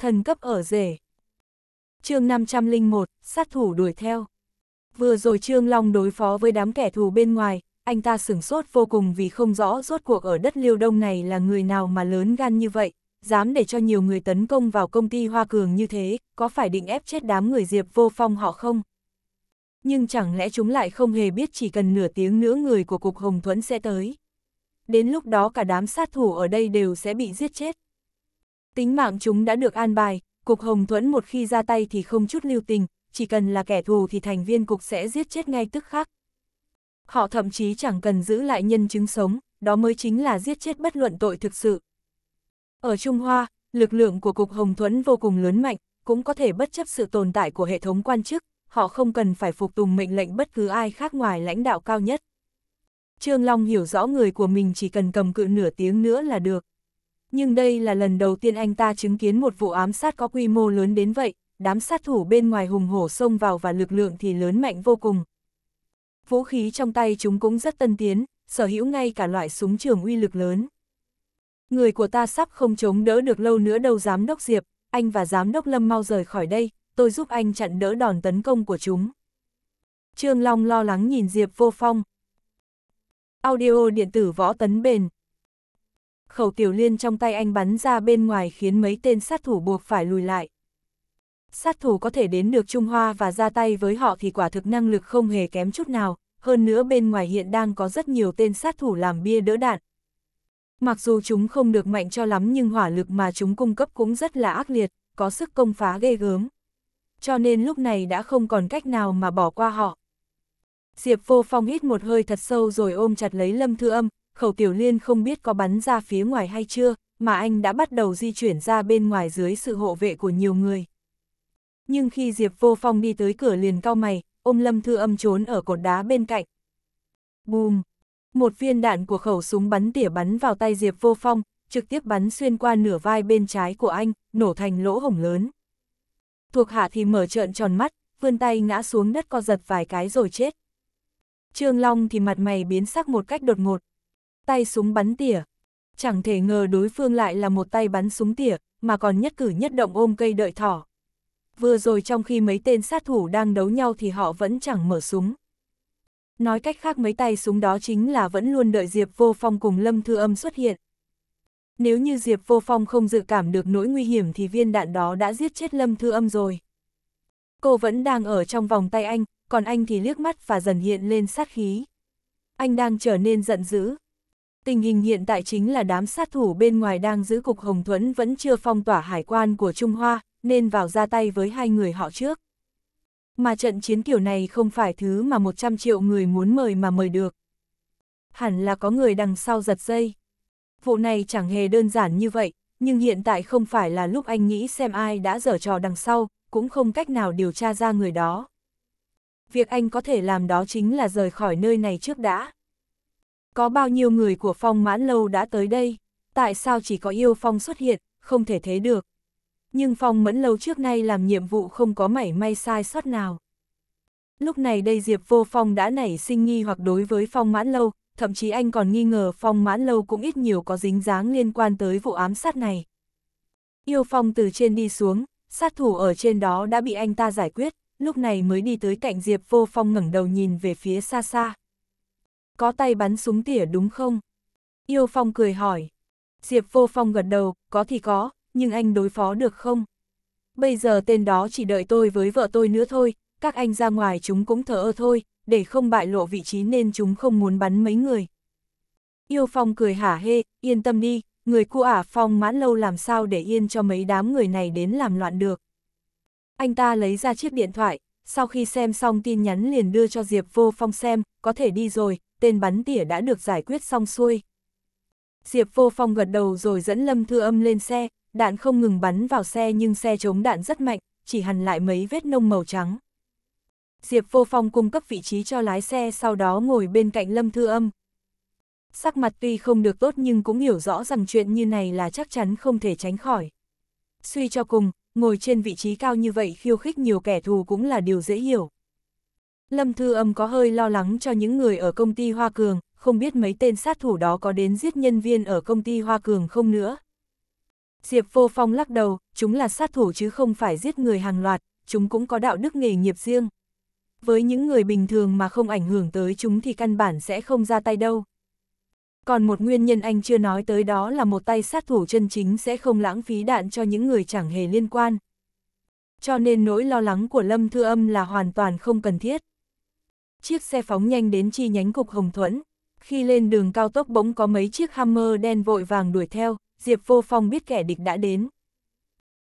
thần cấp ở rể. chương 501, sát thủ đuổi theo. Vừa rồi Trương Long đối phó với đám kẻ thù bên ngoài, anh ta sửng sốt vô cùng vì không rõ rốt cuộc ở đất liêu đông này là người nào mà lớn gan như vậy, dám để cho nhiều người tấn công vào công ty Hoa Cường như thế, có phải định ép chết đám người Diệp vô phong họ không? Nhưng chẳng lẽ chúng lại không hề biết chỉ cần nửa tiếng nữa người của Cục Hồng Thuẫn sẽ tới. Đến lúc đó cả đám sát thủ ở đây đều sẽ bị giết chết. Tính mạng chúng đã được an bài, Cục Hồng Thuẫn một khi ra tay thì không chút lưu tình, chỉ cần là kẻ thù thì thành viên Cục sẽ giết chết ngay tức khắc. Họ thậm chí chẳng cần giữ lại nhân chứng sống, đó mới chính là giết chết bất luận tội thực sự. Ở Trung Hoa, lực lượng của Cục Hồng Thuẫn vô cùng lớn mạnh, cũng có thể bất chấp sự tồn tại của hệ thống quan chức, họ không cần phải phục tùng mệnh lệnh bất cứ ai khác ngoài lãnh đạo cao nhất. Trương Long hiểu rõ người của mình chỉ cần cầm cự nửa tiếng nữa là được nhưng đây là lần đầu tiên anh ta chứng kiến một vụ ám sát có quy mô lớn đến vậy, đám sát thủ bên ngoài hùng hổ xông vào và lực lượng thì lớn mạnh vô cùng. Vũ khí trong tay chúng cũng rất tân tiến, sở hữu ngay cả loại súng trường uy lực lớn. Người của ta sắp không chống đỡ được lâu nữa đâu giám đốc Diệp, anh và giám đốc Lâm mau rời khỏi đây, tôi giúp anh chặn đỡ đòn tấn công của chúng. Trương Long lo lắng nhìn Diệp vô phong. Audio điện tử võ tấn bền, khẩu tiểu liên trong tay anh bắn ra bên ngoài khiến mấy tên sát thủ buộc phải lùi lại. Sát thủ có thể đến được Trung Hoa và ra tay với họ thì quả thực năng lực không hề kém chút nào, hơn nữa bên ngoài hiện đang có rất nhiều tên sát thủ làm bia đỡ đạn. Mặc dù chúng không được mạnh cho lắm nhưng hỏa lực mà chúng cung cấp cũng rất là ác liệt, có sức công phá ghê gớm. Cho nên lúc này đã không còn cách nào mà bỏ qua họ. Diệp vô phong hít một hơi thật sâu rồi ôm chặt lấy Lâm Thư Âm, khẩu tiểu liên không biết có bắn ra phía ngoài hay chưa, mà anh đã bắt đầu di chuyển ra bên ngoài dưới sự hộ vệ của nhiều người. Nhưng khi Diệp Vô Phong đi tới cửa liền cao mày, ôm Lâm Thư Âm trốn ở cột đá bên cạnh. Bùm! Một viên đạn của khẩu súng bắn tỉa bắn vào tay Diệp Vô Phong, trực tiếp bắn xuyên qua nửa vai bên trái của anh, nổ thành lỗ hổng lớn. Thuộc hạ thì mở trợn tròn mắt, vươn tay ngã xuống đất co giật vài cái rồi chết. Trương Long thì mặt mày biến sắc một cách đột ngột, tay súng bắn tỉa. Chẳng thể ngờ đối phương lại là một tay bắn súng tỉa, mà còn nhất cử nhất động ôm cây đợi thỏ. Vừa rồi trong khi mấy tên sát thủ đang đấu nhau thì họ vẫn chẳng mở súng. Nói cách khác mấy tay súng đó chính là vẫn luôn đợi Diệp Vô Phong cùng Lâm Thư Âm xuất hiện. Nếu như Diệp Vô Phong không dự cảm được nỗi nguy hiểm thì viên đạn đó đã giết chết Lâm Thư Âm rồi. Cô vẫn đang ở trong vòng tay anh, còn anh thì liếc mắt và dần hiện lên sát khí. Anh đang trở nên giận dữ, Tình hình hiện tại chính là đám sát thủ bên ngoài đang giữ cục Hồng Thuẫn vẫn chưa phong tỏa hải quan của Trung Hoa, nên vào ra tay với hai người họ trước. Mà trận chiến kiểu này không phải thứ mà 100 triệu người muốn mời mà mời được. Hẳn là có người đằng sau giật dây. Vụ này chẳng hề đơn giản như vậy, nhưng hiện tại không phải là lúc anh nghĩ xem ai đã dở trò đằng sau, cũng không cách nào điều tra ra người đó. Việc anh có thể làm đó chính là rời khỏi nơi này trước đã. Có bao nhiêu người của phong mãn lâu đã tới đây, tại sao chỉ có yêu phong xuất hiện, không thể thế được. Nhưng phong mẫn lâu trước nay làm nhiệm vụ không có mảy may sai sót nào. Lúc này đây Diệp Vô Phong đã nảy sinh nghi hoặc đối với Phong Mãn Lâu, thậm chí anh còn nghi ngờ Phong Mãn Lâu cũng ít nhiều có dính dáng liên quan tới vụ ám sát này. Yêu Phong từ trên đi xuống, sát thủ ở trên đó đã bị anh ta giải quyết, lúc này mới đi tới cạnh Diệp Vô Phong ngẩng đầu nhìn về phía xa xa có tay bắn súng tỉa đúng không? Yêu Phong cười hỏi. Diệp Vô Phong gật đầu, có thì có, nhưng anh đối phó được không? Bây giờ tên đó chỉ đợi tôi với vợ tôi nữa thôi, các anh ra ngoài chúng cũng thở ơ thôi, để không bại lộ vị trí nên chúng không muốn bắn mấy người. Yêu Phong cười hả hê, yên tâm đi, người cu ả Phong mãn lâu làm sao để yên cho mấy đám người này đến làm loạn được. Anh ta lấy ra chiếc điện thoại, sau khi xem xong tin nhắn liền đưa cho Diệp Vô Phong xem, có thể đi rồi, tên bắn tỉa đã được giải quyết xong xuôi. Diệp Vô Phong gật đầu rồi dẫn Lâm Thư Âm lên xe, đạn không ngừng bắn vào xe nhưng xe chống đạn rất mạnh, chỉ hằn lại mấy vết nông màu trắng. Diệp Vô Phong cung cấp vị trí cho lái xe sau đó ngồi bên cạnh Lâm Thư Âm. Sắc mặt tuy không được tốt nhưng cũng hiểu rõ rằng chuyện như này là chắc chắn không thể tránh khỏi. Suy cho cùng, ngồi trên vị trí cao như vậy khiêu khích nhiều kẻ thù cũng là điều dễ hiểu. Lâm Thư Âm có hơi lo lắng cho những người ở công ty Hoa Cường, không biết mấy tên sát thủ đó có đến giết nhân viên ở công ty Hoa Cường không nữa. Diệp Vô Phong lắc đầu, chúng là sát thủ chứ không phải giết người hàng loạt, chúng cũng có đạo đức nghề nghiệp riêng. Với những người bình thường mà không ảnh hưởng tới chúng thì căn bản sẽ không ra tay đâu. Còn một nguyên nhân anh chưa nói tới đó là một tay sát thủ chân chính sẽ không lãng phí đạn cho những người chẳng hề liên quan. Cho nên nỗi lo lắng của Lâm Thư Âm là hoàn toàn không cần thiết chiếc xe phóng nhanh đến chi nhánh cục Hồng Thuẫn. Khi lên đường cao tốc bỗng có mấy chiếc Hammer đen vội vàng đuổi theo, Diệp Vô Phong biết kẻ địch đã đến.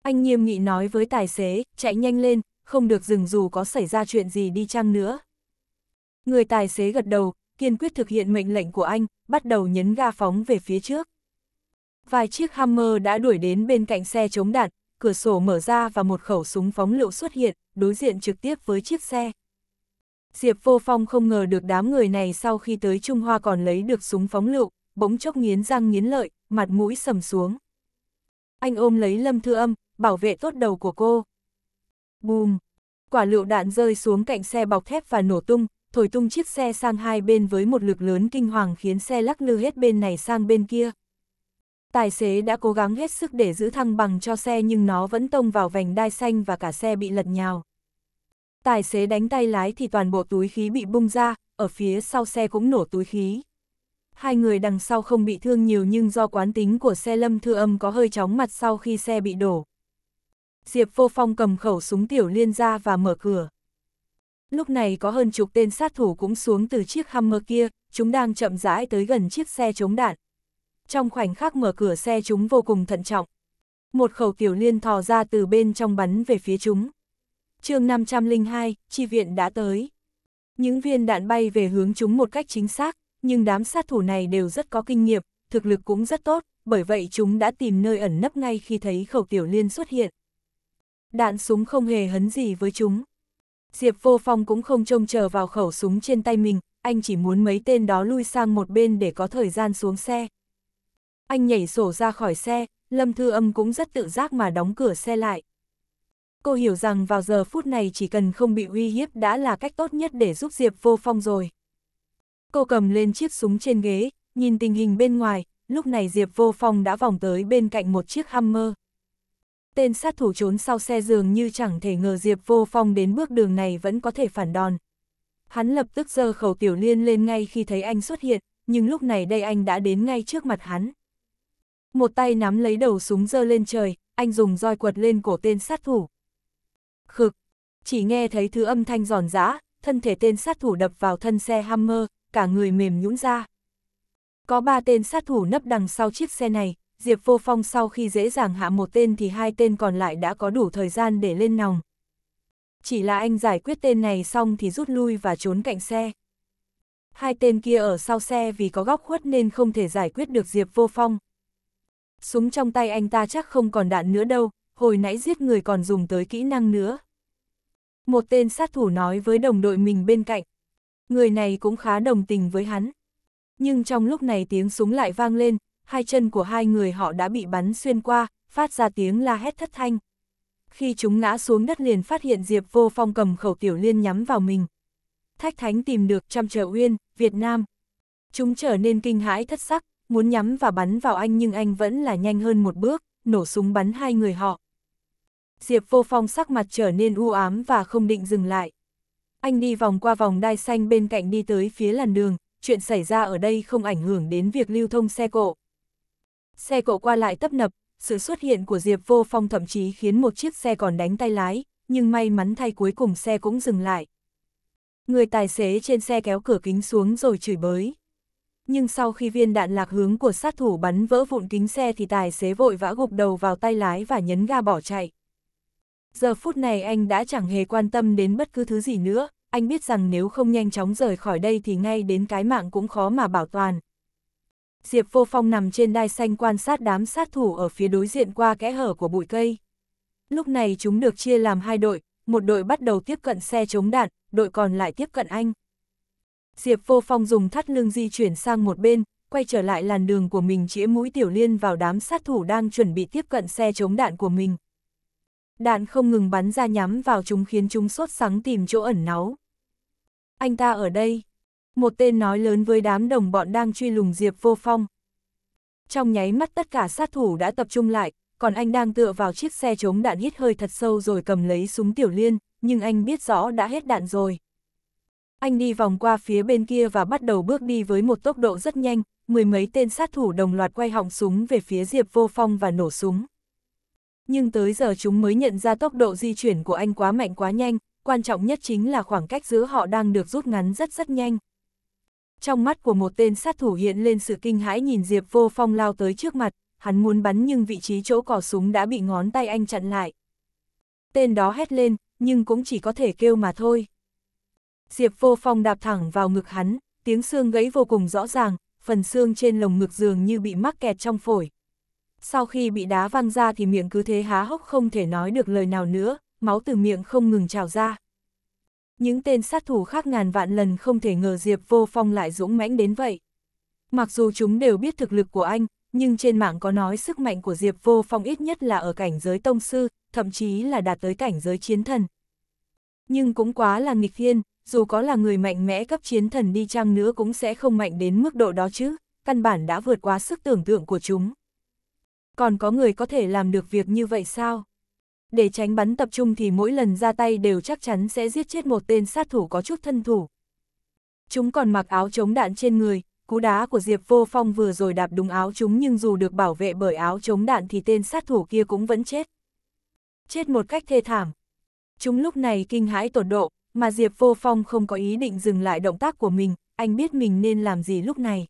Anh nghiêm nghị nói với tài xế, chạy nhanh lên, không được dừng dù có xảy ra chuyện gì đi chăng nữa. Người tài xế gật đầu, kiên quyết thực hiện mệnh lệnh của anh, bắt đầu nhấn ga phóng về phía trước. Vài chiếc Hammer đã đuổi đến bên cạnh xe chống đạn, cửa sổ mở ra và một khẩu súng phóng lựu xuất hiện, đối diện trực tiếp với chiếc xe. Diệp Vô Phong không ngờ được đám người này sau khi tới Trung Hoa còn lấy được súng phóng lựu, bỗng chốc nghiến răng nghiến lợi, mặt mũi sầm xuống. Anh ôm lấy Lâm Thư Âm, bảo vệ tốt đầu của cô. Bùm! Quả lựu đạn rơi xuống cạnh xe bọc thép và nổ tung, thổi tung chiếc xe sang hai bên với một lực lớn kinh hoàng khiến xe lắc lư hết bên này sang bên kia. Tài xế đã cố gắng hết sức để giữ thăng bằng cho xe nhưng nó vẫn tông vào vành đai xanh và cả xe bị lật nhào. Tài xế đánh tay lái thì toàn bộ túi khí bị bung ra, ở phía sau xe cũng nổ túi khí. Hai người đằng sau không bị thương nhiều nhưng do quán tính của xe lâm thư âm có hơi chóng mặt sau khi xe bị đổ. Diệp vô phong cầm khẩu súng tiểu liên ra và mở cửa. Lúc này có hơn chục tên sát thủ cũng xuống từ chiếc Hummer kia, chúng đang chậm rãi tới gần chiếc xe chống đạn. Trong khoảnh khắc mở cửa xe chúng vô cùng thận trọng. Một khẩu tiểu liên thò ra từ bên trong bắn về phía chúng chương 502, chi viện đã tới. Những viên đạn bay về hướng chúng một cách chính xác, nhưng đám sát thủ này đều rất có kinh nghiệm, thực lực cũng rất tốt, bởi vậy chúng đã tìm nơi ẩn nấp ngay khi thấy khẩu tiểu liên xuất hiện. Đạn súng không hề hấn gì với chúng. Diệp vô phong cũng không trông chờ vào khẩu súng trên tay mình, anh chỉ muốn mấy tên đó lui sang một bên để có thời gian xuống xe. Anh nhảy sổ ra khỏi xe, Lâm Thư Âm cũng rất tự giác mà đóng cửa xe lại cô hiểu rằng vào giờ phút này chỉ cần không bị uy hiếp đã là cách tốt nhất để giúp Diệp vô phong rồi. Cô cầm lên chiếc súng trên ghế, nhìn tình hình bên ngoài, lúc này Diệp vô phong đã vòng tới bên cạnh một chiếc hammer. Tên sát thủ trốn sau xe giường như chẳng thể ngờ Diệp vô phong đến bước đường này vẫn có thể phản đòn. Hắn lập tức giơ khẩu tiểu liên lên ngay khi thấy anh xuất hiện, nhưng lúc này đây anh đã đến ngay trước mặt hắn. Một tay nắm lấy đầu súng giơ lên trời, anh dùng roi quật lên cổ tên sát thủ khực. Chỉ nghe thấy thứ âm thanh giòn giã, thân thể tên sát thủ đập vào thân xe Hammer, cả người mềm nhũn ra. Có ba tên sát thủ nấp đằng sau chiếc xe này, Diệp Vô Phong sau khi dễ dàng hạ một tên thì hai tên còn lại đã có đủ thời gian để lên nòng. Chỉ là anh giải quyết tên này xong thì rút lui và trốn cạnh xe. Hai tên kia ở sau xe vì có góc khuất nên không thể giải quyết được Diệp Vô Phong. Súng trong tay anh ta chắc không còn đạn nữa đâu, hồi nãy giết người còn dùng tới kỹ năng nữa. Một tên sát thủ nói với đồng đội mình bên cạnh. Người này cũng khá đồng tình với hắn. Nhưng trong lúc này tiếng súng lại vang lên, hai chân của hai người họ đã bị bắn xuyên qua, phát ra tiếng la hét thất thanh. Khi chúng ngã xuống đất liền phát hiện Diệp Vô Phong cầm khẩu tiểu liên nhắm vào mình. Thách Thánh tìm được trăm trở uyên, Việt Nam. Chúng trở nên kinh hãi thất sắc, muốn nhắm và bắn vào anh nhưng anh vẫn là nhanh hơn một bước, nổ súng bắn hai người họ. Diệp Vô Phong sắc mặt trở nên u ám và không định dừng lại. Anh đi vòng qua vòng đai xanh bên cạnh đi tới phía làn đường, chuyện xảy ra ở đây không ảnh hưởng đến việc lưu thông xe cộ. Xe cộ qua lại tấp nập, sự xuất hiện của Diệp Vô Phong thậm chí khiến một chiếc xe còn đánh tay lái, nhưng may mắn thay cuối cùng xe cũng dừng lại. Người tài xế trên xe kéo cửa kính xuống rồi chửi bới. Nhưng sau khi viên đạn lạc hướng của sát thủ bắn vỡ vụn kính xe thì tài xế vội vã gục đầu vào tay lái và nhấn ga bỏ chạy. Giờ phút này anh đã chẳng hề quan tâm đến bất cứ thứ gì nữa, anh biết rằng nếu không nhanh chóng rời khỏi đây thì ngay đến cái mạng cũng khó mà bảo toàn. Diệp Vô Phong nằm trên đai xanh quan sát đám sát thủ ở phía đối diện qua kẽ hở của bụi cây. Lúc này chúng được chia làm hai đội, một đội bắt đầu tiếp cận xe chống đạn, đội còn lại tiếp cận anh. Diệp Vô Phong dùng thắt lưng di chuyển sang một bên, quay trở lại làn đường của mình chĩa mũi tiểu liên vào đám sát thủ đang chuẩn bị tiếp cận xe chống đạn của mình, đạn không ngừng bắn ra nhắm vào chúng khiến chúng sốt sắng tìm chỗ ẩn náu. Anh ta ở đây. Một tên nói lớn với đám đồng bọn đang truy lùng Diệp Vô Phong. Trong nháy mắt tất cả sát thủ đã tập trung lại, còn anh đang tựa vào chiếc xe chống đạn hít hơi thật sâu rồi cầm lấy súng tiểu liên, nhưng anh biết rõ đã hết đạn rồi. Anh đi vòng qua phía bên kia và bắt đầu bước đi với một tốc độ rất nhanh, mười mấy tên sát thủ đồng loạt quay họng súng về phía Diệp Vô Phong và nổ súng. Nhưng tới giờ chúng mới nhận ra tốc độ di chuyển của anh quá mạnh quá nhanh, quan trọng nhất chính là khoảng cách giữa họ đang được rút ngắn rất rất nhanh. Trong mắt của một tên sát thủ hiện lên sự kinh hãi nhìn Diệp Vô Phong lao tới trước mặt, hắn muốn bắn nhưng vị trí chỗ cò súng đã bị ngón tay anh chặn lại. Tên đó hét lên, nhưng cũng chỉ có thể kêu mà thôi. Diệp Vô Phong đạp thẳng vào ngực hắn, tiếng xương gãy vô cùng rõ ràng, phần xương trên lồng ngực dường như bị mắc kẹt trong phổi sau khi bị đá văng ra thì miệng cứ thế há hốc không thể nói được lời nào nữa, máu từ miệng không ngừng trào ra. Những tên sát thủ khác ngàn vạn lần không thể ngờ Diệp Vô Phong lại dũng mãnh đến vậy. Mặc dù chúng đều biết thực lực của anh, nhưng trên mạng có nói sức mạnh của Diệp Vô Phong ít nhất là ở cảnh giới tông sư, thậm chí là đạt tới cảnh giới chiến thần. Nhưng cũng quá là nghịch thiên, dù có là người mạnh mẽ cấp chiến thần đi chăng nữa cũng sẽ không mạnh đến mức độ đó chứ, căn bản đã vượt quá sức tưởng tượng của chúng. Còn có người có thể làm được việc như vậy sao? Để tránh bắn tập trung thì mỗi lần ra tay đều chắc chắn sẽ giết chết một tên sát thủ có chút thân thủ. Chúng còn mặc áo chống đạn trên người, cú đá của Diệp Vô Phong vừa rồi đạp đúng áo chúng nhưng dù được bảo vệ bởi áo chống đạn thì tên sát thủ kia cũng vẫn chết. Chết một cách thê thảm. Chúng lúc này kinh hãi tột độ, mà Diệp Vô Phong không có ý định dừng lại động tác của mình, anh biết mình nên làm gì lúc này.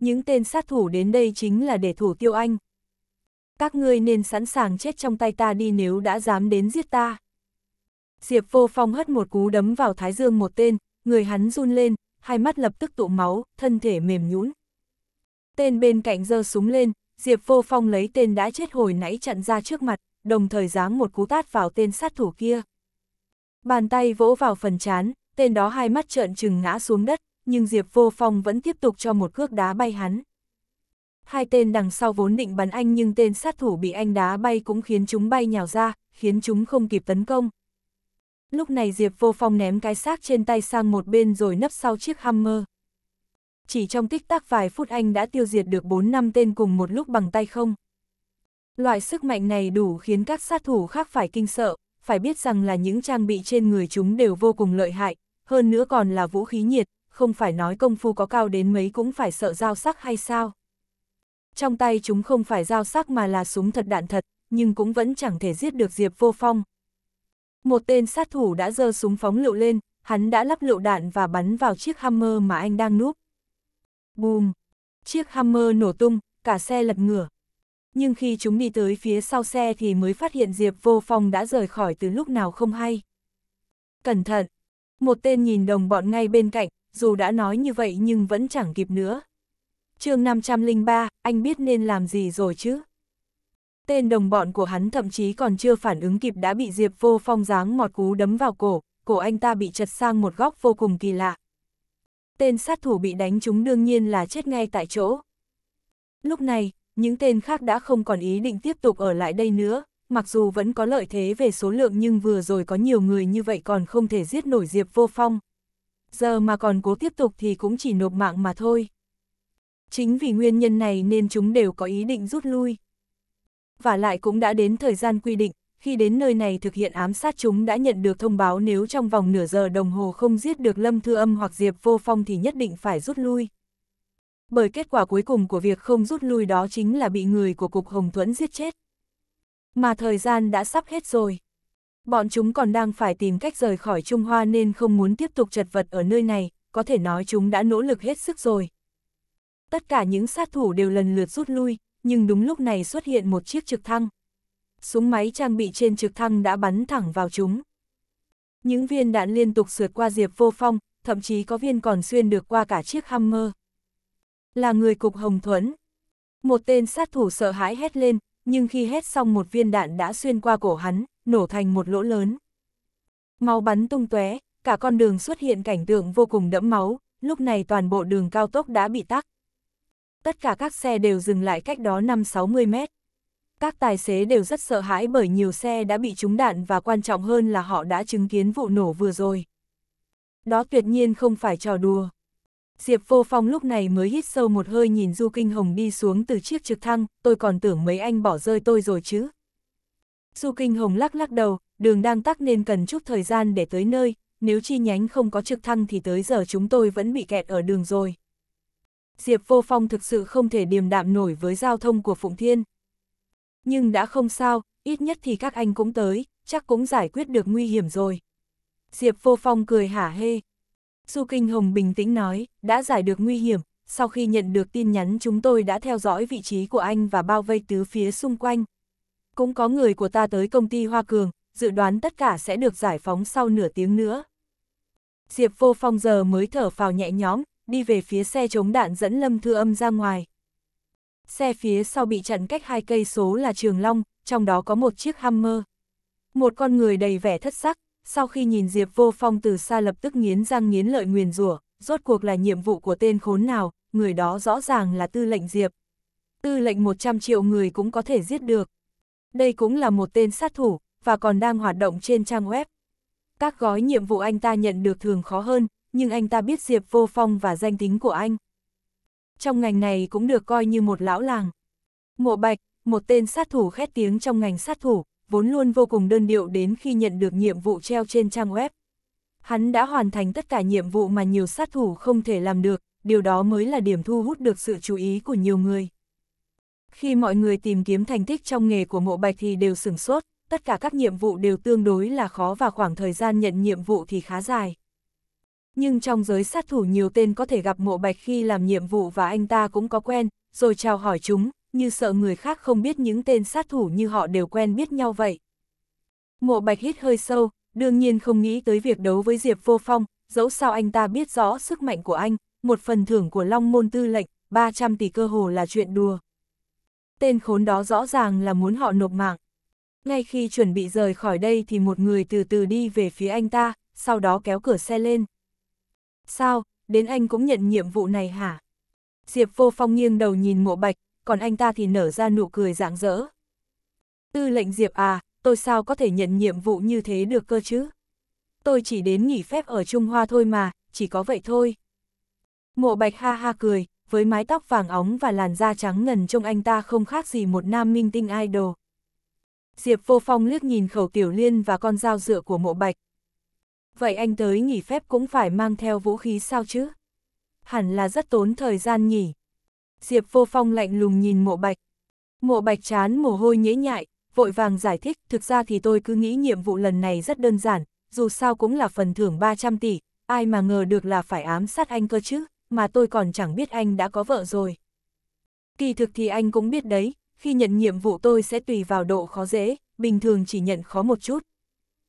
Những tên sát thủ đến đây chính là để thủ tiêu anh, các ngươi nên sẵn sàng chết trong tay ta đi nếu đã dám đến giết ta. Diệp vô phong hất một cú đấm vào thái dương một tên, người hắn run lên, hai mắt lập tức tụ máu, thân thể mềm nhũn. Tên bên cạnh giơ súng lên, Diệp vô phong lấy tên đã chết hồi nãy chặn ra trước mặt, đồng thời giáng một cú tát vào tên sát thủ kia. Bàn tay vỗ vào phần chán, tên đó hai mắt trợn trừng ngã xuống đất, nhưng Diệp vô phong vẫn tiếp tục cho một cước đá bay hắn. Hai tên đằng sau vốn định bắn anh nhưng tên sát thủ bị anh đá bay cũng khiến chúng bay nhào ra, khiến chúng không kịp tấn công. Lúc này Diệp Vô Phong ném cái xác trên tay sang một bên rồi nấp sau chiếc Hammer. Chỉ trong tích tắc vài phút anh đã tiêu diệt được 4 năm tên cùng một lúc bằng tay không. Loại sức mạnh này đủ khiến các sát thủ khác phải kinh sợ, phải biết rằng là những trang bị trên người chúng đều vô cùng lợi hại, hơn nữa còn là vũ khí nhiệt, không phải nói công phu có cao đến mấy cũng phải sợ dao sắc hay sao trong tay chúng không phải dao sắc mà là súng thật đạn thật, nhưng cũng vẫn chẳng thể giết được Diệp Vô Phong. Một tên sát thủ đã giơ súng phóng lựu lên, hắn đã lắp lựu đạn và bắn vào chiếc Hammer mà anh đang núp. Bùm! Chiếc Hammer nổ tung, cả xe lật ngửa. Nhưng khi chúng đi tới phía sau xe thì mới phát hiện Diệp Vô Phong đã rời khỏi từ lúc nào không hay. Cẩn thận! Một tên nhìn đồng bọn ngay bên cạnh, dù đã nói như vậy nhưng vẫn chẳng kịp nữa chương 503, anh biết nên làm gì rồi chứ? Tên đồng bọn của hắn thậm chí còn chưa phản ứng kịp đã bị Diệp Vô Phong giáng mọt cú đấm vào cổ, cổ anh ta bị chật sang một góc vô cùng kỳ lạ. Tên sát thủ bị đánh chúng đương nhiên là chết ngay tại chỗ. Lúc này, những tên khác đã không còn ý định tiếp tục ở lại đây nữa, mặc dù vẫn có lợi thế về số lượng nhưng vừa rồi có nhiều người như vậy còn không thể giết nổi Diệp Vô Phong. Giờ mà còn cố tiếp tục thì cũng chỉ nộp mạng mà thôi chính vì nguyên nhân này nên chúng đều có ý định rút lui. Và lại cũng đã đến thời gian quy định, khi đến nơi này thực hiện ám sát chúng đã nhận được thông báo nếu trong vòng nửa giờ đồng hồ không giết được Lâm Thư Âm hoặc Diệp Vô Phong thì nhất định phải rút lui. Bởi kết quả cuối cùng của việc không rút lui đó chính là bị người của Cục Hồng Thuẫn giết chết. Mà thời gian đã sắp hết rồi. Bọn chúng còn đang phải tìm cách rời khỏi Trung Hoa nên không muốn tiếp tục chật vật ở nơi này, có thể nói chúng đã nỗ lực hết sức rồi, tất cả những sát thủ đều lần lượt rút lui, nhưng đúng lúc này xuất hiện một chiếc trực thăng. Súng máy trang bị trên trực thăng đã bắn thẳng vào chúng. Những viên đạn liên tục sượt qua Diệp Vô Phong, thậm chí có viên còn xuyên được qua cả chiếc Hammer. Là người cục Hồng Thuấn. Một tên sát thủ sợ hãi hét lên, nhưng khi hét xong một viên đạn đã xuyên qua cổ hắn, nổ thành một lỗ lớn. Máu bắn tung tóe, cả con đường xuất hiện cảnh tượng vô cùng đẫm máu, lúc này toàn bộ đường cao tốc đã bị tắc tất cả các xe đều dừng lại cách đó 5-60 mét. Các tài xế đều rất sợ hãi bởi nhiều xe đã bị trúng đạn và quan trọng hơn là họ đã chứng kiến vụ nổ vừa rồi. Đó tuyệt nhiên không phải trò đùa. Diệp Vô Phong lúc này mới hít sâu một hơi nhìn Du Kinh Hồng đi xuống từ chiếc trực thăng, tôi còn tưởng mấy anh bỏ rơi tôi rồi chứ. Du Kinh Hồng lắc lắc đầu, đường đang tắc nên cần chút thời gian để tới nơi, nếu chi nhánh không có trực thăng thì tới giờ chúng tôi vẫn bị kẹt ở đường rồi. Diệp Vô Phong thực sự không thể điềm đạm nổi với giao thông của Phụng Thiên. Nhưng đã không sao, ít nhất thì các anh cũng tới, chắc cũng giải quyết được nguy hiểm rồi. Diệp Vô Phong cười hả hê. Du Kinh Hồng bình tĩnh nói, đã giải được nguy hiểm, sau khi nhận được tin nhắn chúng tôi đã theo dõi vị trí của anh và bao vây tứ phía xung quanh. Cũng có người của ta tới công ty Hoa Cường, dự đoán tất cả sẽ được giải phóng sau nửa tiếng nữa. Diệp Vô Phong giờ mới thở phào nhẹ nhõm, đi về phía xe chống đạn dẫn Lâm Thư Âm ra ngoài. Xe phía sau bị chặn cách hai cây số là Trường Long, trong đó có một chiếc Hammer. Một con người đầy vẻ thất sắc, sau khi nhìn Diệp Vô Phong từ xa lập tức nghiến răng nghiến lợi nguyền rủa, rốt cuộc là nhiệm vụ của tên khốn nào, người đó rõ ràng là tư lệnh Diệp. Tư lệnh 100 triệu người cũng có thể giết được. Đây cũng là một tên sát thủ, và còn đang hoạt động trên trang web. Các gói nhiệm vụ anh ta nhận được thường khó hơn, nhưng anh ta biết Diệp Vô Phong và danh tính của anh. Trong ngành này cũng được coi như một lão làng. ngộ Bạch, một tên sát thủ khét tiếng trong ngành sát thủ, vốn luôn vô cùng đơn điệu đến khi nhận được nhiệm vụ treo trên trang web. Hắn đã hoàn thành tất cả nhiệm vụ mà nhiều sát thủ không thể làm được, điều đó mới là điểm thu hút được sự chú ý của nhiều người. Khi mọi người tìm kiếm thành tích trong nghề của ngộ bạch thì đều sửng sốt, tất cả các nhiệm vụ đều tương đối là khó và khoảng thời gian nhận nhiệm vụ thì khá dài. Nhưng trong giới sát thủ nhiều tên có thể gặp mộ bạch khi làm nhiệm vụ và anh ta cũng có quen, rồi chào hỏi chúng, như sợ người khác không biết những tên sát thủ như họ đều quen biết nhau vậy. Mộ bạch hít hơi sâu, đương nhiên không nghĩ tới việc đấu với Diệp Vô Phong, dẫu sao anh ta biết rõ sức mạnh của anh, một phần thưởng của Long Môn Tư lệnh, 300 tỷ cơ hồ là chuyện đùa. Tên khốn đó rõ ràng là muốn họ nộp mạng. Ngay khi chuẩn bị rời khỏi đây thì một người từ từ đi về phía anh ta, sau đó kéo cửa xe lên. Sao, đến anh cũng nhận nhiệm vụ này hả? Diệp vô phong nghiêng đầu nhìn mộ bạch, còn anh ta thì nở ra nụ cười rạng rỡ. Tư lệnh Diệp à, tôi sao có thể nhận nhiệm vụ như thế được cơ chứ? Tôi chỉ đến nghỉ phép ở Trung Hoa thôi mà, chỉ có vậy thôi. Mộ bạch ha ha cười, với mái tóc vàng óng và làn da trắng ngần trông anh ta không khác gì một nam minh tinh idol. Diệp vô phong liếc nhìn khẩu tiểu liên và con dao dựa của mộ bạch, vậy anh tới nghỉ phép cũng phải mang theo vũ khí sao chứ? Hẳn là rất tốn thời gian nhỉ. Diệp vô phong lạnh lùng nhìn mộ bạch. Mộ bạch chán mồ hôi nhễ nhại, vội vàng giải thích, thực ra thì tôi cứ nghĩ nhiệm vụ lần này rất đơn giản, dù sao cũng là phần thưởng 300 tỷ, ai mà ngờ được là phải ám sát anh cơ chứ, mà tôi còn chẳng biết anh đã có vợ rồi. Kỳ thực thì anh cũng biết đấy, khi nhận nhiệm vụ tôi sẽ tùy vào độ khó dễ, bình thường chỉ nhận khó một chút,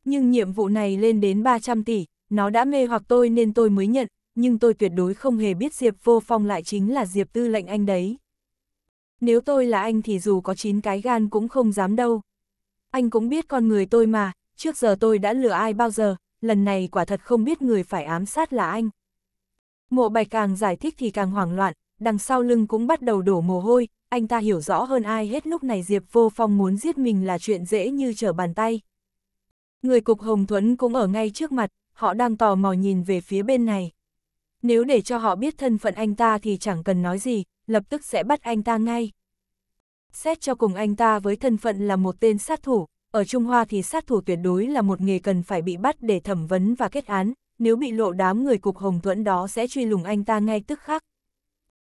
nhưng nhiệm vụ này lên đến 300 tỷ, nó đã mê hoặc tôi nên tôi mới nhận, nhưng tôi tuyệt đối không hề biết Diệp Vô Phong lại chính là Diệp Tư lệnh anh đấy. Nếu tôi là anh thì dù có 9 cái gan cũng không dám đâu. Anh cũng biết con người tôi mà, trước giờ tôi đã lừa ai bao giờ, lần này quả thật không biết người phải ám sát là anh. Mộ bạch càng giải thích thì càng hoảng loạn, đằng sau lưng cũng bắt đầu đổ mồ hôi, anh ta hiểu rõ hơn ai hết lúc này Diệp Vô Phong muốn giết mình là chuyện dễ như trở bàn tay. Người cục Hồng Thuấn cũng ở ngay trước mặt, họ đang tò mò nhìn về phía bên này. Nếu để cho họ biết thân phận anh ta thì chẳng cần nói gì, lập tức sẽ bắt anh ta ngay. Xét cho cùng anh ta với thân phận là một tên sát thủ, ở Trung Hoa thì sát thủ tuyệt đối là một nghề cần phải bị bắt để thẩm vấn và kết án, nếu bị lộ đám người cục Hồng Thuẫn đó sẽ truy lùng anh ta ngay tức khắc.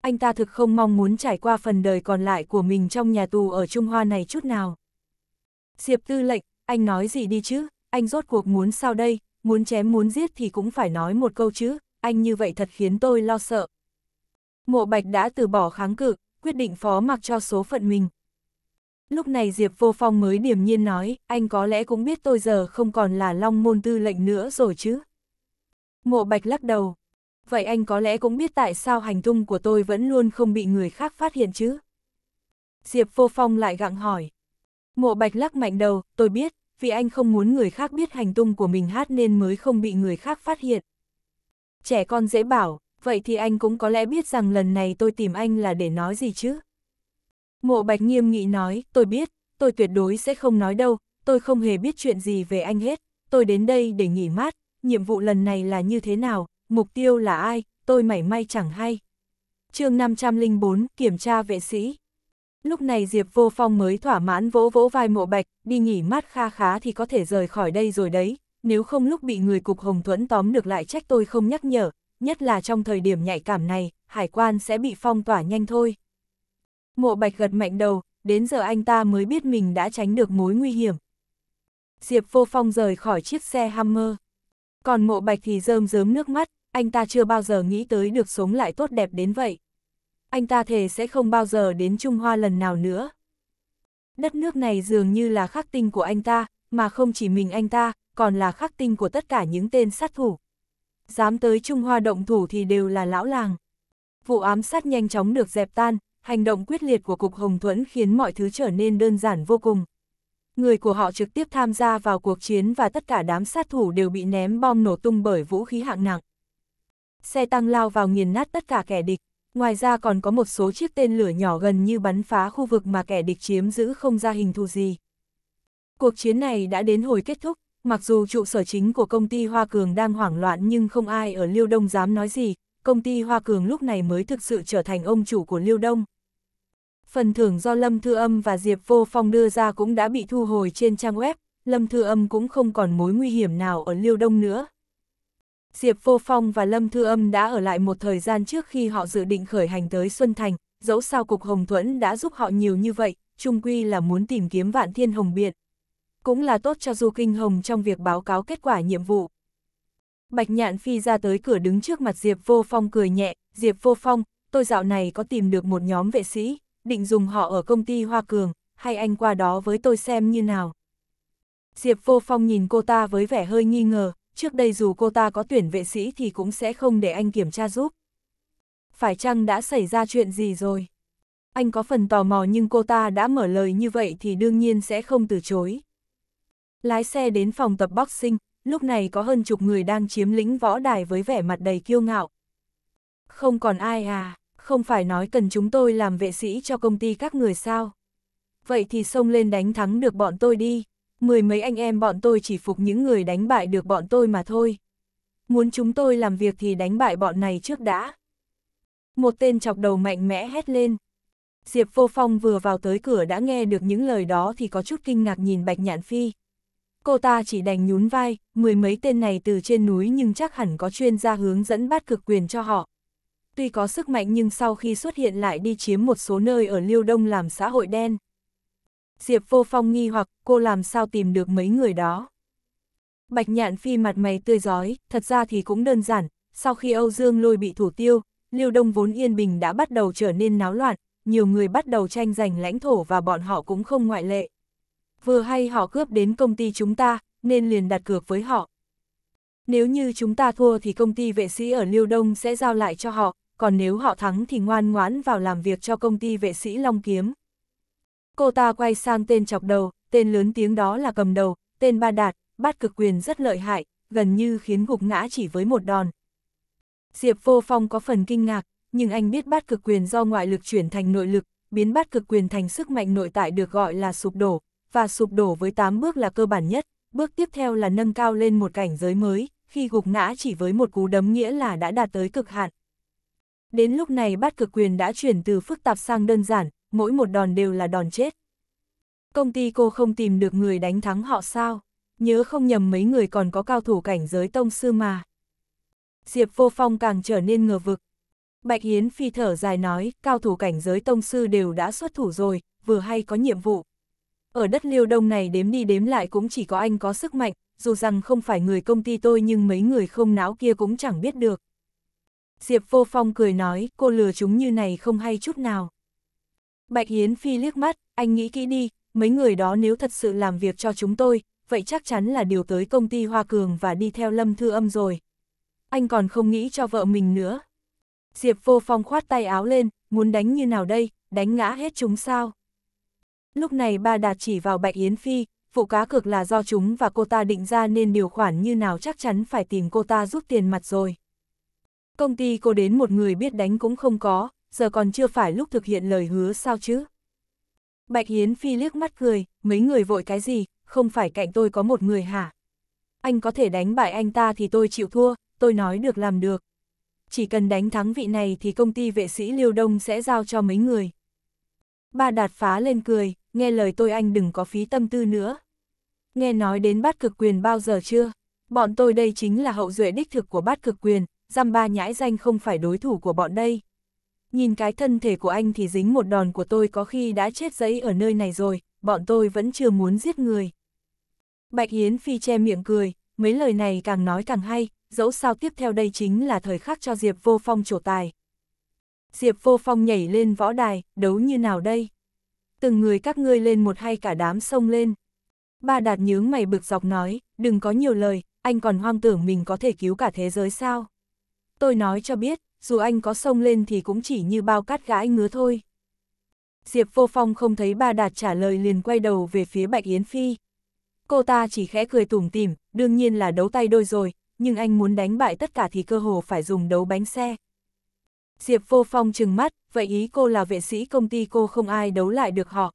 Anh ta thực không mong muốn trải qua phần đời còn lại của mình trong nhà tù ở Trung Hoa này chút nào. Diệp tư lệnh, anh nói gì đi chứ? anh rốt cuộc muốn sao đây, muốn chém muốn giết thì cũng phải nói một câu chứ, anh như vậy thật khiến tôi lo sợ. Mộ Bạch đã từ bỏ kháng cự, quyết định phó mặc cho số phận mình. Lúc này Diệp Vô Phong mới điềm nhiên nói, anh có lẽ cũng biết tôi giờ không còn là Long Môn Tư lệnh nữa rồi chứ. Mộ Bạch lắc đầu. Vậy anh có lẽ cũng biết tại sao hành tung của tôi vẫn luôn không bị người khác phát hiện chứ. Diệp Vô Phong lại gặng hỏi. Mộ Bạch lắc mạnh đầu, tôi biết, vì anh không muốn người khác biết hành tung của mình hát nên mới không bị người khác phát hiện. Trẻ con dễ bảo, vậy thì anh cũng có lẽ biết rằng lần này tôi tìm anh là để nói gì chứ. Mộ Bạch nghiêm nghị nói, tôi biết, tôi tuyệt đối sẽ không nói đâu, tôi không hề biết chuyện gì về anh hết, tôi đến đây để nghỉ mát, nhiệm vụ lần này là như thế nào, mục tiêu là ai, tôi mảy may chẳng hay. chương 504, kiểm tra vệ sĩ. Lúc này Diệp Vô Phong mới thỏa mãn vỗ vỗ vai mộ bạch, đi nghỉ mát kha khá thì có thể rời khỏi đây rồi đấy, nếu không lúc bị người cục hồng thuẫn tóm được lại trách tôi không nhắc nhở, nhất là trong thời điểm nhạy cảm này, hải quan sẽ bị phong tỏa nhanh thôi. Mộ bạch gật mạnh đầu, đến giờ anh ta mới biết mình đã tránh được mối nguy hiểm. Diệp Vô Phong rời khỏi chiếc xe Hammer. Còn mộ bạch thì rơm rớm nước mắt, anh ta chưa bao giờ nghĩ tới được sống lại tốt đẹp đến vậy anh ta thề sẽ không bao giờ đến Trung Hoa lần nào nữa. Đất nước này dường như là khắc tinh của anh ta, mà không chỉ mình anh ta, còn là khắc tinh của tất cả những tên sát thủ. Dám tới Trung Hoa động thủ thì đều là lão làng. Vụ ám sát nhanh chóng được dẹp tan, hành động quyết liệt của Cục Hồng Thuẫn khiến mọi thứ trở nên đơn giản vô cùng. Người của họ trực tiếp tham gia vào cuộc chiến và tất cả đám sát thủ đều bị ném bom nổ tung bởi vũ khí hạng nặng. Xe tăng lao vào nghiền nát tất cả kẻ địch. Ngoài ra còn có một số chiếc tên lửa nhỏ gần như bắn phá khu vực mà kẻ địch chiếm giữ không ra hình thù gì. Cuộc chiến này đã đến hồi kết thúc, mặc dù trụ sở chính của công ty Hoa Cường đang hoảng loạn nhưng không ai ở Liêu Đông dám nói gì, công ty Hoa Cường lúc này mới thực sự trở thành ông chủ của Liêu Đông. Phần thưởng do Lâm Thư Âm và Diệp Vô Phong đưa ra cũng đã bị thu hồi trên trang web, Lâm Thư Âm cũng không còn mối nguy hiểm nào ở Liêu Đông nữa. Diệp Vô Phong và Lâm Thư Âm đã ở lại một thời gian trước khi họ dự định khởi hành tới Xuân Thành, dẫu sao Cục Hồng Thuẫn đã giúp họ nhiều như vậy, chung quy là muốn tìm kiếm Vạn Thiên Hồng Biện. Cũng là tốt cho Du Kinh Hồng trong việc báo cáo kết quả nhiệm vụ. Bạch Nhạn Phi ra tới cửa đứng trước mặt Diệp Vô Phong cười nhẹ, Diệp Vô Phong, tôi dạo này có tìm được một nhóm vệ sĩ, định dùng họ ở công ty Hoa Cường, hay anh qua đó với tôi xem như nào. Diệp Vô Phong nhìn cô ta với vẻ hơi nghi ngờ, trước đây dù cô ta có tuyển vệ sĩ thì cũng sẽ không để anh kiểm tra giúp. Phải chăng đã xảy ra chuyện gì rồi? Anh có phần tò mò nhưng cô ta đã mở lời như vậy thì đương nhiên sẽ không từ chối. Lái xe đến phòng tập boxing, lúc này có hơn chục người đang chiếm lĩnh võ đài với vẻ mặt đầy kiêu ngạo. Không còn ai à, không phải nói cần chúng tôi làm vệ sĩ cho công ty các người sao? Vậy thì xông lên đánh thắng được bọn tôi đi mười mấy anh em bọn tôi chỉ phục những người đánh bại được bọn tôi mà thôi. Muốn chúng tôi làm việc thì đánh bại bọn này trước đã. Một tên chọc đầu mạnh mẽ hét lên. Diệp Vô Phong vừa vào tới cửa đã nghe được những lời đó thì có chút kinh ngạc nhìn Bạch Nhạn Phi. Cô ta chỉ đành nhún vai, mười mấy tên này từ trên núi nhưng chắc hẳn có chuyên gia hướng dẫn bát cực quyền cho họ. Tuy có sức mạnh nhưng sau khi xuất hiện lại đi chiếm một số nơi ở Liêu Đông làm xã hội đen. Diệp Vô Phong nghi hoặc cô làm sao tìm được mấy người đó. Bạch Nhạn Phi mặt mày tươi giói, thật ra thì cũng đơn giản, sau khi Âu Dương lôi bị thủ tiêu, Liêu Đông vốn yên bình đã bắt đầu trở nên náo loạn, nhiều người bắt đầu tranh giành lãnh thổ và bọn họ cũng không ngoại lệ. Vừa hay họ cướp đến công ty chúng ta, nên liền đặt cược với họ. Nếu như chúng ta thua thì công ty vệ sĩ ở Liêu Đông sẽ giao lại cho họ, còn nếu họ thắng thì ngoan ngoãn vào làm việc cho công ty vệ sĩ Long Kiếm. Cô ta quay sang tên chọc đầu, tên lớn tiếng đó là cầm đầu, tên ba đạt, bát cực quyền rất lợi hại, gần như khiến gục ngã chỉ với một đòn. Diệp Vô Phong có phần kinh ngạc, nhưng anh biết bát cực quyền do ngoại lực chuyển thành nội lực, biến bát cực quyền thành sức mạnh nội tại được gọi là sụp đổ, và sụp đổ với 8 bước là cơ bản nhất, bước tiếp theo là nâng cao lên một cảnh giới mới, khi gục ngã chỉ với một cú đấm nghĩa là đã đạt tới cực hạn. Đến lúc này bát cực quyền đã chuyển từ phức tạp sang đơn giản, mỗi một đòn đều là đòn chết. Công ty cô không tìm được người đánh thắng họ sao? Nhớ không nhầm mấy người còn có cao thủ cảnh giới tông sư mà. Diệp vô phong càng trở nên ngờ vực. Bạch Hiến Phi thở dài nói, cao thủ cảnh giới tông sư đều đã xuất thủ rồi, vừa hay có nhiệm vụ. Ở đất liêu đông này đếm đi đếm lại cũng chỉ có anh có sức mạnh, dù rằng không phải người công ty tôi nhưng mấy người không não kia cũng chẳng biết được. Diệp vô phong cười nói, cô lừa chúng như này không hay chút nào. Bạch Hiến Phi liếc mắt, anh nghĩ kỹ đi, mấy người đó nếu thật sự làm việc cho chúng tôi, vậy chắc chắn là điều tới công ty Hoa Cường và đi theo Lâm Thư Âm rồi. Anh còn không nghĩ cho vợ mình nữa. Diệp Vô Phong khoát tay áo lên, muốn đánh như nào đây, đánh ngã hết chúng sao? Lúc này ba đạt chỉ vào Bạch Yến Phi, vụ cá cược là do chúng và cô ta định ra nên điều khoản như nào chắc chắn phải tìm cô ta rút tiền mặt rồi. Công ty cô đến một người biết đánh cũng không có, giờ còn chưa phải lúc thực hiện lời hứa sao chứ? Bạch Hiến Phi liếc mắt cười, mấy người vội cái gì, không phải cạnh tôi có một người hả? Anh có thể đánh bại anh ta thì tôi chịu thua, tôi nói được làm được. Chỉ cần đánh thắng vị này thì công ty vệ sĩ Liêu Đông sẽ giao cho mấy người. Ba đạt phá lên cười, nghe lời tôi anh đừng có phí tâm tư nữa. Nghe nói đến bát cực quyền bao giờ chưa? Bọn tôi đây chính là hậu duệ đích thực của bát cực quyền, giam ba nhãi danh không phải đối thủ của bọn đây nhìn cái thân thể của anh thì dính một đòn của tôi có khi đã chết giấy ở nơi này rồi, bọn tôi vẫn chưa muốn giết người. Bạch Hiến Phi che miệng cười, mấy lời này càng nói càng hay, dẫu sao tiếp theo đây chính là thời khắc cho Diệp Vô Phong trổ tài. Diệp Vô Phong nhảy lên võ đài, đấu như nào đây? Từng người các ngươi lên một hay cả đám sông lên. Ba đạt nhướng mày bực dọc nói, đừng có nhiều lời, anh còn hoang tưởng mình có thể cứu cả thế giới sao? Tôi nói cho biết, dù anh có sông lên thì cũng chỉ như bao cát gãi ngứa thôi. Diệp Vô Phong không thấy bà Đạt trả lời liền quay đầu về phía Bạch Yến Phi. Cô ta chỉ khẽ cười tủm tỉm, đương nhiên là đấu tay đôi rồi, nhưng anh muốn đánh bại tất cả thì cơ hồ phải dùng đấu bánh xe. Diệp Vô Phong trừng mắt, vậy ý cô là vệ sĩ công ty cô không ai đấu lại được họ.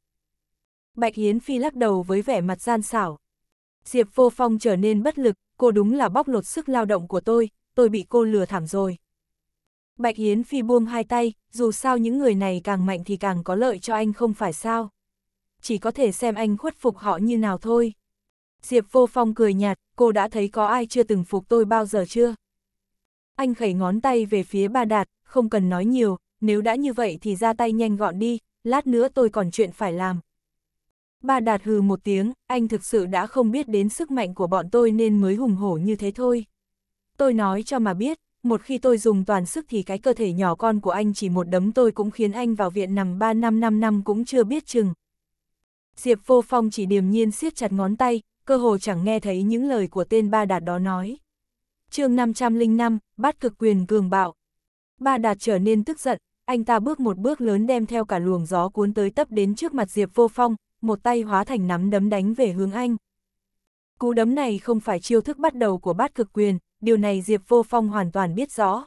Bạch Yến Phi lắc đầu với vẻ mặt gian xảo. Diệp Vô Phong trở nên bất lực, cô đúng là bóc lột sức lao động của tôi, tôi bị cô lừa thảm rồi. Bạch Yến Phi buông hai tay, dù sao những người này càng mạnh thì càng có lợi cho anh không phải sao. Chỉ có thể xem anh khuất phục họ như nào thôi. Diệp Vô Phong cười nhạt, cô đã thấy có ai chưa từng phục tôi bao giờ chưa? Anh khẩy ngón tay về phía bà Đạt, không cần nói nhiều, nếu đã như vậy thì ra tay nhanh gọn đi, lát nữa tôi còn chuyện phải làm. Bà Đạt hừ một tiếng, anh thực sự đã không biết đến sức mạnh của bọn tôi nên mới hùng hổ như thế thôi. Tôi nói cho mà biết, một khi tôi dùng toàn sức thì cái cơ thể nhỏ con của anh chỉ một đấm tôi cũng khiến anh vào viện nằm 3 năm 5 năm cũng chưa biết chừng. Diệp Vô Phong chỉ điềm nhiên siết chặt ngón tay, cơ hồ chẳng nghe thấy những lời của tên ba đạt đó nói. chương 505, bát cực quyền cường bạo. Ba đạt trở nên tức giận, anh ta bước một bước lớn đem theo cả luồng gió cuốn tới tấp đến trước mặt Diệp Vô Phong, một tay hóa thành nắm đấm đánh về hướng anh. Cú đấm này không phải chiêu thức bắt đầu của bát cực quyền, điều này Diệp Vô Phong hoàn toàn biết rõ.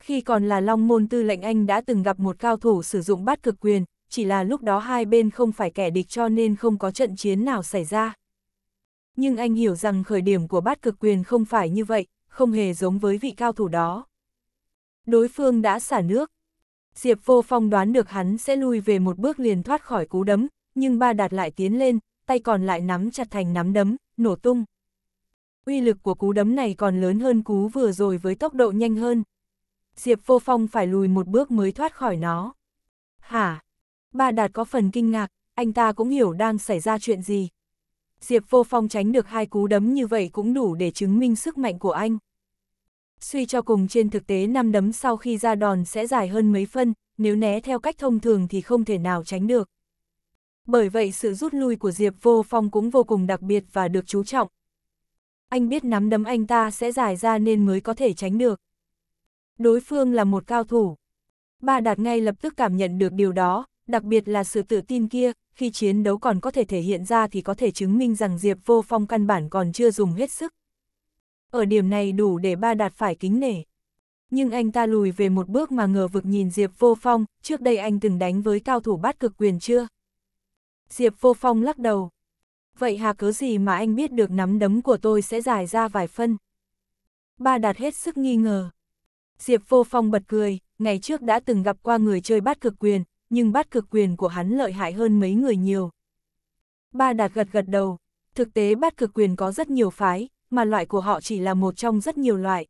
Khi còn là Long Môn Tư lệnh anh đã từng gặp một cao thủ sử dụng bát cực quyền, chỉ là lúc đó hai bên không phải kẻ địch cho nên không có trận chiến nào xảy ra. Nhưng anh hiểu rằng khởi điểm của bát cực quyền không phải như vậy, không hề giống với vị cao thủ đó. Đối phương đã xả nước. Diệp Vô Phong đoán được hắn sẽ lui về một bước liền thoát khỏi cú đấm, nhưng ba đạt lại tiến lên, tay còn lại nắm chặt thành nắm đấm, nổ tung uy lực của cú đấm này còn lớn hơn cú vừa rồi với tốc độ nhanh hơn. Diệp Vô Phong phải lùi một bước mới thoát khỏi nó. Hả? Ba Đạt có phần kinh ngạc, anh ta cũng hiểu đang xảy ra chuyện gì. Diệp Vô Phong tránh được hai cú đấm như vậy cũng đủ để chứng minh sức mạnh của anh. Suy cho cùng trên thực tế năm đấm sau khi ra đòn sẽ dài hơn mấy phân, nếu né theo cách thông thường thì không thể nào tránh được. Bởi vậy sự rút lui của Diệp Vô Phong cũng vô cùng đặc biệt và được chú trọng anh biết nắm đấm anh ta sẽ giải ra nên mới có thể tránh được. Đối phương là một cao thủ. Ba Đạt ngay lập tức cảm nhận được điều đó, đặc biệt là sự tự tin kia, khi chiến đấu còn có thể thể hiện ra thì có thể chứng minh rằng Diệp Vô Phong căn bản còn chưa dùng hết sức. Ở điểm này đủ để Ba Đạt phải kính nể. Nhưng anh ta lùi về một bước mà ngờ vực nhìn Diệp Vô Phong, trước đây anh từng đánh với cao thủ bát cực quyền chưa? Diệp Vô Phong lắc đầu, vậy hà cớ gì mà anh biết được nắm đấm của tôi sẽ dài ra vài phân? Ba đạt hết sức nghi ngờ. Diệp vô phong bật cười, ngày trước đã từng gặp qua người chơi bát cực quyền, nhưng bát cực quyền của hắn lợi hại hơn mấy người nhiều. Ba đạt gật gật đầu, thực tế bát cực quyền có rất nhiều phái, mà loại của họ chỉ là một trong rất nhiều loại.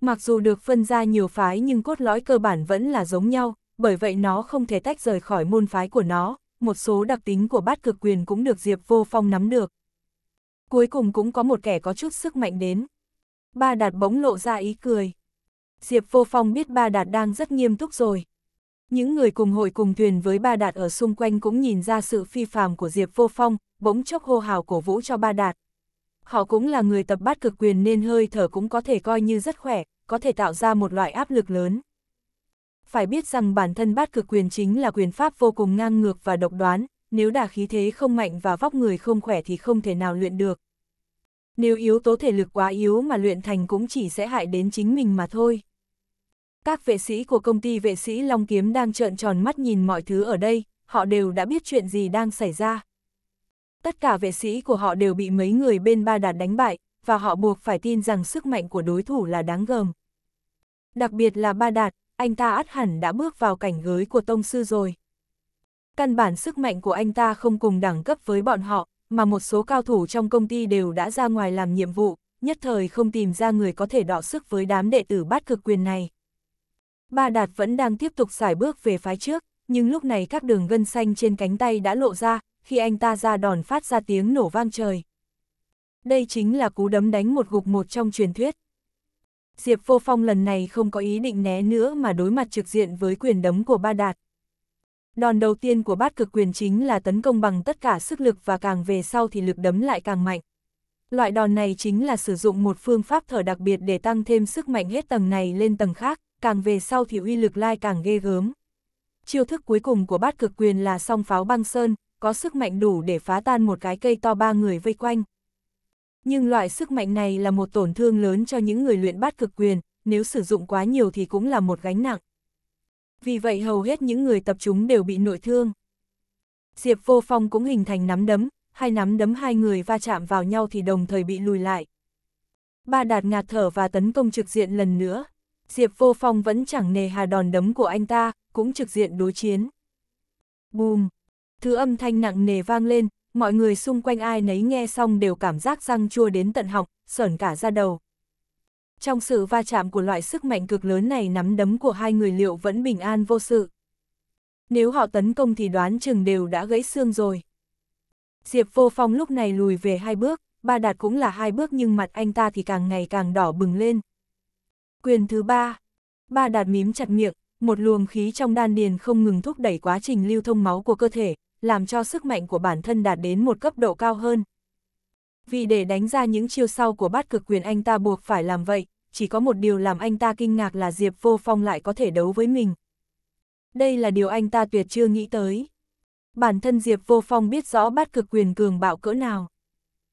Mặc dù được phân ra nhiều phái nhưng cốt lõi cơ bản vẫn là giống nhau, bởi vậy nó không thể tách rời khỏi môn phái của nó, một số đặc tính của bát cực quyền cũng được Diệp Vô Phong nắm được. Cuối cùng cũng có một kẻ có chút sức mạnh đến. Ba Đạt bỗng lộ ra ý cười. Diệp Vô Phong biết Ba Đạt đang rất nghiêm túc rồi. Những người cùng hội cùng thuyền với Ba Đạt ở xung quanh cũng nhìn ra sự phi phàm của Diệp Vô Phong, bỗng chốc hô hào cổ vũ cho Ba Đạt. Họ cũng là người tập bát cực quyền nên hơi thở cũng có thể coi như rất khỏe, có thể tạo ra một loại áp lực lớn phải biết rằng bản thân bát cực quyền chính là quyền pháp vô cùng ngang ngược và độc đoán, nếu đả khí thế không mạnh và vóc người không khỏe thì không thể nào luyện được. Nếu yếu tố thể lực quá yếu mà luyện thành cũng chỉ sẽ hại đến chính mình mà thôi. Các vệ sĩ của công ty vệ sĩ Long Kiếm đang trợn tròn mắt nhìn mọi thứ ở đây, họ đều đã biết chuyện gì đang xảy ra. Tất cả vệ sĩ của họ đều bị mấy người bên ba đạt đánh bại, và họ buộc phải tin rằng sức mạnh của đối thủ là đáng gờm. Đặc biệt là ba đạt, anh ta át hẳn đã bước vào cảnh giới của tông sư rồi. Căn bản sức mạnh của anh ta không cùng đẳng cấp với bọn họ, mà một số cao thủ trong công ty đều đã ra ngoài làm nhiệm vụ, nhất thời không tìm ra người có thể đọ sức với đám đệ tử bát cực quyền này. Ba Đạt vẫn đang tiếp tục xài bước về phái trước, nhưng lúc này các đường gân xanh trên cánh tay đã lộ ra, khi anh ta ra đòn phát ra tiếng nổ vang trời. Đây chính là cú đấm đánh một gục một trong truyền thuyết. Diệp Vô Phong lần này không có ý định né nữa mà đối mặt trực diện với quyền đấm của Ba Đạt. Đòn đầu tiên của bát cực quyền chính là tấn công bằng tất cả sức lực và càng về sau thì lực đấm lại càng mạnh. Loại đòn này chính là sử dụng một phương pháp thở đặc biệt để tăng thêm sức mạnh hết tầng này lên tầng khác, càng về sau thì uy lực lai càng ghê gớm. Chiêu thức cuối cùng của bát cực quyền là song pháo băng sơn, có sức mạnh đủ để phá tan một cái cây to ba người vây quanh. Nhưng loại sức mạnh này là một tổn thương lớn cho những người luyện bát cực quyền, nếu sử dụng quá nhiều thì cũng là một gánh nặng. Vì vậy hầu hết những người tập chúng đều bị nội thương. Diệp Vô Phong cũng hình thành nắm đấm, hai nắm đấm hai người va chạm vào nhau thì đồng thời bị lùi lại. Ba đạt ngạt thở và tấn công trực diện lần nữa. Diệp Vô Phong vẫn chẳng nề hà đòn đấm của anh ta, cũng trực diện đối chiến. Bùm! Thứ âm thanh nặng nề vang lên, mọi người xung quanh ai nấy nghe xong đều cảm giác răng chua đến tận họng, sởn cả ra đầu. Trong sự va chạm của loại sức mạnh cực lớn này nắm đấm của hai người liệu vẫn bình an vô sự. Nếu họ tấn công thì đoán chừng đều đã gãy xương rồi. Diệp Vô Phong lúc này lùi về hai bước, ba đạt cũng là hai bước nhưng mặt anh ta thì càng ngày càng đỏ bừng lên. Quyền thứ ba, ba đạt mím chặt miệng, một luồng khí trong đan điền không ngừng thúc đẩy quá trình lưu thông máu của cơ thể, làm cho sức mạnh của bản thân đạt đến một cấp độ cao hơn. Vì để đánh ra những chiêu sau của bát cực quyền anh ta buộc phải làm vậy, chỉ có một điều làm anh ta kinh ngạc là Diệp Vô Phong lại có thể đấu với mình. Đây là điều anh ta tuyệt chưa nghĩ tới. Bản thân Diệp Vô Phong biết rõ bát cực quyền cường bạo cỡ nào.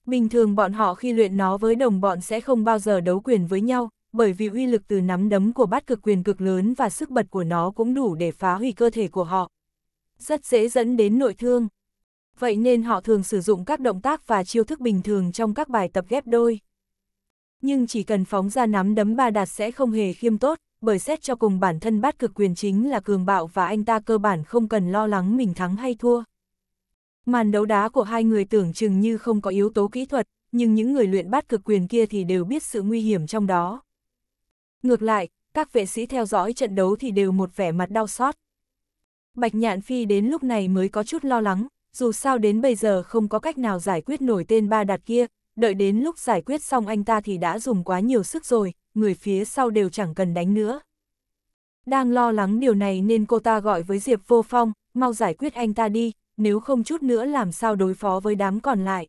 Bình thường bọn họ khi luyện nó với đồng bọn sẽ không bao giờ đấu quyền với nhau, bởi vì uy lực từ nắm đấm của bát cực quyền cực lớn và sức bật của nó cũng đủ để phá hủy cơ thể của họ rất dễ dẫn đến nội thương. Vậy nên họ thường sử dụng các động tác và chiêu thức bình thường trong các bài tập ghép đôi. Nhưng chỉ cần phóng ra nắm đấm ba đạt sẽ không hề khiêm tốt, bởi xét cho cùng bản thân bát cực quyền chính là cường bạo và anh ta cơ bản không cần lo lắng mình thắng hay thua. Màn đấu đá của hai người tưởng chừng như không có yếu tố kỹ thuật, nhưng những người luyện bát cực quyền kia thì đều biết sự nguy hiểm trong đó. Ngược lại, các vệ sĩ theo dõi trận đấu thì đều một vẻ mặt đau xót. Bạch Nhạn Phi đến lúc này mới có chút lo lắng, dù sao đến bây giờ không có cách nào giải quyết nổi tên ba đạt kia, đợi đến lúc giải quyết xong anh ta thì đã dùng quá nhiều sức rồi, người phía sau đều chẳng cần đánh nữa. Đang lo lắng điều này nên cô ta gọi với Diệp Vô Phong, mau giải quyết anh ta đi, nếu không chút nữa làm sao đối phó với đám còn lại.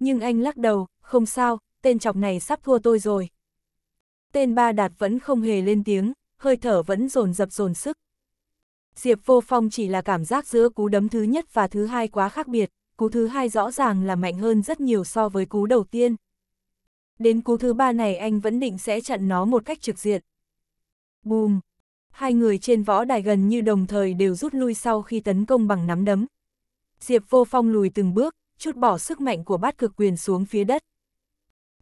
Nhưng anh lắc đầu, không sao, tên chọc này sắp thua tôi rồi. Tên ba đạt vẫn không hề lên tiếng, hơi thở vẫn dồn dập dồn sức, Diệp Vô Phong chỉ là cảm giác giữa cú đấm thứ nhất và thứ hai quá khác biệt, cú thứ hai rõ ràng là mạnh hơn rất nhiều so với cú đầu tiên. Đến cú thứ ba này anh vẫn định sẽ chặn nó một cách trực diện. Bùm! Hai người trên võ đài gần như đồng thời đều rút lui sau khi tấn công bằng nắm đấm. Diệp Vô Phong lùi từng bước, chút bỏ sức mạnh của bát cực quyền xuống phía đất.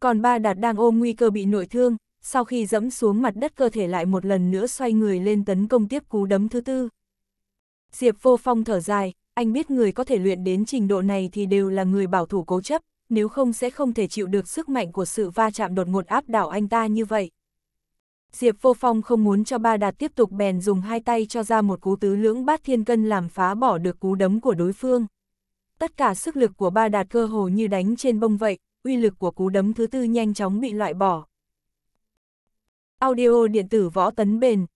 Còn ba đạt đang ôm nguy cơ bị nội thương, sau khi dẫm xuống mặt đất cơ thể lại một lần nữa xoay người lên tấn công tiếp cú đấm thứ tư. Diệp Vô Phong thở dài, anh biết người có thể luyện đến trình độ này thì đều là người bảo thủ cố chấp, nếu không sẽ không thể chịu được sức mạnh của sự va chạm đột ngột áp đảo anh ta như vậy. Diệp Vô Phong không muốn cho Ba Đạt tiếp tục bèn dùng hai tay cho ra một cú tứ lưỡng bát thiên cân làm phá bỏ được cú đấm của đối phương. Tất cả sức lực của Ba Đạt cơ hồ như đánh trên bông vậy, uy lực của cú đấm thứ tư nhanh chóng bị loại bỏ. Audio điện tử võ tấn bền,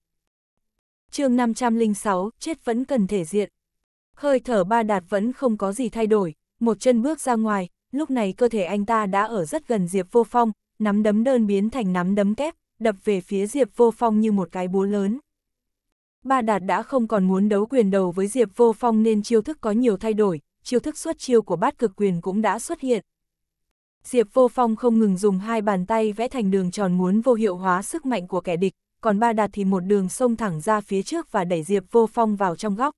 chương 506, chết vẫn cần thể diện. Hơi thở ba đạt vẫn không có gì thay đổi, một chân bước ra ngoài, lúc này cơ thể anh ta đã ở rất gần Diệp Vô Phong, nắm đấm đơn biến thành nắm đấm kép, đập về phía Diệp Vô Phong như một cái búa lớn. Ba Đạt đã không còn muốn đấu quyền đầu với Diệp Vô Phong nên chiêu thức có nhiều thay đổi, chiêu thức xuất chiêu của bát cực quyền cũng đã xuất hiện. Diệp Vô Phong không ngừng dùng hai bàn tay vẽ thành đường tròn muốn vô hiệu hóa sức mạnh của kẻ địch, còn ba đạt thì một đường xông thẳng ra phía trước và đẩy Diệp Vô Phong vào trong góc.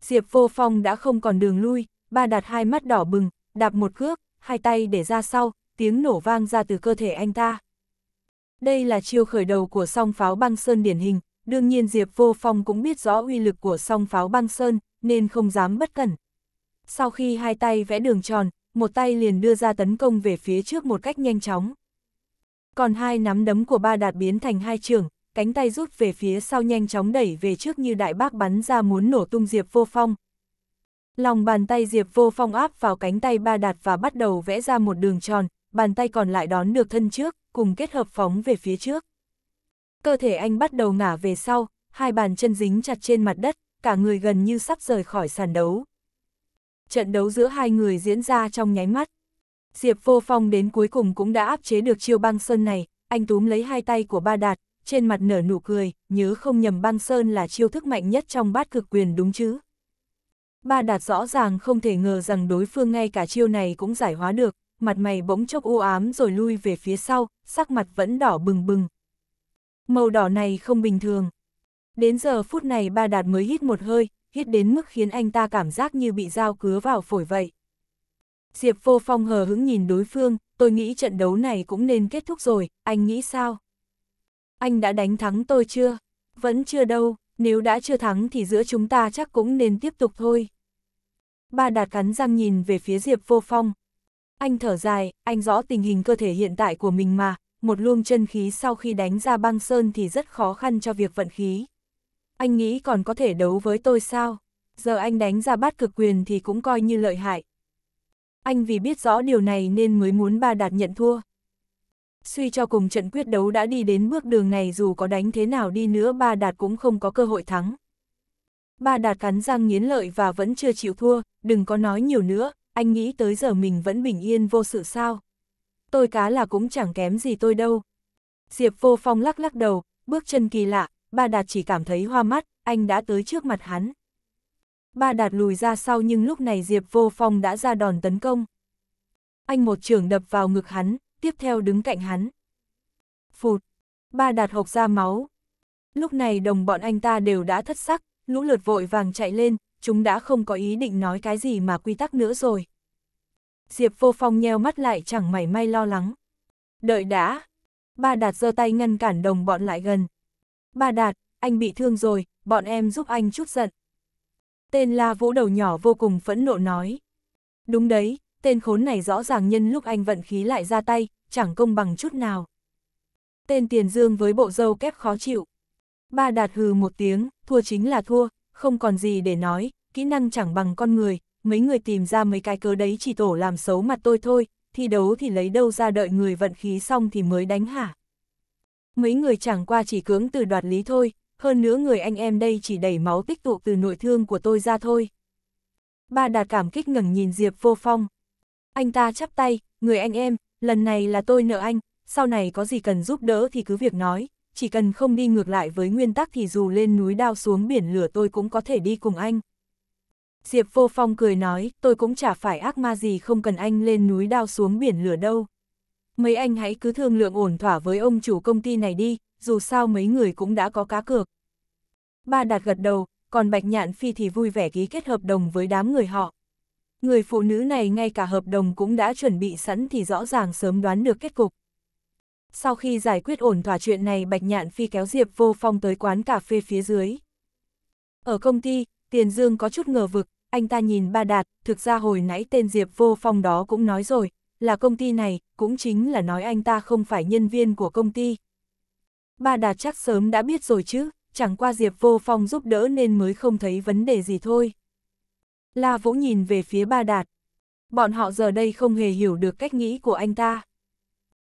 Diệp Vô Phong đã không còn đường lui, ba đạt hai mắt đỏ bừng, đạp một cước, hai tay để ra sau, tiếng nổ vang ra từ cơ thể anh ta. Đây là chiêu khởi đầu của song pháo băng sơn điển hình, đương nhiên Diệp Vô Phong cũng biết rõ uy lực của song pháo băng sơn, nên không dám bất cẩn. Sau khi hai tay vẽ đường tròn, một tay liền đưa ra tấn công về phía trước một cách nhanh chóng còn hai nắm đấm của ba đạt biến thành hai trường, cánh tay rút về phía sau nhanh chóng đẩy về trước như đại bác bắn ra muốn nổ tung Diệp Vô Phong. Lòng bàn tay Diệp Vô Phong áp vào cánh tay ba đạt và bắt đầu vẽ ra một đường tròn, bàn tay còn lại đón được thân trước, cùng kết hợp phóng về phía trước. Cơ thể anh bắt đầu ngả về sau, hai bàn chân dính chặt trên mặt đất, cả người gần như sắp rời khỏi sàn đấu. Trận đấu giữa hai người diễn ra trong nháy mắt. Diệp Vô Phong đến cuối cùng cũng đã áp chế được chiêu băng sơn này, anh túm lấy hai tay của ba đạt, trên mặt nở nụ cười, nhớ không nhầm băng sơn là chiêu thức mạnh nhất trong bát cực quyền đúng chứ. Ba đạt rõ ràng không thể ngờ rằng đối phương ngay cả chiêu này cũng giải hóa được, mặt mày bỗng chốc u ám rồi lui về phía sau, sắc mặt vẫn đỏ bừng bừng. Màu đỏ này không bình thường. Đến giờ phút này ba đạt mới hít một hơi, hít đến mức khiến anh ta cảm giác như bị dao cứa vào phổi vậy. Diệp Vô Phong hờ hững nhìn đối phương, tôi nghĩ trận đấu này cũng nên kết thúc rồi, anh nghĩ sao? Anh đã đánh thắng tôi chưa? Vẫn chưa đâu, nếu đã chưa thắng thì giữa chúng ta chắc cũng nên tiếp tục thôi. Ba đạt cắn răng nhìn về phía Diệp Vô Phong. Anh thở dài, anh rõ tình hình cơ thể hiện tại của mình mà, một luông chân khí sau khi đánh ra băng sơn thì rất khó khăn cho việc vận khí. Anh nghĩ còn có thể đấu với tôi sao? Giờ anh đánh ra bát cực quyền thì cũng coi như lợi hại, anh vì biết rõ điều này nên mới muốn ba đạt nhận thua. Suy cho cùng trận quyết đấu đã đi đến bước đường này dù có đánh thế nào đi nữa ba đạt cũng không có cơ hội thắng. Ba đạt cắn răng nghiến lợi và vẫn chưa chịu thua, đừng có nói nhiều nữa, anh nghĩ tới giờ mình vẫn bình yên vô sự sao. Tôi cá là cũng chẳng kém gì tôi đâu. Diệp vô phong lắc lắc đầu, bước chân kỳ lạ, ba đạt chỉ cảm thấy hoa mắt, anh đã tới trước mặt hắn ba đạt lùi ra sau nhưng lúc này Diệp Vô Phong đã ra đòn tấn công. Anh một trưởng đập vào ngực hắn, tiếp theo đứng cạnh hắn. Phụt, ba đạt hộc ra máu. Lúc này đồng bọn anh ta đều đã thất sắc, lũ lượt vội vàng chạy lên, chúng đã không có ý định nói cái gì mà quy tắc nữa rồi. Diệp Vô Phong nheo mắt lại chẳng mảy may lo lắng. Đợi đã. Ba Đạt giơ tay ngăn cản đồng bọn lại gần. Ba Đạt, anh bị thương rồi, bọn em giúp anh chút giận. Tên la vũ đầu nhỏ vô cùng phẫn nộ nói. Đúng đấy, tên khốn này rõ ràng nhân lúc anh vận khí lại ra tay, chẳng công bằng chút nào. Tên tiền dương với bộ dâu kép khó chịu. Ba đạt hừ một tiếng, thua chính là thua, không còn gì để nói, kỹ năng chẳng bằng con người, mấy người tìm ra mấy cái cớ đấy chỉ tổ làm xấu mặt tôi thôi, thi đấu thì lấy đâu ra đợi người vận khí xong thì mới đánh hả. Mấy người chẳng qua chỉ cưỡng từ đoạt lý thôi, hơn nữa người anh em đây chỉ đẩy máu tích tụ từ nội thương của tôi ra thôi. Ba Đạt cảm kích ngẩng nhìn Diệp Vô Phong. Anh ta chắp tay, người anh em, lần này là tôi nợ anh, sau này có gì cần giúp đỡ thì cứ việc nói, chỉ cần không đi ngược lại với nguyên tắc thì dù lên núi đao xuống biển lửa tôi cũng có thể đi cùng anh. Diệp Vô Phong cười nói, tôi cũng chả phải ác ma gì không cần anh lên núi đao xuống biển lửa đâu. Mấy anh hãy cứ thương lượng ổn thỏa với ông chủ công ty này đi, dù sao mấy người cũng đã có cá cược. Ba đạt gật đầu, còn Bạch Nhạn Phi thì vui vẻ ký kết hợp đồng với đám người họ. Người phụ nữ này ngay cả hợp đồng cũng đã chuẩn bị sẵn thì rõ ràng sớm đoán được kết cục. Sau khi giải quyết ổn thỏa chuyện này Bạch Nhạn Phi kéo Diệp Vô Phong tới quán cà phê phía dưới. Ở công ty, Tiền Dương có chút ngờ vực, anh ta nhìn ba đạt, thực ra hồi nãy tên Diệp Vô Phong đó cũng nói rồi, là công ty này, cũng chính là nói anh ta không phải nhân viên của công ty, Ba Đạt chắc sớm đã biết rồi chứ, chẳng qua Diệp Vô Phong giúp đỡ nên mới không thấy vấn đề gì thôi. La Vũ nhìn về phía Ba Đạt. Bọn họ giờ đây không hề hiểu được cách nghĩ của anh ta.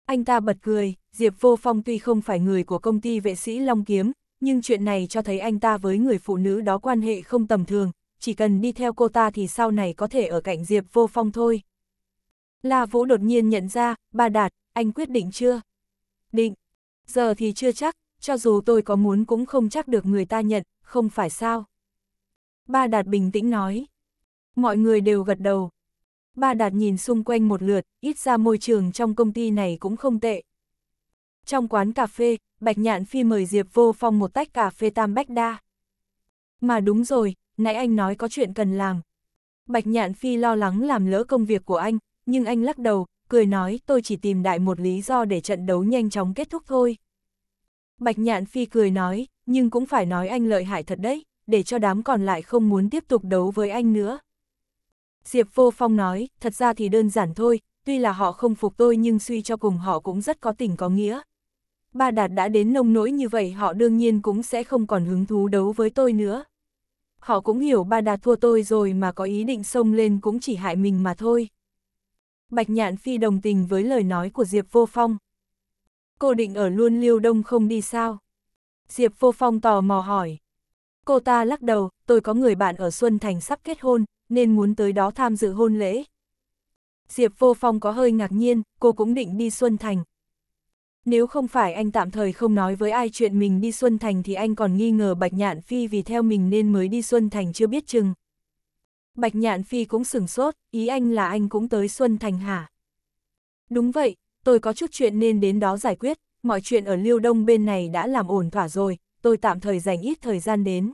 Anh ta bật cười, Diệp Vô Phong tuy không phải người của công ty vệ sĩ Long Kiếm, nhưng chuyện này cho thấy anh ta với người phụ nữ đó quan hệ không tầm thường, chỉ cần đi theo cô ta thì sau này có thể ở cạnh Diệp Vô Phong thôi. La Vũ đột nhiên nhận ra, Ba Đạt, anh quyết định chưa? Định giờ thì chưa chắc, cho dù tôi có muốn cũng không chắc được người ta nhận, không phải sao. Ba Đạt bình tĩnh nói. Mọi người đều gật đầu. Ba Đạt nhìn xung quanh một lượt, ít ra môi trường trong công ty này cũng không tệ. Trong quán cà phê, Bạch Nhạn Phi mời Diệp Vô Phong một tách cà phê Tam Bách Đa. Mà đúng rồi, nãy anh nói có chuyện cần làm. Bạch Nhạn Phi lo lắng làm lỡ công việc của anh, nhưng anh lắc đầu, cười nói tôi chỉ tìm đại một lý do để trận đấu nhanh chóng kết thúc thôi. Bạch Nhạn Phi cười nói, nhưng cũng phải nói anh lợi hại thật đấy, để cho đám còn lại không muốn tiếp tục đấu với anh nữa. Diệp Vô Phong nói, thật ra thì đơn giản thôi, tuy là họ không phục tôi nhưng suy cho cùng họ cũng rất có tình có nghĩa. Ba Đạt đã đến nông nỗi như vậy họ đương nhiên cũng sẽ không còn hứng thú đấu với tôi nữa. Họ cũng hiểu Ba Đạt thua tôi rồi mà có ý định xông lên cũng chỉ hại mình mà thôi. Bạch Nhạn Phi đồng tình với lời nói của Diệp Vô Phong. Cô định ở luôn liêu đông không đi sao? Diệp Vô Phong tò mò hỏi. Cô ta lắc đầu, tôi có người bạn ở Xuân Thành sắp kết hôn, nên muốn tới đó tham dự hôn lễ. Diệp Vô Phong có hơi ngạc nhiên, cô cũng định đi Xuân Thành. Nếu không phải anh tạm thời không nói với ai chuyện mình đi Xuân Thành thì anh còn nghi ngờ Bạch Nhạn Phi vì theo mình nên mới đi Xuân Thành chưa biết chừng. Bạch Nhạn Phi cũng sừng sốt, ý anh là anh cũng tới Xuân Thành hả? Đúng vậy, tôi có chút chuyện nên đến đó giải quyết, mọi chuyện ở Liêu Đông bên này đã làm ổn thỏa rồi, tôi tạm thời dành ít thời gian đến.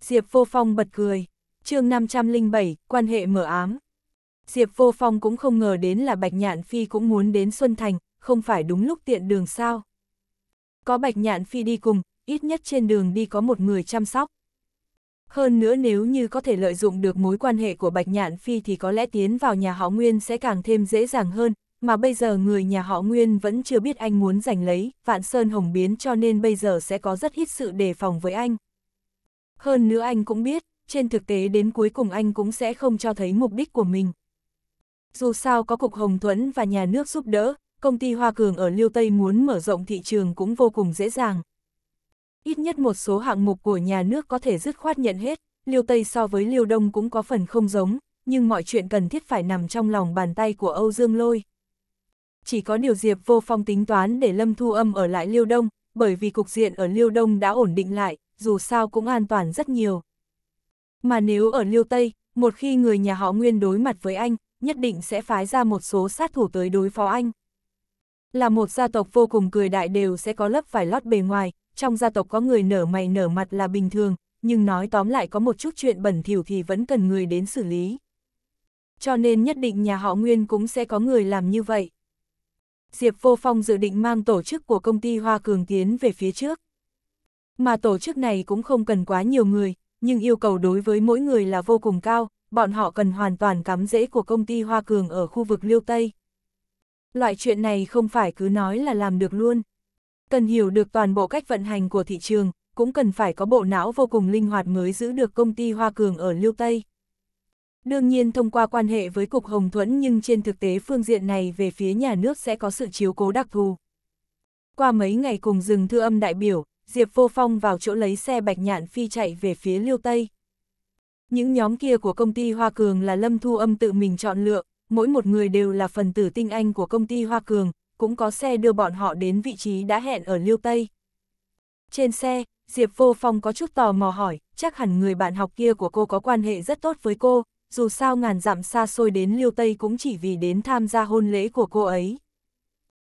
Diệp Vô Phong bật cười, chương 507, quan hệ mở ám. Diệp Vô Phong cũng không ngờ đến là Bạch Nhạn Phi cũng muốn đến Xuân Thành, không phải đúng lúc tiện đường sao. Có Bạch Nhạn Phi đi cùng, ít nhất trên đường đi có một người chăm sóc. Hơn nữa nếu như có thể lợi dụng được mối quan hệ của Bạch Nhạn Phi thì có lẽ tiến vào nhà họ Nguyên sẽ càng thêm dễ dàng hơn, mà bây giờ người nhà họ Nguyên vẫn chưa biết anh muốn giành lấy, Vạn Sơn Hồng biến cho nên bây giờ sẽ có rất ít sự đề phòng với anh. Hơn nữa anh cũng biết, trên thực tế đến cuối cùng anh cũng sẽ không cho thấy mục đích của mình. Dù sao có Cục Hồng Thuẫn và nhà nước giúp đỡ, công ty Hoa Cường ở Liêu Tây muốn mở rộng thị trường cũng vô cùng dễ dàng ít nhất một số hạng mục của nhà nước có thể dứt khoát nhận hết, Liêu Tây so với Liêu Đông cũng có phần không giống, nhưng mọi chuyện cần thiết phải nằm trong lòng bàn tay của Âu Dương Lôi. Chỉ có điều Diệp vô phong tính toán để Lâm Thu Âm ở lại Liêu Đông, bởi vì cục diện ở Liêu Đông đã ổn định lại, dù sao cũng an toàn rất nhiều. Mà nếu ở Liêu Tây, một khi người nhà họ Nguyên đối mặt với anh, nhất định sẽ phái ra một số sát thủ tới đối phó anh. Là một gia tộc vô cùng cười đại đều sẽ có lớp vải lót bề ngoài, trong gia tộc có người nở mày nở mặt là bình thường, nhưng nói tóm lại có một chút chuyện bẩn thỉu thì vẫn cần người đến xử lý. Cho nên nhất định nhà họ Nguyên cũng sẽ có người làm như vậy. Diệp Vô Phong dự định mang tổ chức của công ty Hoa Cường tiến về phía trước. Mà tổ chức này cũng không cần quá nhiều người, nhưng yêu cầu đối với mỗi người là vô cùng cao, bọn họ cần hoàn toàn cắm rễ của công ty Hoa Cường ở khu vực Liêu Tây. Loại chuyện này không phải cứ nói là làm được luôn. Cần hiểu được toàn bộ cách vận hành của thị trường, cũng cần phải có bộ não vô cùng linh hoạt mới giữ được công ty Hoa Cường ở Lưu Tây. Đương nhiên thông qua quan hệ với Cục Hồng Thuẫn nhưng trên thực tế phương diện này về phía nhà nước sẽ có sự chiếu cố đặc thù. Qua mấy ngày cùng dừng thư âm đại biểu, Diệp Vô Phong vào chỗ lấy xe bạch nhạn phi chạy về phía Liêu Tây. Những nhóm kia của công ty Hoa Cường là Lâm Thu Âm tự mình chọn lựa, mỗi một người đều là phần tử tinh anh của công ty Hoa Cường, cũng có xe đưa bọn họ đến vị trí đã hẹn ở Liêu Tây. Trên xe, Diệp Vô Phong có chút tò mò hỏi, chắc hẳn người bạn học kia của cô có quan hệ rất tốt với cô, dù sao ngàn dặm xa xôi đến Liêu Tây cũng chỉ vì đến tham gia hôn lễ của cô ấy.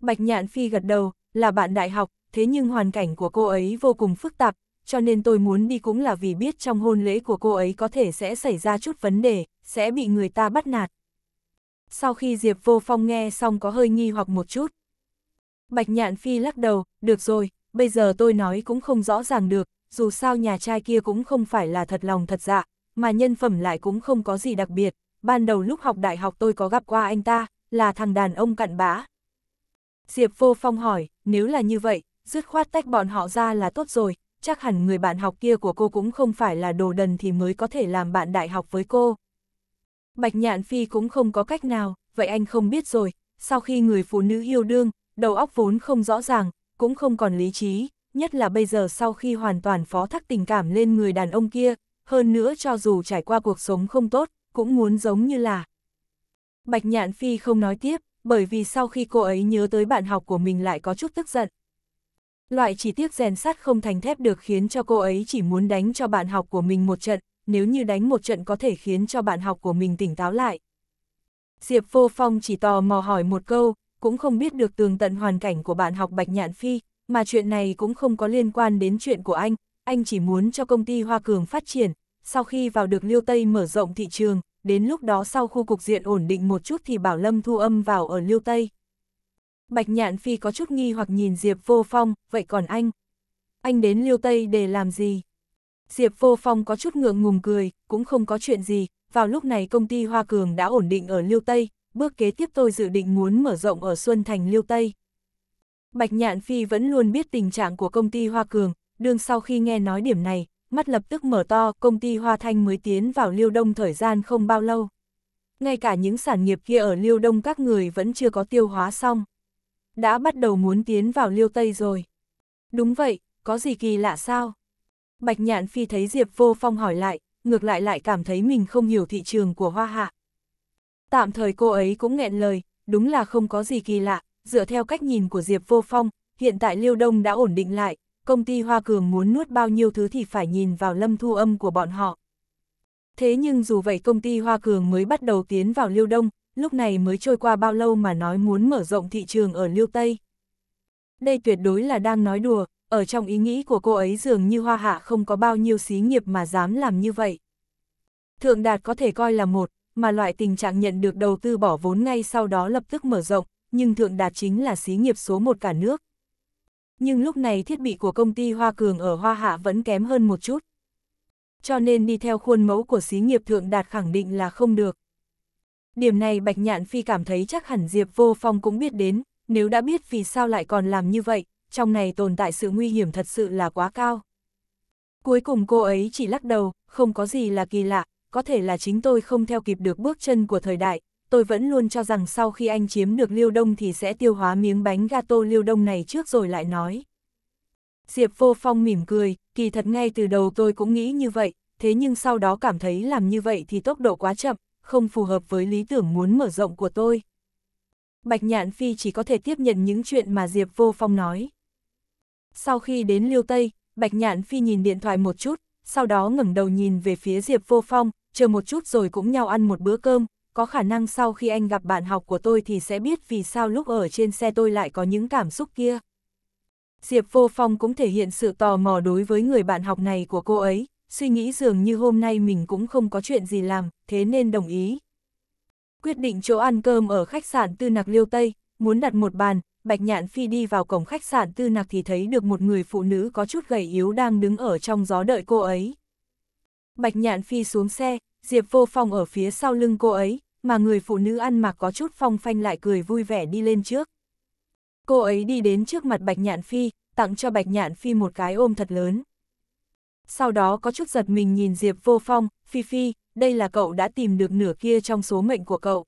Bạch Nhạn Phi gật đầu, là bạn đại học, thế nhưng hoàn cảnh của cô ấy vô cùng phức tạp, cho nên tôi muốn đi cũng là vì biết trong hôn lễ của cô ấy có thể sẽ xảy ra chút vấn đề, sẽ bị người ta bắt nạt, sau khi Diệp Vô Phong nghe xong có hơi nghi hoặc một chút. Bạch Nhạn Phi lắc đầu, được rồi, bây giờ tôi nói cũng không rõ ràng được, dù sao nhà trai kia cũng không phải là thật lòng thật dạ, mà nhân phẩm lại cũng không có gì đặc biệt. Ban đầu lúc học đại học tôi có gặp qua anh ta, là thằng đàn ông cặn bã. Diệp Vô Phong hỏi, nếu là như vậy, dứt khoát tách bọn họ ra là tốt rồi, chắc hẳn người bạn học kia của cô cũng không phải là đồ đần thì mới có thể làm bạn đại học với cô. Bạch Nhạn Phi cũng không có cách nào, vậy anh không biết rồi, sau khi người phụ nữ yêu đương, đầu óc vốn không rõ ràng, cũng không còn lý trí, nhất là bây giờ sau khi hoàn toàn phó thác tình cảm lên người đàn ông kia, hơn nữa cho dù trải qua cuộc sống không tốt, cũng muốn giống như là. Bạch Nhạn Phi không nói tiếp, bởi vì sau khi cô ấy nhớ tới bạn học của mình lại có chút tức giận. Loại chỉ tiếc rèn sắt không thành thép được khiến cho cô ấy chỉ muốn đánh cho bạn học của mình một trận, nếu như đánh một trận có thể khiến cho bạn học của mình tỉnh táo lại. Diệp Vô Phong chỉ tò mò hỏi một câu, cũng không biết được tường tận hoàn cảnh của bạn học Bạch Nhạn Phi, mà chuyện này cũng không có liên quan đến chuyện của anh, anh chỉ muốn cho công ty Hoa Cường phát triển, sau khi vào được Liêu Tây mở rộng thị trường, đến lúc đó sau khu cục diện ổn định một chút thì Bảo Lâm thu âm vào ở Liêu Tây. Bạch Nhạn Phi có chút nghi hoặc nhìn Diệp Vô Phong, vậy còn anh? Anh đến Liêu Tây để làm gì? Diệp Vô Phong có chút ngượng ngùng cười, cũng không có chuyện gì, vào lúc này công ty Hoa Cường đã ổn định ở Liêu Tây, bước kế tiếp tôi dự định muốn mở rộng ở Xuân Thành Liêu Tây. Bạch Nhạn Phi vẫn luôn biết tình trạng của công ty Hoa Cường, đương sau khi nghe nói điểm này, mắt lập tức mở to, công ty Hoa Thanh mới tiến vào Liêu Đông thời gian không bao lâu. Ngay cả những sản nghiệp kia ở Liêu Đông các người vẫn chưa có tiêu hóa xong. Đã bắt đầu muốn tiến vào Liêu Tây rồi. Đúng vậy, có gì kỳ lạ sao? Bạch Nhạn Phi thấy Diệp Vô Phong hỏi lại, ngược lại lại cảm thấy mình không hiểu thị trường của Hoa Hạ. Tạm thời cô ấy cũng nghẹn lời, đúng là không có gì kỳ lạ, dựa theo cách nhìn của Diệp Vô Phong, hiện tại Liêu Đông đã ổn định lại, công ty Hoa Cường muốn nuốt bao nhiêu thứ thì phải nhìn vào lâm thu âm của bọn họ. Thế nhưng dù vậy công ty Hoa Cường mới bắt đầu tiến vào Liêu Đông, lúc này mới trôi qua bao lâu mà nói muốn mở rộng thị trường ở Liêu Tây. Đây tuyệt đối là đang nói đùa, ở trong ý nghĩ của cô ấy dường như hoa hạ không có bao nhiêu xí nghiệp mà dám làm như vậy. Thượng đạt có thể coi là một, mà loại tình trạng nhận được đầu tư bỏ vốn ngay sau đó lập tức mở rộng, nhưng thượng đạt chính là xí nghiệp số một cả nước. Nhưng lúc này thiết bị của công ty Hoa Cường ở Hoa Hạ vẫn kém hơn một chút. Cho nên đi theo khuôn mẫu của xí nghiệp thượng đạt khẳng định là không được. Điểm này Bạch Nhạn Phi cảm thấy chắc hẳn Diệp Vô Phong cũng biết đến, nếu đã biết vì sao lại còn làm như vậy, trong này tồn tại sự nguy hiểm thật sự là quá cao. Cuối cùng cô ấy chỉ lắc đầu, không có gì là kỳ lạ, có thể là chính tôi không theo kịp được bước chân của thời đại, tôi vẫn luôn cho rằng sau khi anh chiếm được Liêu Đông thì sẽ tiêu hóa miếng bánh gato Liêu Đông này trước rồi lại nói. Diệp Vô Phong mỉm cười, kỳ thật ngay từ đầu tôi cũng nghĩ như vậy, thế nhưng sau đó cảm thấy làm như vậy thì tốc độ quá chậm, không phù hợp với lý tưởng muốn mở rộng của tôi. Bạch Nhạn Phi chỉ có thể tiếp nhận những chuyện mà Diệp Vô Phong nói. Sau khi đến Liêu Tây, Bạch Nhạn Phi nhìn điện thoại một chút, sau đó ngẩng đầu nhìn về phía Diệp Vô Phong, chờ một chút rồi cũng nhau ăn một bữa cơm, có khả năng sau khi anh gặp bạn học của tôi thì sẽ biết vì sao lúc ở trên xe tôi lại có những cảm xúc kia. Diệp Vô Phong cũng thể hiện sự tò mò đối với người bạn học này của cô ấy, suy nghĩ dường như hôm nay mình cũng không có chuyện gì làm, thế nên đồng ý. Quyết định chỗ ăn cơm ở khách sạn Tư Nặc Liêu Tây, muốn đặt một bàn, Bạch Nhạn Phi đi vào cổng khách sạn tư nặc thì thấy được một người phụ nữ có chút gầy yếu đang đứng ở trong gió đợi cô ấy. Bạch Nhạn Phi xuống xe, Diệp Vô Phong ở phía sau lưng cô ấy, mà người phụ nữ ăn mặc có chút phong phanh lại cười vui vẻ đi lên trước. Cô ấy đi đến trước mặt Bạch Nhạn Phi, tặng cho Bạch Nhạn Phi một cái ôm thật lớn. Sau đó có chút giật mình nhìn Diệp Vô Phong, Phi Phi, đây là cậu đã tìm được nửa kia trong số mệnh của cậu.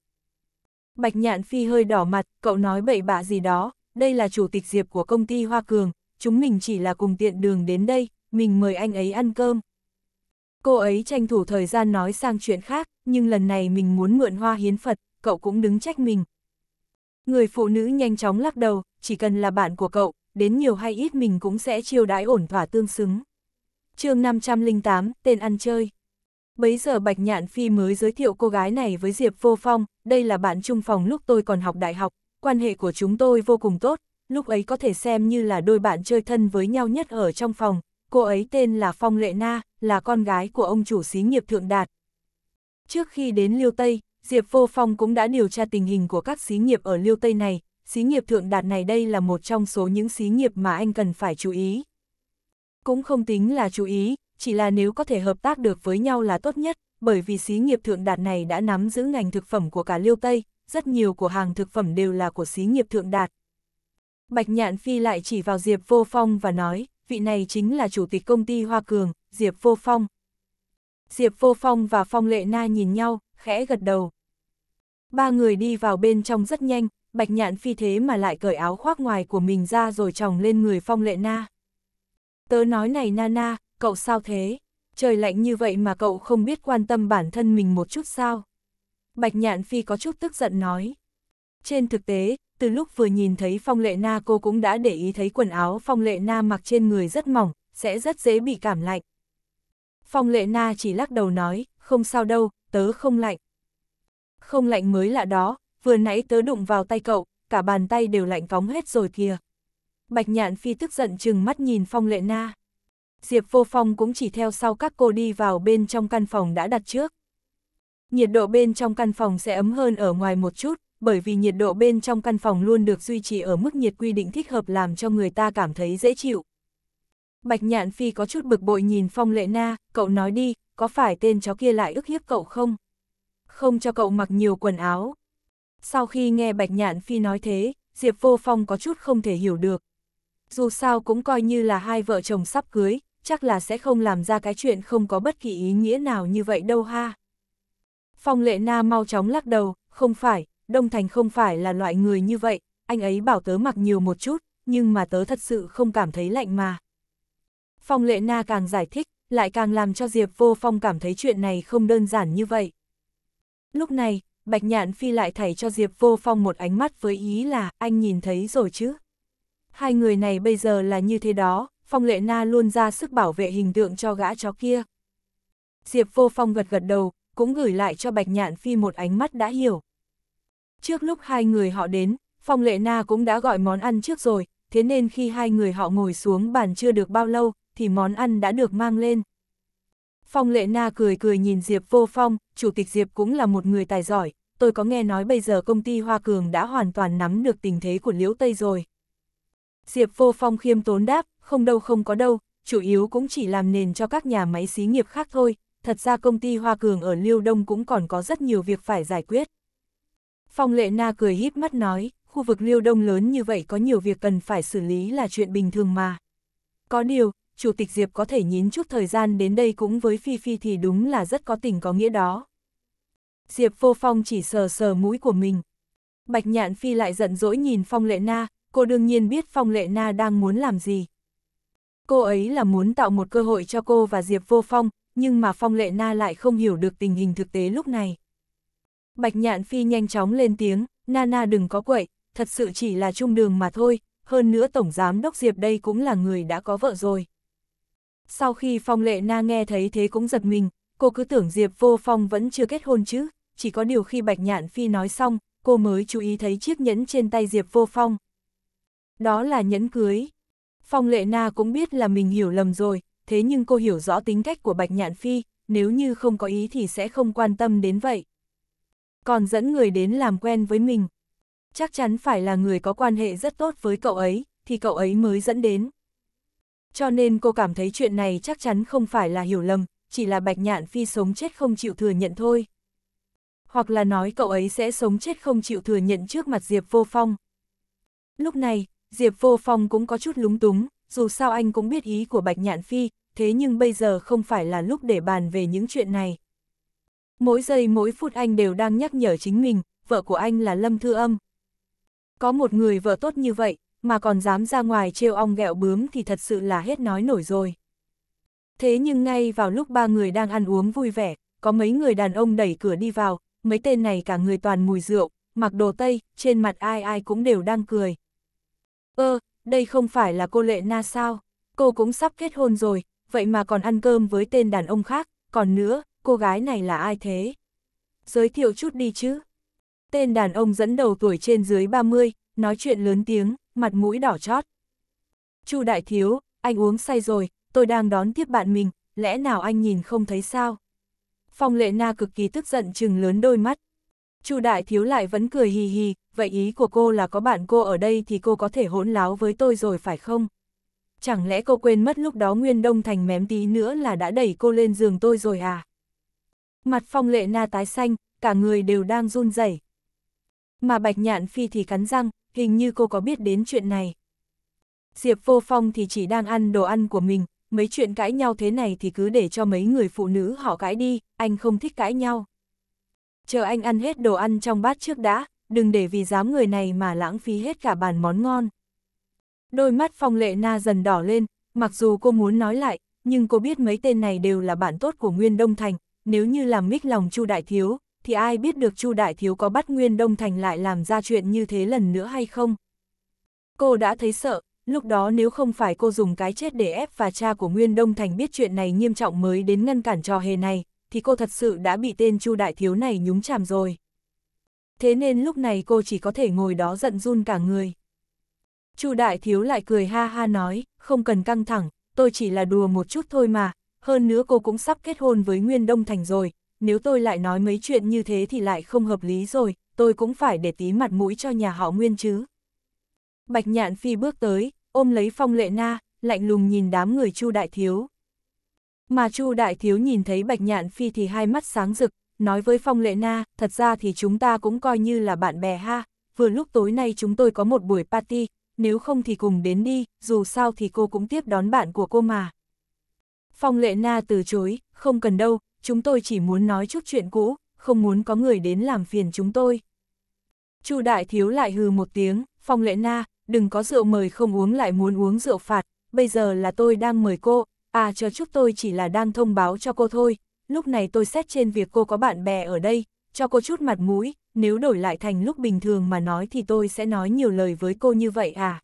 Bạch Nhạn Phi hơi đỏ mặt, cậu nói bậy bạ gì đó, đây là chủ tịch Diệp của công ty Hoa Cường, chúng mình chỉ là cùng tiện đường đến đây, mình mời anh ấy ăn cơm. Cô ấy tranh thủ thời gian nói sang chuyện khác, nhưng lần này mình muốn mượn hoa hiến Phật, cậu cũng đứng trách mình. Người phụ nữ nhanh chóng lắc đầu, chỉ cần là bạn của cậu, đến nhiều hay ít mình cũng sẽ chiêu đãi ổn thỏa tương xứng. chương 508, tên ăn chơi. Bấy giờ Bạch Nhạn Phi mới giới thiệu cô gái này với Diệp Vô Phong, đây là bạn chung phòng lúc tôi còn học đại học, quan hệ của chúng tôi vô cùng tốt, lúc ấy có thể xem như là đôi bạn chơi thân với nhau nhất ở trong phòng, cô ấy tên là Phong Lệ Na, là con gái của ông chủ xí nghiệp Thượng Đạt. Trước khi đến Liêu Tây, Diệp Vô Phong cũng đã điều tra tình hình của các xí nghiệp ở Liêu Tây này, xí nghiệp Thượng Đạt này đây là một trong số những xí nghiệp mà anh cần phải chú ý. Cũng không tính là chú ý, chỉ là nếu có thể hợp tác được với nhau là tốt nhất, bởi vì xí nghiệp thượng đạt này đã nắm giữ ngành thực phẩm của cả Liêu Tây, rất nhiều của hàng thực phẩm đều là của xí nghiệp thượng đạt. Bạch Nhạn Phi lại chỉ vào Diệp Vô Phong và nói, vị này chính là chủ tịch công ty Hoa Cường, Diệp Vô Phong. Diệp Vô Phong và Phong Lệ Na nhìn nhau, khẽ gật đầu. Ba người đi vào bên trong rất nhanh, Bạch Nhạn Phi thế mà lại cởi áo khoác ngoài của mình ra rồi tròng lên người Phong Lệ Na. Tớ nói này na na cậu sao thế? trời lạnh như vậy mà cậu không biết quan tâm bản thân mình một chút sao. Bạch Nhạn Phi có chút tức giận nói. Trên thực tế, từ lúc vừa nhìn thấy Phong Lệ Na cô cũng đã để ý thấy quần áo Phong Lệ Na mặc trên người rất mỏng, sẽ rất dễ bị cảm lạnh. Phong Lệ Na chỉ lắc đầu nói, không sao đâu, tớ không lạnh. Không lạnh mới lạ đó, vừa nãy tớ đụng vào tay cậu, cả bàn tay đều lạnh cóng hết rồi kìa. Bạch Nhạn Phi tức giận chừng mắt nhìn Phong Lệ Na. Diệp Vô Phong cũng chỉ theo sau các cô đi vào bên trong căn phòng đã đặt trước. Nhiệt độ bên trong căn phòng sẽ ấm hơn ở ngoài một chút, bởi vì nhiệt độ bên trong căn phòng luôn được duy trì ở mức nhiệt quy định thích hợp làm cho người ta cảm thấy dễ chịu. Bạch Nhạn Phi có chút bực bội nhìn Phong Lệ Na, cậu nói đi, có phải tên chó kia lại ức hiếp cậu không? Không cho cậu mặc nhiều quần áo. Sau khi nghe Bạch Nhạn Phi nói thế, Diệp Vô Phong có chút không thể hiểu được. Dù sao cũng coi như là hai vợ chồng sắp cưới, chắc là sẽ không làm ra cái chuyện không có bất kỳ ý nghĩa nào như vậy đâu ha. Phong lệ na mau chóng lắc đầu, không phải, Đông Thành không phải là loại người như vậy, anh ấy bảo tớ mặc nhiều một chút, nhưng mà tớ thật sự không cảm thấy lạnh mà. Phong lệ na càng giải thích, lại càng làm cho Diệp vô phong cảm thấy chuyện này không đơn giản như vậy. Lúc này, Bạch Nhạn Phi lại thảy cho Diệp vô phong một ánh mắt với ý là anh nhìn thấy rồi chứ. Hai người này bây giờ là như thế đó, Phong Lệ Na luôn ra sức bảo vệ hình tượng cho gã chó kia. Diệp Vô Phong gật gật đầu, cũng gửi lại cho Bạch Nhạn Phi một ánh mắt đã hiểu. Trước lúc hai người họ đến, Phong Lệ Na cũng đã gọi món ăn trước rồi, thế nên khi hai người họ ngồi xuống bàn chưa được bao lâu, thì món ăn đã được mang lên. Phong Lệ Na cười cười nhìn Diệp Vô Phong, Chủ tịch Diệp cũng là một người tài giỏi, tôi có nghe nói bây giờ công ty Hoa Cường đã hoàn toàn nắm được tình thế của Liễu Tây rồi. Diệp Vô Phong khiêm tốn đáp, không đâu không có đâu, chủ yếu cũng chỉ làm nền cho các nhà máy xí nghiệp khác thôi, thật ra công ty Hoa Cường ở Liêu Đông cũng còn có rất nhiều việc phải giải quyết. Phong Lệ Na cười híp mắt nói, khu vực Liêu Đông lớn như vậy có nhiều việc cần phải xử lý là chuyện bình thường mà. Có điều, Chủ tịch Diệp có thể nhín chút thời gian đến đây cũng với Phi Phi thì đúng là rất có tình có nghĩa đó. Diệp vô phong chỉ sờ sờ mũi của mình. Bạch Nhạn Phi lại giận dỗi nhìn Phong Lệ Na, cô đương nhiên biết Phong Lệ Na đang muốn làm gì, Cô ấy là muốn tạo một cơ hội cho cô và Diệp Vô Phong, nhưng mà Phong Lệ Na lại không hiểu được tình hình thực tế lúc này. Bạch Nhạn Phi nhanh chóng lên tiếng, Na Na đừng có quậy, thật sự chỉ là trung đường mà thôi, hơn nữa Tổng Giám Đốc Diệp đây cũng là người đã có vợ rồi. Sau khi Phong Lệ Na nghe thấy thế cũng giật mình, cô cứ tưởng Diệp Vô Phong vẫn chưa kết hôn chứ, chỉ có điều khi Bạch Nhạn Phi nói xong, cô mới chú ý thấy chiếc nhẫn trên tay Diệp Vô Phong. Đó là nhẫn cưới. Phong Lệ Na cũng biết là mình hiểu lầm rồi, thế nhưng cô hiểu rõ tính cách của Bạch Nhạn Phi, nếu như không có ý thì sẽ không quan tâm đến vậy. Còn dẫn người đến làm quen với mình. Chắc chắn phải là người có quan hệ rất tốt với cậu ấy, thì cậu ấy mới dẫn đến. Cho nên cô cảm thấy chuyện này chắc chắn không phải là hiểu lầm, chỉ là Bạch Nhạn Phi sống chết không chịu thừa nhận thôi. Hoặc là nói cậu ấy sẽ sống chết không chịu thừa nhận trước mặt Diệp Vô Phong. Lúc này, Diệp Vô Phong cũng có chút lúng túng, dù sao anh cũng biết ý của Bạch Nhạn Phi, thế nhưng bây giờ không phải là lúc để bàn về những chuyện này. Mỗi giây mỗi phút anh đều đang nhắc nhở chính mình, vợ của anh là Lâm Thư Âm. Có một người vợ tốt như vậy, mà còn dám ra ngoài trêu ong gẹo bướm thì thật sự là hết nói nổi rồi. Thế nhưng ngay vào lúc ba người đang ăn uống vui vẻ, có mấy người đàn ông đẩy cửa đi vào, mấy tên này cả người toàn mùi rượu, mặc đồ tây, trên mặt ai ai cũng đều đang cười. Ơ, ờ, đây không phải là cô Lệ Na sao? Cô cũng sắp kết hôn rồi, vậy mà còn ăn cơm với tên đàn ông khác, còn nữa, cô gái này là ai thế? Giới thiệu chút đi chứ. Tên đàn ông dẫn đầu tuổi trên dưới 30, nói chuyện lớn tiếng, mặt mũi đỏ chót. Chu Đại Thiếu, anh uống say rồi, tôi đang đón tiếp bạn mình, lẽ nào anh nhìn không thấy sao? Phong Lệ Na cực kỳ tức giận chừng lớn đôi mắt. Chu Đại Thiếu lại vẫn cười hì hì, vậy ý của cô là có bạn cô ở đây thì cô có thể hỗn láo với tôi rồi phải không? Chẳng lẽ cô quên mất lúc đó Nguyên Đông Thành mém tí nữa là đã đẩy cô lên giường tôi rồi à? Mặt phong lệ na tái xanh, cả người đều đang run rẩy. Mà Bạch Nhạn Phi thì cắn răng, hình như cô có biết đến chuyện này. Diệp Vô Phong thì chỉ đang ăn đồ ăn của mình, mấy chuyện cãi nhau thế này thì cứ để cho mấy người phụ nữ họ cãi đi, anh không thích cãi nhau. Chờ anh ăn hết đồ ăn trong bát trước đã, đừng để vì dám người này mà lãng phí hết cả bàn món ngon. Đôi mắt phong lệ na dần đỏ lên, mặc dù cô muốn nói lại, nhưng cô biết mấy tên này đều là bạn tốt của Nguyên Đông Thành, nếu như làm mít lòng Chu Đại Thiếu, thì ai biết được Chu Đại Thiếu có bắt Nguyên Đông Thành lại làm ra chuyện như thế lần nữa hay không. Cô đã thấy sợ, lúc đó nếu không phải cô dùng cái chết để ép và cha của Nguyên Đông Thành biết chuyện này nghiêm trọng mới đến ngăn cản trò hề này, thì cô thật sự đã bị tên Chu Đại Thiếu này nhúng chàm rồi thế nên lúc này cô chỉ có thể ngồi đó giận run cả người. Chu Đại Thiếu lại cười ha ha nói, không cần căng thẳng, tôi chỉ là đùa một chút thôi mà, hơn nữa cô cũng sắp kết hôn với Nguyên Đông Thành rồi, nếu tôi lại nói mấy chuyện như thế thì lại không hợp lý rồi, tôi cũng phải để tí mặt mũi cho nhà họ Nguyên chứ. Bạch Nhạn Phi bước tới, ôm lấy Phong Lệ Na, lạnh lùng nhìn đám người Chu Đại Thiếu. Mà Chu Đại Thiếu nhìn thấy Bạch Nhạn Phi thì hai mắt sáng rực, nói với Phong Lệ Na, thật ra thì chúng ta cũng coi như là bạn bè ha, vừa lúc tối nay chúng tôi có một buổi party, nếu không thì cùng đến đi, dù sao thì cô cũng tiếp đón bạn của cô mà. Phong Lệ Na từ chối, không cần đâu, chúng tôi chỉ muốn nói chút chuyện cũ, không muốn có người đến làm phiền chúng tôi. Chu Đại Thiếu lại hừ một tiếng, Phong Lệ Na, đừng có rượu mời không uống lại muốn uống rượu phạt, bây giờ là tôi đang mời cô, à chờ chút tôi chỉ là đang thông báo cho cô thôi, lúc này tôi xét trên việc cô có bạn bè ở đây, cho cô chút mặt mũi, nếu đổi lại thành lúc bình thường mà nói thì tôi sẽ nói nhiều lời với cô như vậy à.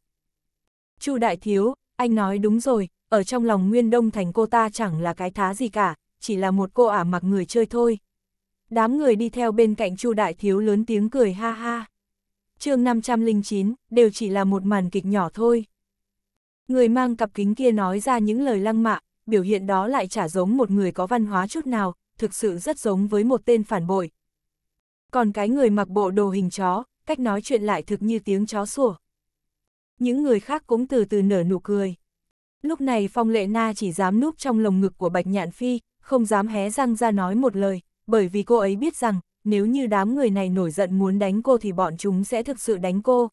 Chu Đại Thiếu, anh nói đúng rồi, ở trong lòng Nguyên Đông Thành cô ta chẳng là cái thá gì cả, chỉ là một cô ả mặc người chơi thôi. Đám người đi theo bên cạnh Chu Đại Thiếu lớn tiếng cười ha ha. chương 509, đều chỉ là một màn kịch nhỏ thôi. Người mang cặp kính kia nói ra những lời lăng mạ, biểu hiện đó lại chả giống một người có văn hóa chút nào, thực sự rất giống với một tên phản bội. Còn cái người mặc bộ đồ hình chó, cách nói chuyện lại thực như tiếng chó sủa. Những người khác cũng từ từ nở nụ cười. Lúc này Phong Lệ Na chỉ dám núp trong lồng ngực của Bạch Nhạn Phi, không dám hé răng ra nói một lời, bởi vì cô ấy biết rằng, nếu như đám người này nổi giận muốn đánh cô thì bọn chúng sẽ thực sự đánh cô.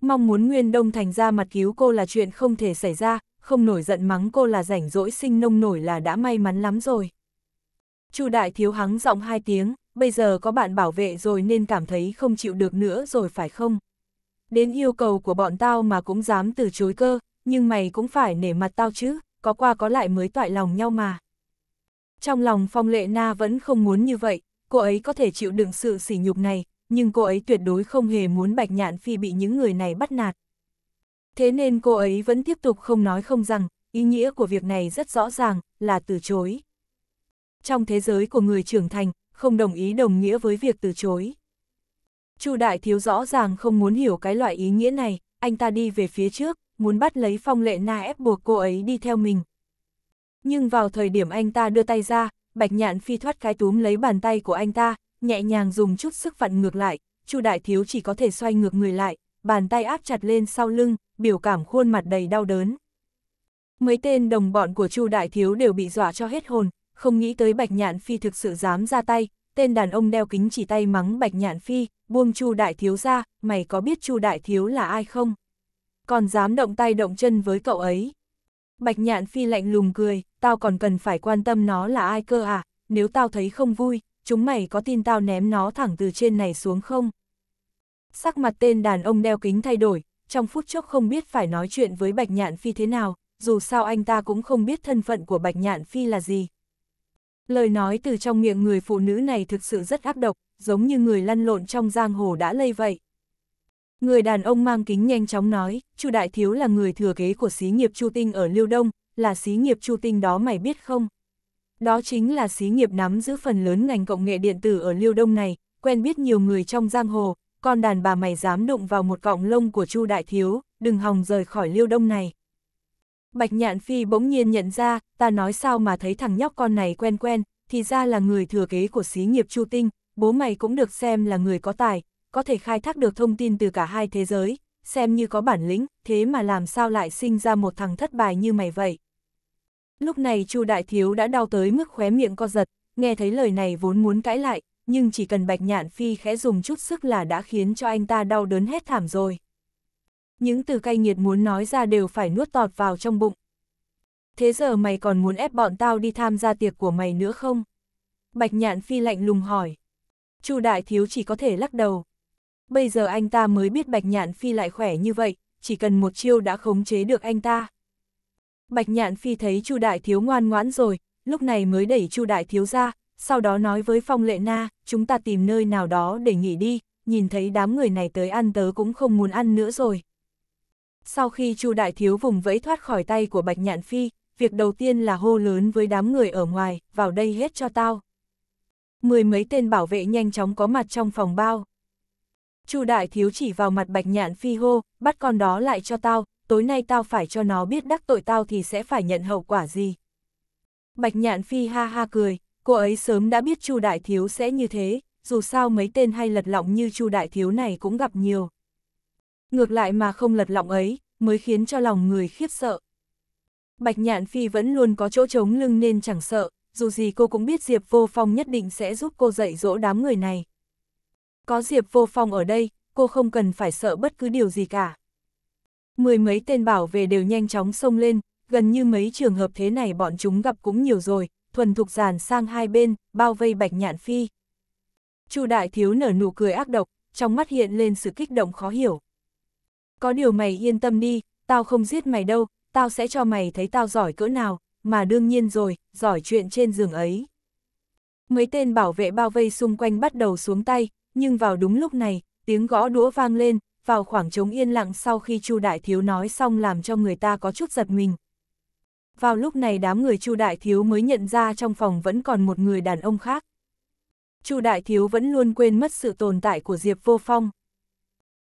Mong muốn Nguyên Đông Thành ra mặt cứu cô là chuyện không thể xảy ra, không nổi giận mắng cô là rảnh rỗi sinh nông nổi là đã may mắn lắm rồi. Chu đại thiếu hắng giọng hai tiếng, bây giờ có bạn bảo vệ rồi nên cảm thấy không chịu được nữa rồi phải không? Đến yêu cầu của bọn tao mà cũng dám từ chối cơ, nhưng mày cũng phải nể mặt tao chứ, có qua có lại mới toại lòng nhau mà. Trong lòng Phong Lệ Na vẫn không muốn như vậy, cô ấy có thể chịu đựng sự sỉ nhục này, nhưng cô ấy tuyệt đối không hề muốn Bạch Nhạn Phi bị những người này bắt nạt. Thế nên cô ấy vẫn tiếp tục không nói không rằng, ý nghĩa của việc này rất rõ ràng, là từ chối. Trong thế giới của người trưởng thành, không đồng ý đồng nghĩa với việc từ chối. Chu Đại Thiếu rõ ràng không muốn hiểu cái loại ý nghĩa này, anh ta đi về phía trước, muốn bắt lấy phong lệ na ép buộc cô ấy đi theo mình. Nhưng vào thời điểm anh ta đưa tay ra, Bạch Nhạn Phi thoát cái túm lấy bàn tay của anh ta, nhẹ nhàng dùng chút sức vặn ngược lại, Chu Đại Thiếu chỉ có thể xoay ngược người lại, bàn tay áp chặt lên sau lưng, biểu cảm khuôn mặt đầy đau đớn. Mấy tên đồng bọn của Chu Đại Thiếu đều bị dọa cho hết hồn, không nghĩ tới Bạch Nhạn Phi thực sự dám ra tay, tên đàn ông đeo kính chỉ tay mắng Bạch Nhạn Phi, buông Chu Đại Thiếu ra, mày có biết Chu Đại Thiếu là ai không? Còn dám động tay động chân với cậu ấy. Bạch Nhạn Phi lạnh lùng cười, tao còn cần phải quan tâm nó là ai cơ à, nếu tao thấy không vui, chúng mày có tin tao ném nó thẳng từ trên này xuống không? sắc mặt tên đàn ông đeo kính thay đổi, trong phút chốc không biết phải nói chuyện với Bạch Nhạn Phi thế nào, dù sao anh ta cũng không biết thân phận của Bạch Nhạn Phi là gì. Lời nói từ trong miệng người phụ nữ này thực sự rất ác độc, giống như người lăn lộn trong giang hồ đã lây vậy. Người đàn ông mang kính nhanh chóng nói, Chu Đại Thiếu là người thừa kế của xí nghiệp Chu Tinh ở Liêu Đông, là xí nghiệp Chu Tinh đó mày biết không? Đó chính là xí nghiệp nắm giữ phần lớn ngành cộng nghệ điện tử ở Liêu Đông này, quen biết nhiều người trong giang hồ, con đàn bà mày dám đụng vào một cọng lông của Chu Đại Thiếu, đừng hòng rời khỏi liêu đông này. Bạch Nhạn Phi bỗng nhiên nhận ra, ta nói sao mà thấy thằng nhóc con này quen quen, thì ra là người thừa kế của xí nghiệp Chu Tinh, bố mày cũng được xem là người có tài, có thể khai thác được thông tin từ cả hai thế giới, xem như có bản lĩnh, thế mà làm sao lại sinh ra một thằng thất bại như mày vậy. Lúc này Chu Đại Thiếu đã đau tới mức khóe miệng co giật, nghe thấy lời này vốn muốn cãi lại, nhưng chỉ cần Bạch Nhạn Phi khẽ dùng chút sức là đã khiến cho anh ta đau đớn hết thảm rồi. Những từ cay nghiệt muốn nói ra đều phải nuốt tọt vào trong bụng. Thế giờ mày còn muốn ép bọn tao đi tham gia tiệc của mày nữa không? Bạch Nhạn Phi lạnh lùng hỏi. Chu Đại Thiếu chỉ có thể lắc đầu. Bây giờ anh ta mới biết Bạch Nhạn Phi lại khỏe như vậy, chỉ cần một chiêu đã khống chế được anh ta. Bạch Nhạn Phi thấy Chu Đại Thiếu ngoan ngoãn rồi, lúc này mới đẩy Chu Đại Thiếu ra, sau đó nói với Phong Lệ Na, chúng ta tìm nơi nào đó để nghỉ đi, nhìn thấy đám người này tới ăn tớ cũng không muốn ăn nữa rồi. Sau khi Chu Đại Thiếu vùng vẫy thoát khỏi tay của Bạch Nhạn Phi, việc đầu tiên là hô lớn với đám người ở ngoài, vào đây hết cho tao. Mười mấy tên bảo vệ nhanh chóng có mặt trong phòng bao. Chu Đại Thiếu chỉ vào mặt Bạch Nhạn Phi hô, bắt con đó lại cho tao, tối nay tao phải cho nó biết đắc tội tao thì sẽ phải nhận hậu quả gì. Bạch Nhạn Phi ha ha cười, Cô ấy sớm đã biết Chu Đại Thiếu sẽ như thế, dù sao mấy tên hay lật lọng như Chu Đại Thiếu này cũng gặp nhiều. Ngược lại mà không lật lọng ấy, mới khiến cho lòng người khiếp sợ. Bạch Nhạn Phi vẫn luôn có chỗ trống lưng nên chẳng sợ, dù gì cô cũng biết Diệp Vô Phong nhất định sẽ giúp cô dạy dỗ đám người này. Có Diệp Vô Phong ở đây, cô không cần phải sợ bất cứ điều gì cả. Mười mấy tên bảo vệ đều nhanh chóng xông lên, gần như mấy trường hợp thế này bọn chúng gặp cũng nhiều rồi, thuần thục giàn sang hai bên, bao vây Bạch Nhạn Phi. Chu Đại Thiếu nở nụ cười ác độc, trong mắt hiện lên sự kích động khó hiểu. Có điều mày yên tâm đi, tao không giết mày đâu, tao sẽ cho mày thấy tao giỏi cỡ nào, mà đương nhiên rồi, giỏi chuyện trên giường ấy. Mấy tên bảo vệ bao vây xung quanh bắt đầu xuống tay, nhưng vào đúng lúc này, tiếng gõ đũa vang lên, vào khoảng trống yên lặng sau khi Chu Đại Thiếu nói xong làm cho người ta có chút giật mình vào lúc này đám người Chu Đại Thiếu mới nhận ra trong phòng vẫn còn một người đàn ông khác. Chu Đại Thiếu vẫn luôn quên mất sự tồn tại của Diệp Vô Phong.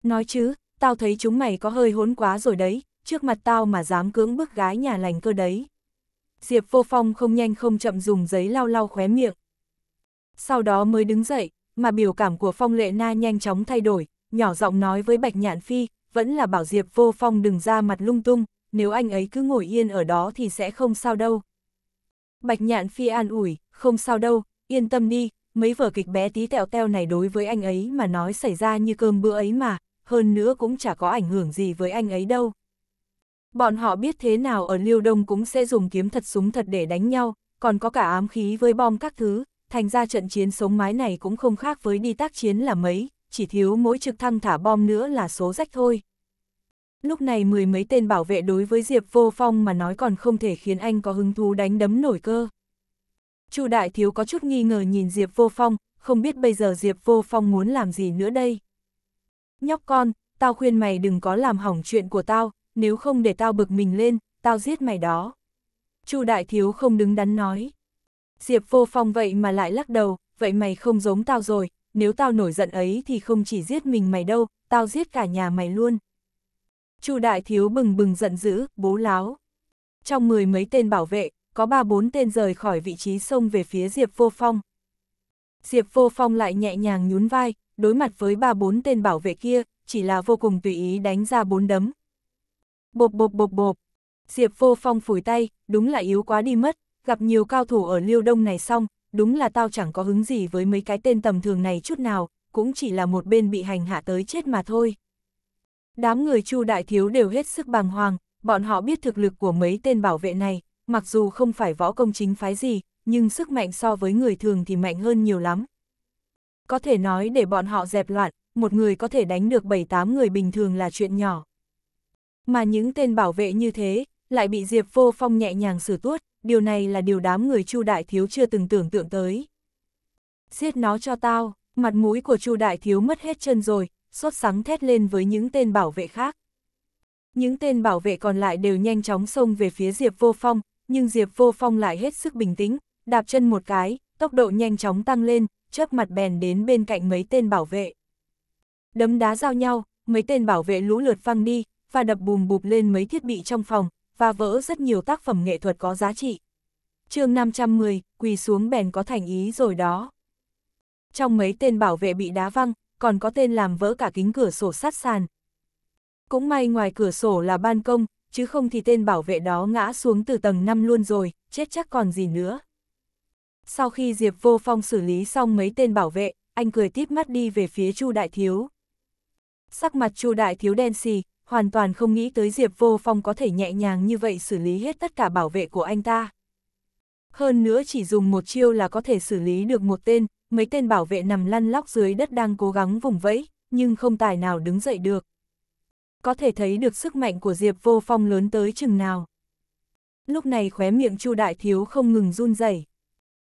Nói chứ, tao thấy chúng mày có hơi hốn quá rồi đấy, trước mặt tao mà dám cưỡng bức gái nhà lành cơ đấy. Diệp Vô Phong không nhanh không chậm dùng giấy lau lau khóe miệng. Sau đó mới đứng dậy, mà biểu cảm của Phong Lệ Na nhanh chóng thay đổi, nhỏ giọng nói với Bạch Nhạn Phi, vẫn là bảo Diệp Vô Phong đừng ra mặt lung tung, nếu anh ấy cứ ngồi yên ở đó thì sẽ không sao đâu. Bạch nhạn phi an ủi, không sao đâu, yên tâm đi, mấy vở kịch bé tí tẹo teo này đối với anh ấy mà nói xảy ra như cơm bữa ấy mà, hơn nữa cũng chả có ảnh hưởng gì với anh ấy đâu. Bọn họ biết thế nào ở Liêu Đông cũng sẽ dùng kiếm thật súng thật để đánh nhau, còn có cả ám khí với bom các thứ, thành ra trận chiến sống mái này cũng không khác với đi tác chiến là mấy, chỉ thiếu mỗi trực thăng thả bom nữa là số rách thôi. Lúc này mười mấy tên bảo vệ đối với Diệp Vô Phong mà nói còn không thể khiến anh có hứng thú đánh đấm nổi cơ. Chu Đại Thiếu có chút nghi ngờ nhìn Diệp Vô Phong, không biết bây giờ Diệp Vô Phong muốn làm gì nữa đây. Nhóc con, tao khuyên mày đừng có làm hỏng chuyện của tao, nếu không để tao bực mình lên, tao giết mày đó. Chu Đại Thiếu không đứng đắn nói. Diệp Vô Phong vậy mà lại lắc đầu, vậy mày không giống tao rồi, nếu tao nổi giận ấy thì không chỉ giết mình mày đâu, tao giết cả nhà mày luôn. Chu đại thiếu bừng bừng giận dữ, bố láo. Trong mười mấy tên bảo vệ, có ba bốn tên rời khỏi vị trí sông về phía Diệp Vô Phong. Diệp Vô Phong lại nhẹ nhàng nhún vai, đối mặt với ba bốn tên bảo vệ kia, chỉ là vô cùng tùy ý đánh ra bốn đấm. Bộp bộp bộp bộp, Diệp Vô Phong phủi tay, đúng là yếu quá đi mất, gặp nhiều cao thủ ở Liêu Đông này xong, đúng là tao chẳng có hứng gì với mấy cái tên tầm thường này chút nào, cũng chỉ là một bên bị hành hạ tới chết mà thôi. Đám người Chu Đại Thiếu đều hết sức bàng hoàng, bọn họ biết thực lực của mấy tên bảo vệ này, mặc dù không phải võ công chính phái gì, nhưng sức mạnh so với người thường thì mạnh hơn nhiều lắm. Có thể nói để bọn họ dẹp loạn, một người có thể đánh được 7-8 người bình thường là chuyện nhỏ. Mà những tên bảo vệ như thế, lại bị Diệp Vô Phong nhẹ nhàng xử tuốt, điều này là điều đám người Chu Đại Thiếu chưa từng tưởng tượng tới. Giết nó cho tao, mặt mũi của Chu Đại Thiếu mất hết chân rồi, sốt sắng thét lên với những tên bảo vệ khác. Những tên bảo vệ còn lại đều nhanh chóng xông về phía Diệp Vô Phong, nhưng Diệp Vô Phong lại hết sức bình tĩnh, đạp chân một cái, tốc độ nhanh chóng tăng lên, chớp mặt bèn đến bên cạnh mấy tên bảo vệ. Đấm đá giao nhau, mấy tên bảo vệ lũ lượt văng đi, và đập bùm bụp lên mấy thiết bị trong phòng, và vỡ rất nhiều tác phẩm nghệ thuật có giá trị. chương 510, quỳ xuống bèn có thành ý rồi đó. Trong mấy tên bảo vệ bị đá văng, còn có tên làm vỡ cả kính cửa sổ sát sàn. Cũng may ngoài cửa sổ là ban công, chứ không thì tên bảo vệ đó ngã xuống từ tầng 5 luôn rồi, chết chắc còn gì nữa. Sau khi Diệp Vô Phong xử lý xong mấy tên bảo vệ, anh cười tiếp mắt đi về phía Chu Đại Thiếu. Sắc mặt Chu Đại Thiếu đen xì, hoàn toàn không nghĩ tới Diệp Vô Phong có thể nhẹ nhàng như vậy xử lý hết tất cả bảo vệ của anh ta. Hơn nữa chỉ dùng một chiêu là có thể xử lý được một tên, mấy tên bảo vệ nằm lăn lóc dưới đất đang cố gắng vùng vẫy, nhưng không tài nào đứng dậy được. Có thể thấy được sức mạnh của Diệp Vô Phong lớn tới chừng nào. Lúc này khóe miệng Chu Đại Thiếu không ngừng run rẩy.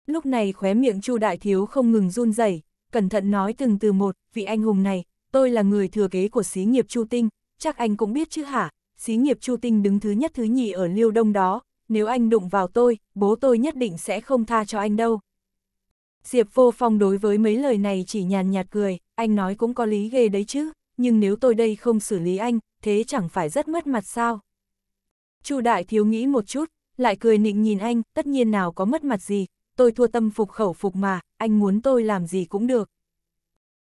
Lúc này khóe miệng Chu Đại Thiếu không ngừng run rẩy, cẩn thận nói từng từ một, vị anh hùng này, tôi là người thừa kế của xí nghiệp Chu Tinh, chắc anh cũng biết chứ hả, xí nghiệp Chu Tinh đứng thứ nhất thứ nhì ở Liêu Đông đó, nếu anh đụng vào tôi, bố tôi nhất định sẽ không tha cho anh đâu. Diệp Vô Phong đối với mấy lời này chỉ nhàn nhạt cười, anh nói cũng có lý ghê đấy chứ, nhưng nếu tôi đây không xử lý anh, thế chẳng phải rất mất mặt sao? Chu Đại Thiếu nghĩ một chút, lại cười nịnh nhìn anh, tất nhiên nào có mất mặt gì, tôi thua tâm phục khẩu phục mà, anh muốn tôi làm gì cũng được.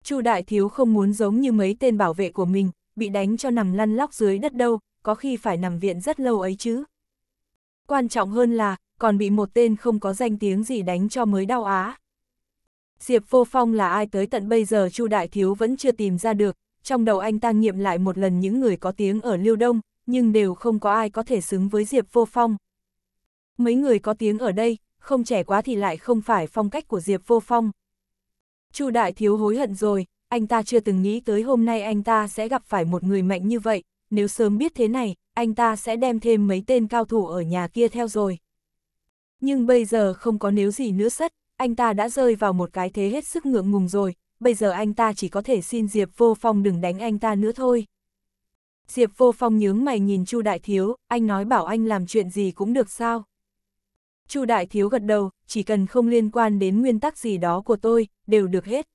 Chu Đại Thiếu không muốn giống như mấy tên bảo vệ của mình, bị đánh cho nằm lăn lóc dưới đất đâu, có khi phải nằm viện rất lâu ấy chứ. Quan trọng hơn là, còn bị một tên không có danh tiếng gì đánh cho mới đau á. Diệp Vô Phong là ai tới tận bây giờ Chu Đại Thiếu vẫn chưa tìm ra được, trong đầu anh ta nghiệm lại một lần những người có tiếng ở Liêu Đông, nhưng đều không có ai có thể xứng với Diệp Vô Phong. Mấy người có tiếng ở đây, không trẻ quá thì lại không phải phong cách của Diệp Vô Phong. Chu Đại Thiếu hối hận rồi, anh ta chưa từng nghĩ tới hôm nay anh ta sẽ gặp phải một người mạnh như vậy, nếu sớm biết thế này, anh ta sẽ đem thêm mấy tên cao thủ ở nhà kia theo rồi. Nhưng bây giờ không có nếu gì nữa sất, anh ta đã rơi vào một cái thế hết sức ngượng ngùng rồi, bây giờ anh ta chỉ có thể xin Diệp Vô Phong đừng đánh anh ta nữa thôi. Diệp Vô Phong nhướng mày nhìn Chu Đại Thiếu, anh nói bảo anh làm chuyện gì cũng được sao. Chu Đại Thiếu gật đầu, chỉ cần không liên quan đến nguyên tắc gì đó của tôi, đều được hết.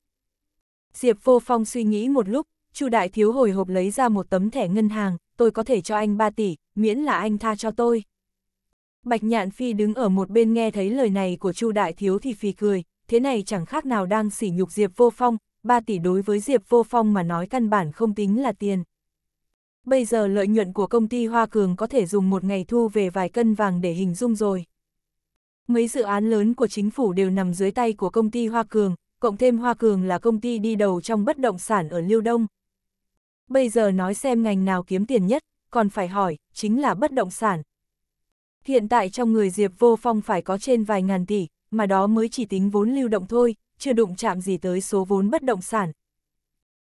Diệp Vô Phong suy nghĩ một lúc, Chu Đại Thiếu hồi hộp lấy ra một tấm thẻ ngân hàng, tôi có thể cho anh 3 tỷ, miễn là anh tha cho tôi. Bạch Nhạn Phi đứng ở một bên nghe thấy lời này của Chu Đại Thiếu thì phì cười, thế này chẳng khác nào đang sỉ nhục Diệp Vô Phong, 3 tỷ đối với Diệp Vô Phong mà nói căn bản không tính là tiền. Bây giờ lợi nhuận của công ty Hoa Cường có thể dùng một ngày thu về vài cân vàng để hình dung rồi. Mấy dự án lớn của chính phủ đều nằm dưới tay của công ty Hoa Cường, cộng thêm Hoa Cường là công ty đi đầu trong bất động sản ở Liêu Đông. Bây giờ nói xem ngành nào kiếm tiền nhất, còn phải hỏi, chính là bất động sản, Hiện tại trong người Diệp Vô Phong phải có trên vài ngàn tỷ, mà đó mới chỉ tính vốn lưu động thôi, chưa đụng chạm gì tới số vốn bất động sản.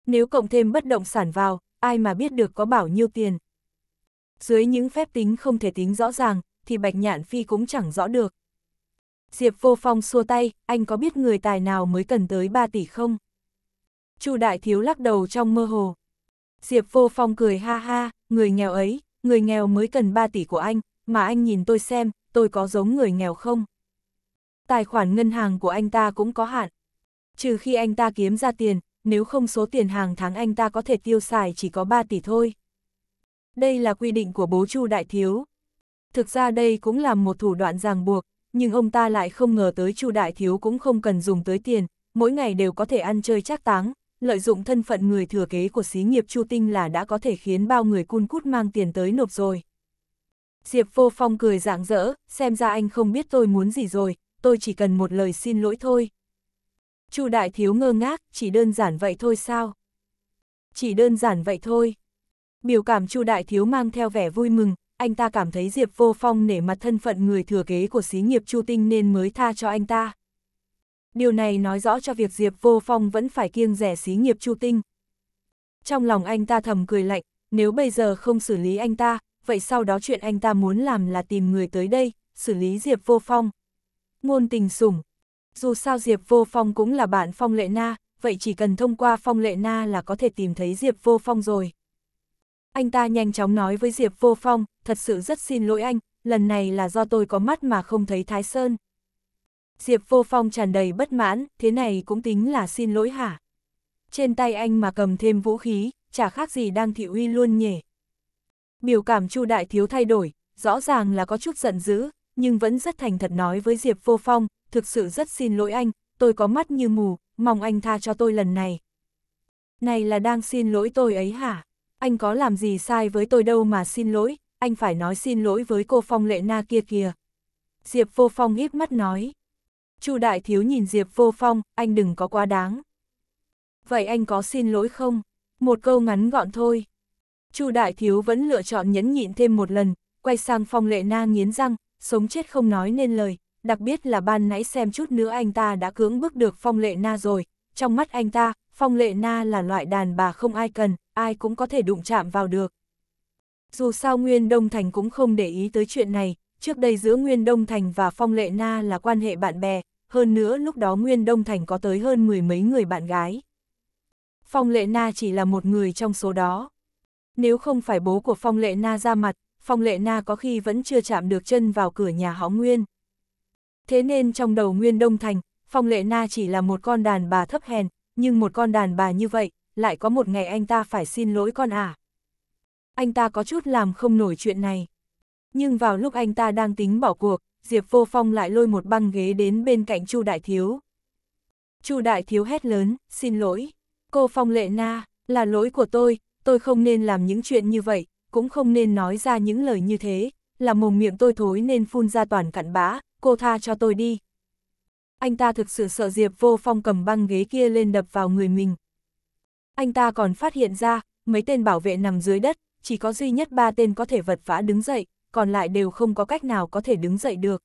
Nếu cộng thêm bất động sản vào, ai mà biết được có bảo nhiêu tiền. Dưới những phép tính không thể tính rõ ràng, thì Bạch Nhạn Phi cũng chẳng rõ được. Diệp Vô Phong xua tay, anh có biết người tài nào mới cần tới 3 tỷ không? Chu Đại Thiếu lắc đầu trong mơ hồ. Diệp Vô Phong cười ha ha, người nghèo ấy, người nghèo mới cần 3 tỷ của anh, mà anh nhìn tôi xem, tôi có giống người nghèo không? Tài khoản ngân hàng của anh ta cũng có hạn. Trừ khi anh ta kiếm ra tiền, nếu không số tiền hàng tháng anh ta có thể tiêu xài chỉ có 3 tỷ thôi. Đây là quy định của bố Chu Đại Thiếu. Thực ra đây cũng là một thủ đoạn ràng buộc, nhưng ông ta lại không ngờ tới Chu Đại Thiếu cũng không cần dùng tới tiền, mỗi ngày đều có thể ăn chơi chắc táng, lợi dụng thân phận người thừa kế của xí nghiệp Chu Tinh là đã có thể khiến bao người cun cút mang tiền tới nộp rồi. Diệp Vô Phong cười rạng rỡ, xem ra anh không biết tôi muốn gì rồi, tôi chỉ cần một lời xin lỗi thôi. Chu Đại Thiếu ngơ ngác, chỉ đơn giản vậy thôi sao? Chỉ đơn giản vậy thôi. Biểu cảm Chu Đại Thiếu mang theo vẻ vui mừng, anh ta cảm thấy Diệp Vô Phong nể mặt thân phận người thừa kế của xí nghiệp Chu Tinh nên mới tha cho anh ta. Điều này nói rõ cho việc Diệp Vô Phong vẫn phải kiêng rẻ xí nghiệp Chu Tinh. Trong lòng anh ta thầm cười lạnh, nếu bây giờ không xử lý anh ta, vậy sau đó chuyện anh ta muốn làm là tìm người tới đây, xử lý Diệp Vô Phong. Ngôn tình sủng. Dù sao Diệp Vô Phong cũng là bạn Phong Lệ Na, vậy chỉ cần thông qua Phong Lệ Na là có thể tìm thấy Diệp Vô Phong rồi. Anh ta nhanh chóng nói với Diệp Vô Phong, thật sự rất xin lỗi anh, lần này là do tôi có mắt mà không thấy Thái Sơn. Diệp Vô Phong tràn đầy bất mãn, thế này cũng tính là xin lỗi hả? Trên tay anh mà cầm thêm vũ khí, chả khác gì đang thị uy luôn nhỉ. Biểu cảm Chu Đại Thiếu thay đổi, rõ ràng là có chút giận dữ, nhưng vẫn rất thành thật nói với Diệp Vô Phong, thực sự rất xin lỗi anh, tôi có mắt như mù, mong anh tha cho tôi lần này. Này là đang xin lỗi tôi ấy hả? Anh có làm gì sai với tôi đâu mà xin lỗi, anh phải nói xin lỗi với cô Phong Lệ Na kia kìa. Diệp Vô Phong híp mắt nói. Chu Đại Thiếu nhìn Diệp Vô Phong, anh đừng có quá đáng. Vậy anh có xin lỗi không? Một câu ngắn gọn thôi. Chu Đại Thiếu vẫn lựa chọn nhẫn nhịn thêm một lần, quay sang Phong Lệ Na nghiến răng, sống chết không nói nên lời, đặc biệt là ban nãy xem chút nữa anh ta đã cưỡng bức được Phong Lệ Na rồi, trong mắt anh ta, Phong Lệ Na là loại đàn bà không ai cần, ai cũng có thể đụng chạm vào được. Dù sao Nguyên Đông Thành cũng không để ý tới chuyện này, trước đây giữa Nguyên Đông Thành và Phong Lệ Na là quan hệ bạn bè, hơn nữa lúc đó Nguyên Đông Thành có tới hơn mười mấy người bạn gái. Phong Lệ Na chỉ là một người trong số đó nếu không phải bố của Phong Lệ Na ra mặt, Phong Lệ Na có khi vẫn chưa chạm được chân vào cửa nhà họ Nguyên. Thế nên trong đầu Nguyên Đông Thành, Phong Lệ Na chỉ là một con đàn bà thấp hèn, nhưng một con đàn bà như vậy, lại có một ngày anh ta phải xin lỗi con à. Anh ta có chút làm không nổi chuyện này. Nhưng vào lúc anh ta đang tính bỏ cuộc, Diệp Vô Phong lại lôi một băng ghế đến bên cạnh Chu Đại Thiếu. Chu Đại Thiếu hét lớn, xin lỗi. Cô Phong Lệ Na, là lỗi của tôi, tôi không nên làm những chuyện như vậy, cũng không nên nói ra những lời như thế, là mồm miệng tôi thối nên phun ra toàn cặn bã, cô tha cho tôi đi. Anh ta thực sự sợ Diệp vô phong cầm băng ghế kia lên đập vào người mình. Anh ta còn phát hiện ra, mấy tên bảo vệ nằm dưới đất, chỉ có duy nhất ba tên có thể vật vã đứng dậy, còn lại đều không có cách nào có thể đứng dậy được.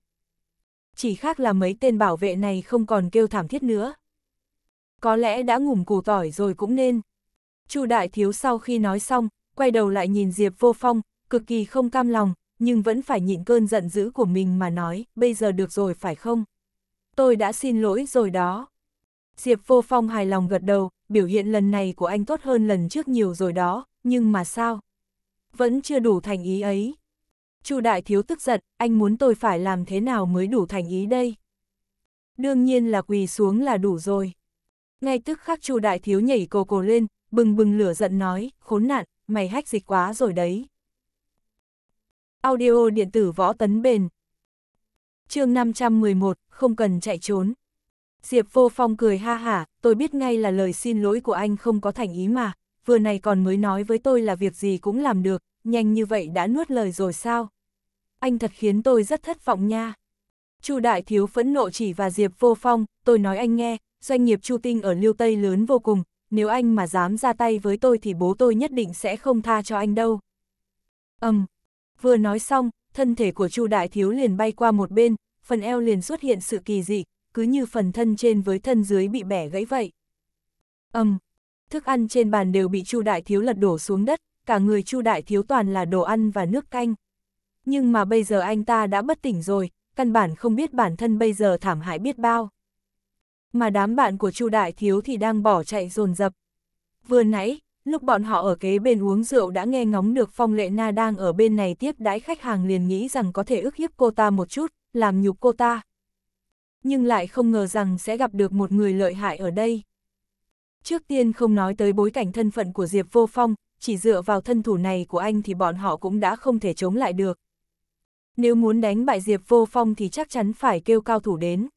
Chỉ khác là mấy tên bảo vệ này không còn kêu thảm thiết nữa. Có lẽ đã ngủm củ tỏi rồi cũng nên. Chu Đại Thiếu sau khi nói xong, quay đầu lại nhìn Diệp Vô Phong, cực kỳ không cam lòng, nhưng vẫn phải nhịn cơn giận dữ của mình mà nói, bây giờ được rồi phải không? Tôi đã xin lỗi rồi đó. Diệp Vô Phong hài lòng gật đầu, biểu hiện lần này của anh tốt hơn lần trước nhiều rồi đó, nhưng mà sao? Vẫn chưa đủ thành ý ấy. Chu Đại Thiếu tức giận, anh muốn tôi phải làm thế nào mới đủ thành ý đây? Đương nhiên là quỳ xuống là đủ rồi. Ngay tức khắc Chu Đại Thiếu nhảy cồ cồ lên, bừng bừng lửa giận nói, khốn nạn, mày hách dịch quá rồi đấy. Audio điện tử võ tấn bền chương 511, không cần chạy trốn. Diệp vô phong cười ha hả, tôi biết ngay là lời xin lỗi của anh không có thành ý mà, vừa này còn mới nói với tôi là việc gì cũng làm được, nhanh như vậy đã nuốt lời rồi sao? Anh thật khiến tôi rất thất vọng nha. Chu Đại Thiếu phẫn nộ chỉ và Diệp Vô Phong, tôi nói anh nghe, doanh nghiệp Chu Tinh ở Liêu Tây lớn vô cùng, nếu anh mà dám ra tay với tôi thì bố tôi nhất định sẽ không tha cho anh đâu. âm Um, vừa nói xong, thân thể của Chu Đại Thiếu liền bay qua một bên, phần eo liền xuất hiện sự kỳ dị, cứ như phần thân trên với thân dưới bị bẻ gãy vậy. âm Um, thức ăn trên bàn đều bị Chu Đại Thiếu lật đổ xuống đất, cả người Chu Đại Thiếu toàn là đồ ăn và nước canh. Nhưng mà bây giờ anh ta đã bất tỉnh rồi, căn bản không biết bản thân bây giờ thảm hại biết bao mà đám bạn của Chu Đại Thiếu thì đang bỏ chạy dồn dập. Vừa nãy, lúc bọn họ ở kế bên uống rượu đã nghe ngóng được Phong Lệ Na đang ở bên này tiếp đãi khách hàng liền nghĩ rằng có thể ức hiếp cô ta một chút, làm nhục cô ta. Nhưng lại không ngờ rằng sẽ gặp được một người lợi hại ở đây. Trước tiên không nói tới bối cảnh thân phận của Diệp Vô Phong, chỉ dựa vào thân thủ này của anh thì bọn họ cũng đã không thể chống lại được. Nếu muốn đánh bại Diệp Vô Phong thì chắc chắn phải kêu cao thủ đến.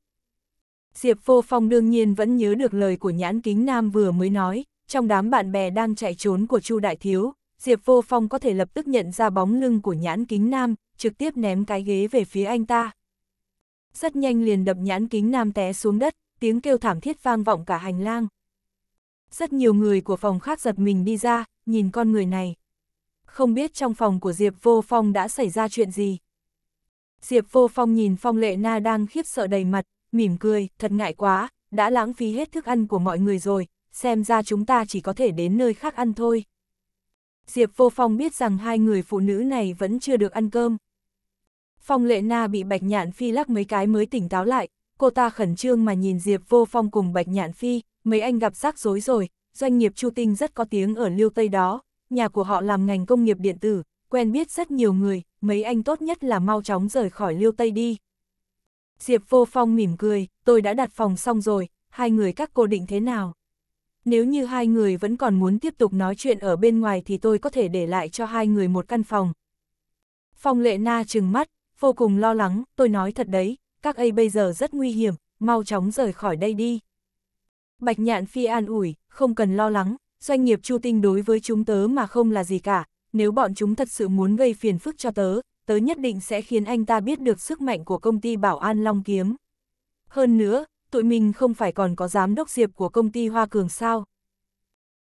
Diệp Vô Phong đương nhiên vẫn nhớ được lời của nhãn kính nam vừa mới nói, trong đám bạn bè đang chạy trốn của Chu Đại Thiếu, Diệp Vô Phong có thể lập tức nhận ra bóng lưng của nhãn kính nam, trực tiếp ném cái ghế về phía anh ta. Rất nhanh liền đập nhãn kính nam té xuống đất, tiếng kêu thảm thiết vang vọng cả hành lang. Rất nhiều người của phòng khác giật mình đi ra, nhìn con người này. Không biết trong phòng của Diệp Vô Phong đã xảy ra chuyện gì. Diệp Vô Phong nhìn Phong Lệ Na đang khiếp sợ đầy mặt, mỉm cười, thật ngại quá, đã lãng phí hết thức ăn của mọi người rồi, xem ra chúng ta chỉ có thể đến nơi khác ăn thôi. Diệp Vô Phong biết rằng hai người phụ nữ này vẫn chưa được ăn cơm. Phong Lệ Na bị Bạch Nhạn Phi lắc mấy cái mới tỉnh táo lại, cô ta khẩn trương mà nhìn Diệp Vô Phong cùng Bạch Nhạn Phi, mấy anh gặp rắc rối rồi, doanh nghiệp Chu Tinh rất có tiếng ở Liêu Tây đó, nhà của họ làm ngành công nghiệp điện tử, quen biết rất nhiều người, mấy anh tốt nhất là mau chóng rời khỏi Liêu Tây đi. Diệp Vô Phong mỉm cười, tôi đã đặt phòng xong rồi, hai người các cô định thế nào? Nếu như hai người vẫn còn muốn tiếp tục nói chuyện ở bên ngoài thì tôi có thể để lại cho hai người một căn phòng. Phong lệ na trừng mắt, vô cùng lo lắng, tôi nói thật đấy, các ấy bây giờ rất nguy hiểm, mau chóng rời khỏi đây đi. Bạch nhạn phi an ủi, không cần lo lắng, doanh nghiệp chu tinh đối với chúng tớ mà không là gì cả, nếu bọn chúng thật sự muốn gây phiền phức cho tớ, tớ nhất định sẽ khiến anh ta biết được sức mạnh của công ty Bảo An Long Kiếm. Hơn nữa, tụi mình không phải còn có giám đốc Diệp của công ty Hoa Cường sao.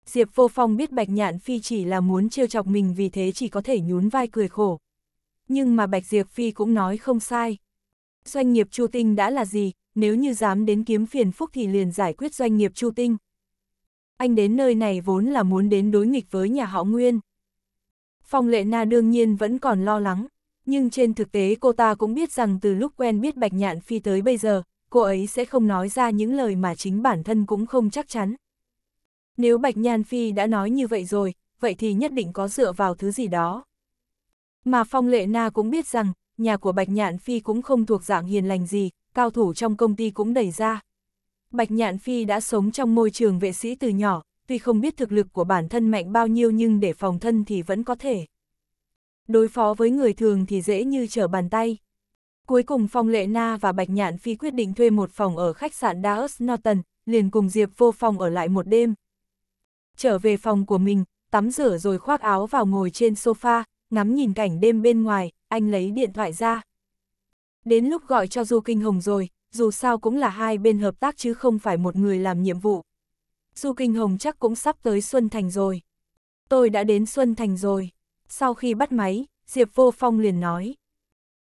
Diệp Vô Phong biết Bạch Nhạn Phi chỉ là muốn trêu chọc mình vì thế chỉ có thể nhún vai cười khổ. Nhưng mà Bạch Diệp Phi cũng nói không sai. Doanh nghiệp Chu Tinh đã là gì, nếu như dám đến kiếm phiền phúc thì liền giải quyết doanh nghiệp Chu Tinh. Anh đến nơi này vốn là muốn đến đối nghịch với nhà họ Nguyên. Phong Lệ Na đương nhiên vẫn còn lo lắng, nhưng trên thực tế cô ta cũng biết rằng từ lúc quen biết Bạch Nhạn Phi tới bây giờ, cô ấy sẽ không nói ra những lời mà chính bản thân cũng không chắc chắn. Nếu Bạch Nhạn Phi đã nói như vậy rồi, vậy thì nhất định có dựa vào thứ gì đó. Mà Phong Lệ Na cũng biết rằng, nhà của Bạch Nhạn Phi cũng không thuộc dạng hiền lành gì, cao thủ trong công ty cũng đẩy ra. Bạch Nhạn Phi đã sống trong môi trường vệ sĩ từ nhỏ, tuy không biết thực lực của bản thân mạnh bao nhiêu nhưng để phòng thân thì vẫn có thể. Đối phó với người thường thì dễ như trở bàn tay. Cuối cùng Phong Lệ Na và Bạch Nhạn Phi quyết định thuê một phòng ở khách sạn Daus Norton, liền cùng Diệp vô phòng ở lại một đêm. Trở về phòng của mình, tắm rửa rồi khoác áo vào ngồi trên sofa, ngắm nhìn cảnh đêm bên ngoài, anh lấy điện thoại ra. Đến lúc gọi cho Du Kinh Hồng rồi, dù sao cũng là hai bên hợp tác chứ không phải một người làm nhiệm vụ. Du Kinh Hồng chắc cũng sắp tới Xuân Thành rồi. Tôi đã đến Xuân Thành rồi. Sau khi bắt máy, Diệp Vô Phong liền nói.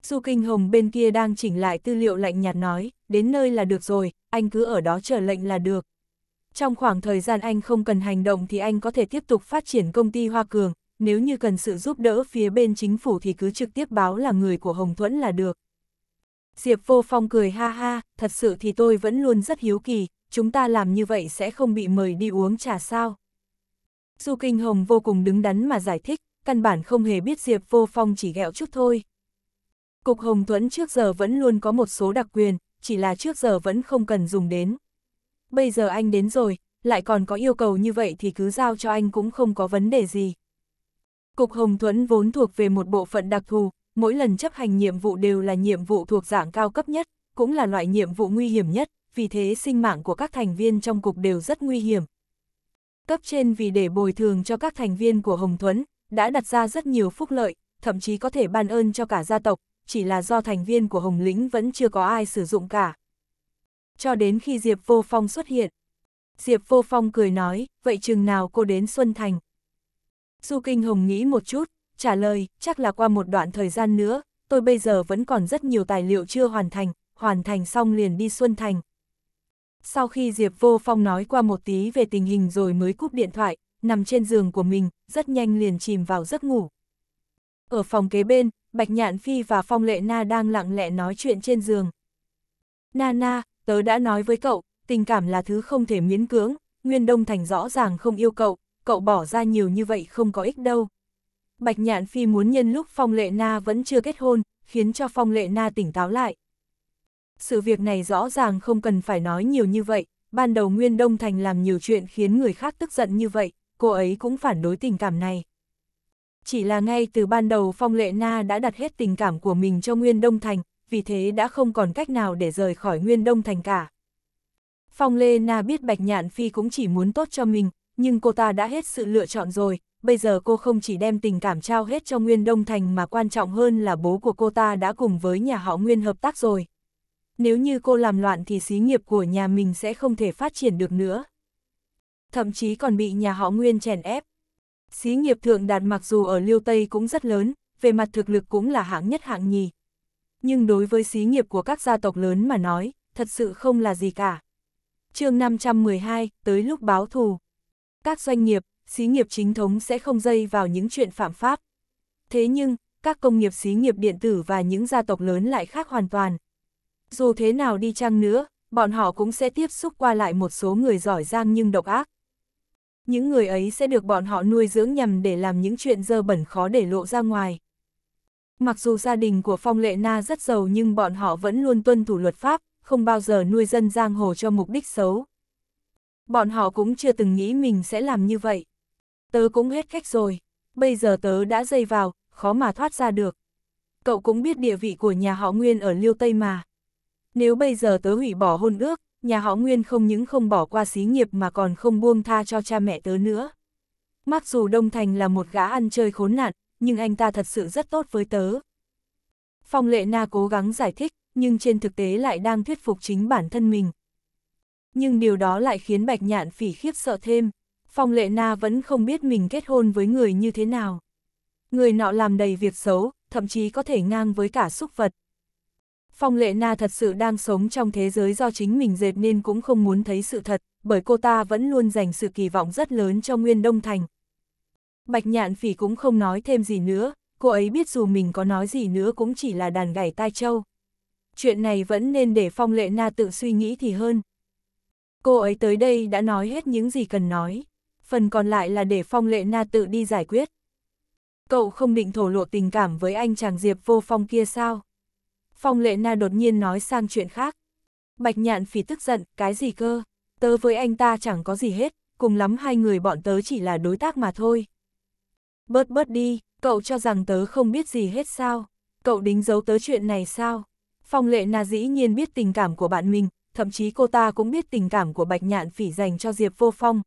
Du Kinh Hồng bên kia đang chỉnh lại tư liệu lạnh nhạt nói, đến nơi là được rồi, anh cứ ở đó chờ lệnh là được. Trong khoảng thời gian anh không cần hành động thì anh có thể tiếp tục phát triển công ty Hoa Cường, nếu như cần sự giúp đỡ phía bên chính phủ thì cứ trực tiếp báo là người của Hồng Thuẫn là được. Diệp Vô Phong cười ha ha, thật sự thì tôi vẫn luôn rất hiếu kỳ, chúng ta làm như vậy sẽ không bị mời đi uống trà sao. Du Kinh Hồng vô cùng đứng đắn mà giải thích, căn bản không hề biết Diệp Vô Phong chỉ gẹo chút thôi. Cục Hồng Thuẫn trước giờ vẫn luôn có một số đặc quyền, chỉ là trước giờ vẫn không cần dùng đến. Bây giờ anh đến rồi, lại còn có yêu cầu như vậy thì cứ giao cho anh cũng không có vấn đề gì. Cục Hồng Thuẫn vốn thuộc về một bộ phận đặc thù, mỗi lần chấp hành nhiệm vụ đều là nhiệm vụ thuộc dạng cao cấp nhất, cũng là loại nhiệm vụ nguy hiểm nhất, vì thế sinh mạng của các thành viên trong cục đều rất nguy hiểm. Cấp trên vì để bồi thường cho các thành viên của Hồng Thuẫn, đã đặt ra rất nhiều phúc lợi, thậm chí có thể ban ơn cho cả gia tộc, chỉ là do thành viên của Hồng Lĩnh vẫn chưa có ai sử dụng cả. Cho đến khi Diệp Vô Phong xuất hiện. Diệp Vô Phong cười nói, vậy chừng nào cô đến Xuân Thành? Du Kinh Hồng nghĩ một chút, trả lời, chắc là qua một đoạn thời gian nữa, tôi bây giờ vẫn còn rất nhiều tài liệu chưa hoàn thành, hoàn thành xong liền đi Xuân Thành. Sau khi Diệp Vô Phong nói qua một tí về tình hình rồi mới cúp điện thoại, nằm trên giường của mình, rất nhanh liền chìm vào giấc ngủ. Ở phòng kế bên, Bạch Nhạn Phi và Phong Lệ Na đang lặng lẽ nói chuyện trên giường. Na na, tớ đã nói với cậu, tình cảm là thứ không thể miễn cưỡng, Nguyên Đông Thành rõ ràng không yêu cậu, cậu bỏ ra nhiều như vậy không có ích đâu. Bạch Nhạn Phi muốn nhân lúc Phong Lệ Na vẫn chưa kết hôn, khiến cho Phong Lệ Na tỉnh táo lại. Sự việc này rõ ràng không cần phải nói nhiều như vậy, ban đầu Nguyên Đông Thành làm nhiều chuyện khiến người khác tức giận như vậy, cô ấy cũng phản đối tình cảm này. Chỉ là ngay từ ban đầu Phong Lệ Na đã đặt hết tình cảm của mình cho Nguyên Đông Thành, vì thế đã không còn cách nào để rời khỏi Nguyên Đông Thành cả. Phong lệ Na biết Bạch Nhạn Phi cũng chỉ muốn tốt cho mình, nhưng cô ta đã hết sự lựa chọn rồi, bây giờ cô không chỉ đem tình cảm trao hết cho Nguyên Đông Thành mà quan trọng hơn là bố của cô ta đã cùng với nhà họ Nguyên hợp tác rồi. Nếu như cô làm loạn thì xí nghiệp của nhà mình sẽ không thể phát triển được nữa thậm chí còn bị nhà họ Nguyên chèn ép. Xí nghiệp thượng đạt mặc dù ở Liêu Tây cũng rất lớn, về mặt thực lực cũng là hạng nhất hạng nhì. Nhưng đối với xí nghiệp của các gia tộc lớn mà nói, thật sự không là gì cả. chương 512, tới lúc báo thù. Các doanh nghiệp, xí nghiệp chính thống sẽ không dây vào những chuyện phạm pháp. Thế nhưng, các công nghiệp xí nghiệp điện tử và những gia tộc lớn lại khác hoàn toàn. Dù thế nào đi chăng nữa, bọn họ cũng sẽ tiếp xúc qua lại một số người giỏi giang nhưng độc ác, những người ấy sẽ được bọn họ nuôi dưỡng nhằm để làm những chuyện dơ bẩn khó để lộ ra ngoài. Mặc dù gia đình của Phong Lệ Na rất giàu nhưng bọn họ vẫn luôn tuân thủ luật pháp, không bao giờ nuôi dân giang hồ cho mục đích xấu. Bọn họ cũng chưa từng nghĩ mình sẽ làm như vậy. Tớ cũng hết cách rồi, bây giờ tớ đã dây vào, khó mà thoát ra được. Cậu cũng biết địa vị của nhà họ Nguyên ở Liêu Tây mà. Nếu bây giờ tớ hủy bỏ hôn ước, nhà họ Nguyên không những không bỏ qua xí nghiệp mà còn không buông tha cho cha mẹ tớ nữa. Mặc dù Đông Thành là một gã ăn chơi khốn nạn, nhưng anh ta thật sự rất tốt với tớ. Phong Lệ Na cố gắng giải thích, nhưng trên thực tế lại đang thuyết phục chính bản thân mình. Nhưng điều đó lại khiến Bạch Nhạn phỉ khiếp sợ thêm. Phong Lệ Na vẫn không biết mình kết hôn với người như thế nào. Người nọ làm đầy việc xấu, thậm chí có thể ngang với cả súc vật. Phong Lệ Na thật sự đang sống trong thế giới do chính mình dệt nên cũng không muốn thấy sự thật, bởi cô ta vẫn luôn dành sự kỳ vọng rất lớn cho Nguyên Đông Thành. Bạch Nhạn Phỉ cũng không nói thêm gì nữa, cô ấy biết dù mình có nói gì nữa cũng chỉ là đàn gảy tai châu. Chuyện này vẫn nên để Phong Lệ Na tự suy nghĩ thì hơn. Cô ấy tới đây đã nói hết những gì cần nói, phần còn lại là để Phong Lệ Na tự đi giải quyết. Cậu không định thổ lộ tình cảm với anh chàng Diệp vô phong kia sao? Phong lệ na đột nhiên nói sang chuyện khác. Bạch nhạn phỉ tức giận, cái gì cơ? Tớ với anh ta chẳng có gì hết, cùng lắm hai người bọn tớ chỉ là đối tác mà thôi. Bớt bớt đi, cậu cho rằng tớ không biết gì hết sao? Cậu đính giấu tớ chuyện này sao? Phong lệ na dĩ nhiên biết tình cảm của bạn mình, thậm chí cô ta cũng biết tình cảm của Bạch Nhạn Phỉ dành cho Diệp Vô Phong.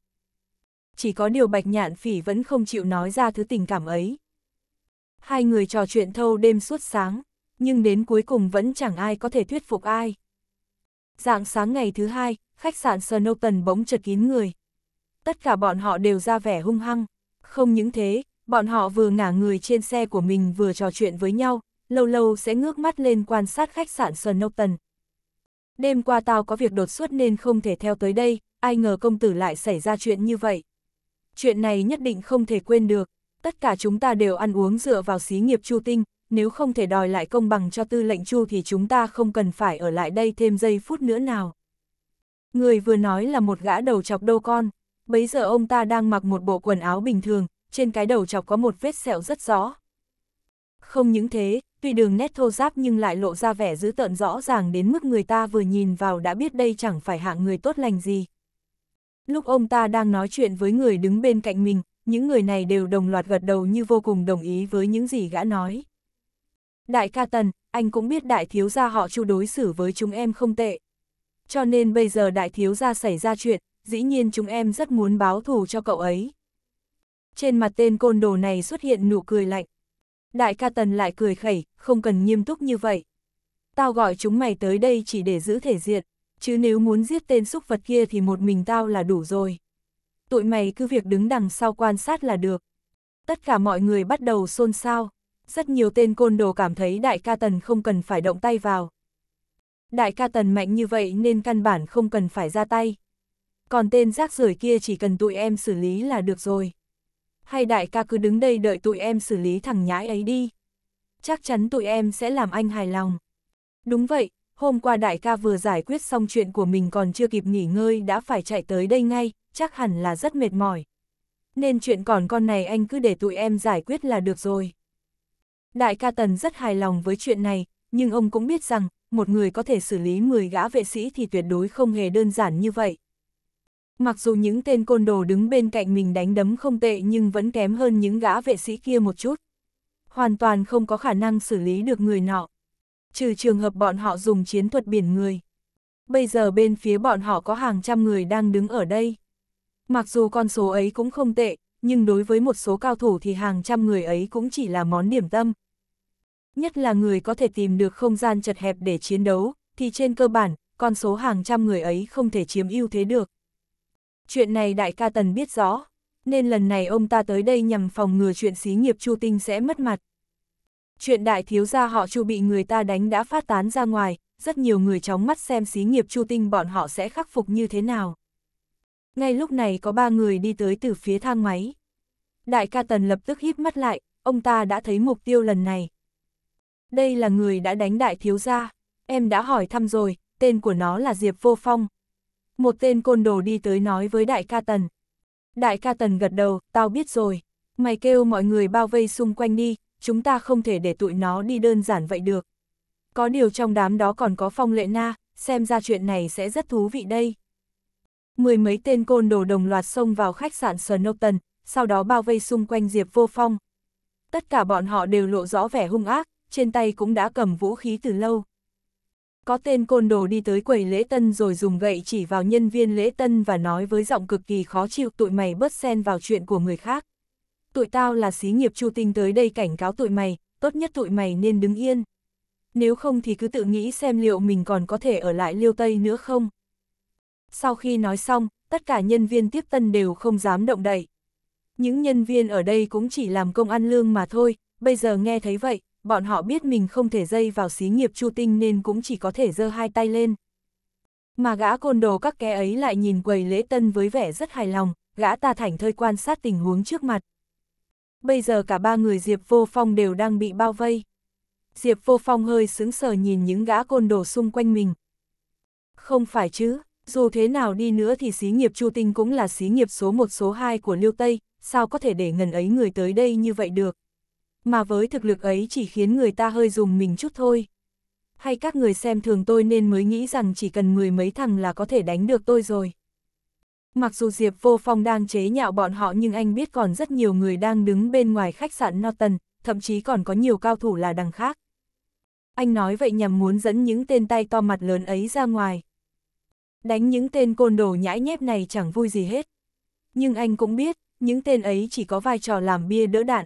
Chỉ có điều Bạch Nhạn Phỉ vẫn không chịu nói ra thứ tình cảm ấy. Hai người trò chuyện thâu đêm suốt sáng, nhưng đến cuối cùng vẫn chẳng ai có thể thuyết phục ai. Dạng sáng ngày thứ hai, khách sạn Snowton bỗng chật kín người. Tất cả bọn họ đều ra vẻ hung hăng. Không những thế, bọn họ vừa ngả người trên xe của mình vừa trò chuyện với nhau, lâu lâu sẽ ngước mắt lên quan sát khách sạn Snowton. Đêm qua tao có việc đột xuất nên không thể theo tới đây, ai ngờ công tử lại xảy ra chuyện như vậy. Chuyện này nhất định không thể quên được, tất cả chúng ta đều ăn uống dựa vào xí nghiệp Chu Tinh, nếu không thể đòi lại công bằng cho tư lệnh chu thì chúng ta không cần phải ở lại đây thêm giây phút nữa nào. Người vừa nói là một gã đầu chọc đô con, bấy giờ ông ta đang mặc một bộ quần áo bình thường, trên cái đầu chọc có một vết sẹo rất rõ. Không những thế, tuy đường nét thô giáp nhưng lại lộ ra vẻ dữ tợn rõ ràng đến mức người ta vừa nhìn vào đã biết đây chẳng phải hạng người tốt lành gì. Lúc ông ta đang nói chuyện với người đứng bên cạnh mình, những người này đều đồng loạt gật đầu như vô cùng đồng ý với những gì gã nói. Đại ca Tần, anh cũng biết đại thiếu gia họ chu đối xử với chúng em không tệ. Cho nên bây giờ đại thiếu gia xảy ra chuyện, dĩ nhiên chúng em rất muốn báo thù cho cậu ấy. Trên mặt tên côn đồ này xuất hiện nụ cười lạnh. Đại ca Tần lại cười khẩy, không cần nghiêm túc như vậy. Tao gọi chúng mày tới đây chỉ để giữ thể diện, chứ nếu muốn giết tên xúc vật kia thì một mình tao là đủ rồi. Tụi mày cứ việc đứng đằng sau quan sát là được. Tất cả mọi người bắt đầu xôn xao rất nhiều tên côn đồ cảm thấy đại ca tần không cần phải động tay vào. Đại ca tần mạnh như vậy nên căn bản không cần phải ra tay. Còn tên rác rưởi kia chỉ cần tụi em xử lý là được rồi. Hay đại ca cứ đứng đây đợi tụi em xử lý thằng nhãi ấy đi. Chắc chắn tụi em sẽ làm anh hài lòng. Đúng vậy, hôm qua đại ca vừa giải quyết xong chuyện của mình còn chưa kịp nghỉ ngơi đã phải chạy tới đây ngay, chắc hẳn là rất mệt mỏi. Nên chuyện còn con này anh cứ để tụi em giải quyết là được rồi. Đại ca Tần rất hài lòng với chuyện này, nhưng ông cũng biết rằng, một người có thể xử lý 10 gã vệ sĩ thì tuyệt đối không hề đơn giản như vậy. Mặc dù những tên côn đồ đứng bên cạnh mình đánh đấm không tệ nhưng vẫn kém hơn những gã vệ sĩ kia một chút. Hoàn toàn không có khả năng xử lý được người nọ. Trừ trường hợp bọn họ dùng chiến thuật biển người. Bây giờ bên phía bọn họ có hàng trăm người đang đứng ở đây. Mặc dù con số ấy cũng không tệ, nhưng đối với một số cao thủ thì hàng trăm người ấy cũng chỉ là món điểm tâm nhất là người có thể tìm được không gian chật hẹp để chiến đấu, thì trên cơ bản, con số hàng trăm người ấy không thể chiếm ưu thế được. Chuyện này đại ca Tần biết rõ, nên lần này ông ta tới đây nhằm phòng ngừa chuyện xí nghiệp Chu Tinh sẽ mất mặt. Chuyện đại thiếu gia họ Chu bị người ta đánh đã phát tán ra ngoài, rất nhiều người chóng mắt xem xí nghiệp Chu Tinh bọn họ sẽ khắc phục như thế nào. Ngay lúc này có ba người đi tới từ phía thang máy. Đại ca Tần lập tức híp mắt lại, ông ta đã thấy mục tiêu lần này đây là người đã đánh đại thiếu gia, em đã hỏi thăm rồi, tên của nó là Diệp Vô Phong. Một tên côn đồ đi tới nói với đại ca Tần. Đại ca Tần gật đầu, tao biết rồi, mày kêu mọi người bao vây xung quanh đi, chúng ta không thể để tụi nó đi đơn giản vậy được. Có điều trong đám đó còn có Phong Lệ Na, xem ra chuyện này sẽ rất thú vị đây. Mười mấy tên côn đồ đồng loạt xông vào khách sạn sơn tần sau đó bao vây xung quanh Diệp Vô Phong. Tất cả bọn họ đều lộ rõ vẻ hung ác, trên tay cũng đã cầm vũ khí từ lâu. Có tên côn đồ đi tới quầy lễ tân rồi dùng gậy chỉ vào nhân viên lễ tân và nói với giọng cực kỳ khó chịu tụi mày bớt xen vào chuyện của người khác. Tụi tao là xí nghiệp chu tinh tới đây cảnh cáo tụi mày, tốt nhất tụi mày nên đứng yên. Nếu không thì cứ tự nghĩ xem liệu mình còn có thể ở lại liêu Tây nữa không. Sau khi nói xong, tất cả nhân viên tiếp tân đều không dám động đậy. Những nhân viên ở đây cũng chỉ làm công ăn lương mà thôi, bây giờ nghe thấy vậy, bọn họ biết mình không thể dây vào xí nghiệp Chu Tinh nên cũng chỉ có thể giơ hai tay lên. Mà gã côn đồ các kẻ ấy lại nhìn quầy lễ tân với vẻ rất hài lòng, gã ta thảnh thơi quan sát tình huống trước mặt. Bây giờ cả ba người Diệp Vô Phong đều đang bị bao vây. Diệp Vô Phong hơi sững sờ nhìn những gã côn đồ xung quanh mình. Không phải chứ, dù thế nào đi nữa thì xí nghiệp Chu Tinh cũng là xí nghiệp số 1 số 2 của Liêu Tây, sao có thể để ngần ấy người tới đây như vậy được mà với thực lực ấy chỉ khiến người ta hơi dùng mình chút thôi. Hay các người xem thường tôi nên mới nghĩ rằng chỉ cần mười mấy thằng là có thể đánh được tôi rồi. Mặc dù Diệp Vô Phong đang chế nhạo bọn họ nhưng anh biết còn rất nhiều người đang đứng bên ngoài khách sạn Norton, thậm chí còn có nhiều cao thủ là đằng khác. Anh nói vậy nhằm muốn dẫn những tên tay to mặt lớn ấy ra ngoài. Đánh những tên côn đồ nhãi nhép này chẳng vui gì hết. Nhưng anh cũng biết, những tên ấy chỉ có vai trò làm bia đỡ đạn,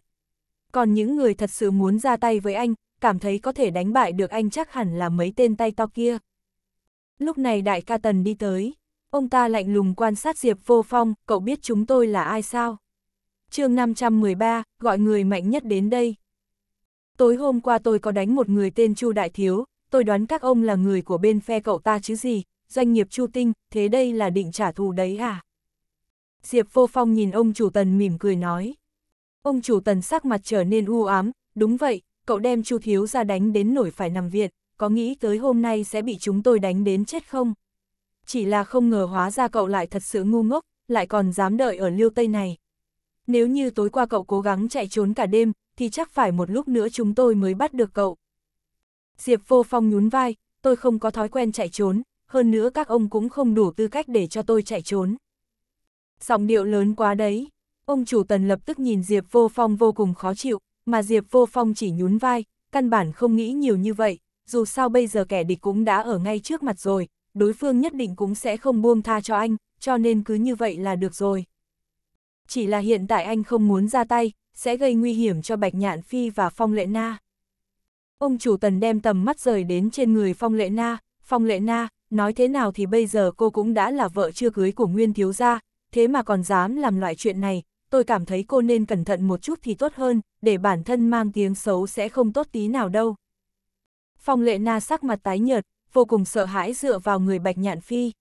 còn những người thật sự muốn ra tay với anh, cảm thấy có thể đánh bại được anh chắc hẳn là mấy tên tay to kia. Lúc này đại ca tần đi tới, ông ta lạnh lùng quan sát Diệp Vô Phong, cậu biết chúng tôi là ai sao? chương 513, gọi người mạnh nhất đến đây. Tối hôm qua tôi có đánh một người tên Chu Đại Thiếu, tôi đoán các ông là người của bên phe cậu ta chứ gì, doanh nghiệp Chu Tinh, thế đây là định trả thù đấy à? Diệp Vô Phong nhìn ông chủ tần mỉm cười nói. Ông chủ tần sắc mặt trở nên u ám, đúng vậy, cậu đem Chu Thiếu ra đánh đến nổi phải nằm viện, có nghĩ tới hôm nay sẽ bị chúng tôi đánh đến chết không? Chỉ là không ngờ hóa ra cậu lại thật sự ngu ngốc, lại còn dám đợi ở liêu tây này. Nếu như tối qua cậu cố gắng chạy trốn cả đêm, thì chắc phải một lúc nữa chúng tôi mới bắt được cậu. Diệp vô phong nhún vai, tôi không có thói quen chạy trốn, hơn nữa các ông cũng không đủ tư cách để cho tôi chạy trốn. Giọng điệu lớn quá đấy. Ông chủ tần lập tức nhìn Diệp Vô Phong vô cùng khó chịu, mà Diệp Vô Phong chỉ nhún vai, căn bản không nghĩ nhiều như vậy, dù sao bây giờ kẻ địch cũng đã ở ngay trước mặt rồi, đối phương nhất định cũng sẽ không buông tha cho anh, cho nên cứ như vậy là được rồi. Chỉ là hiện tại anh không muốn ra tay, sẽ gây nguy hiểm cho Bạch Nhạn Phi và Phong Lệ Na. Ông chủ tần đem tầm mắt rời đến trên người Phong Lệ Na, Phong Lệ Na, nói thế nào thì bây giờ cô cũng đã là vợ chưa cưới của Nguyên Thiếu Gia, thế mà còn dám làm loại chuyện này, tôi cảm thấy cô nên cẩn thận một chút thì tốt hơn, để bản thân mang tiếng xấu sẽ không tốt tí nào đâu. Phong lệ na sắc mặt tái nhợt, vô cùng sợ hãi dựa vào người bạch nhạn phi.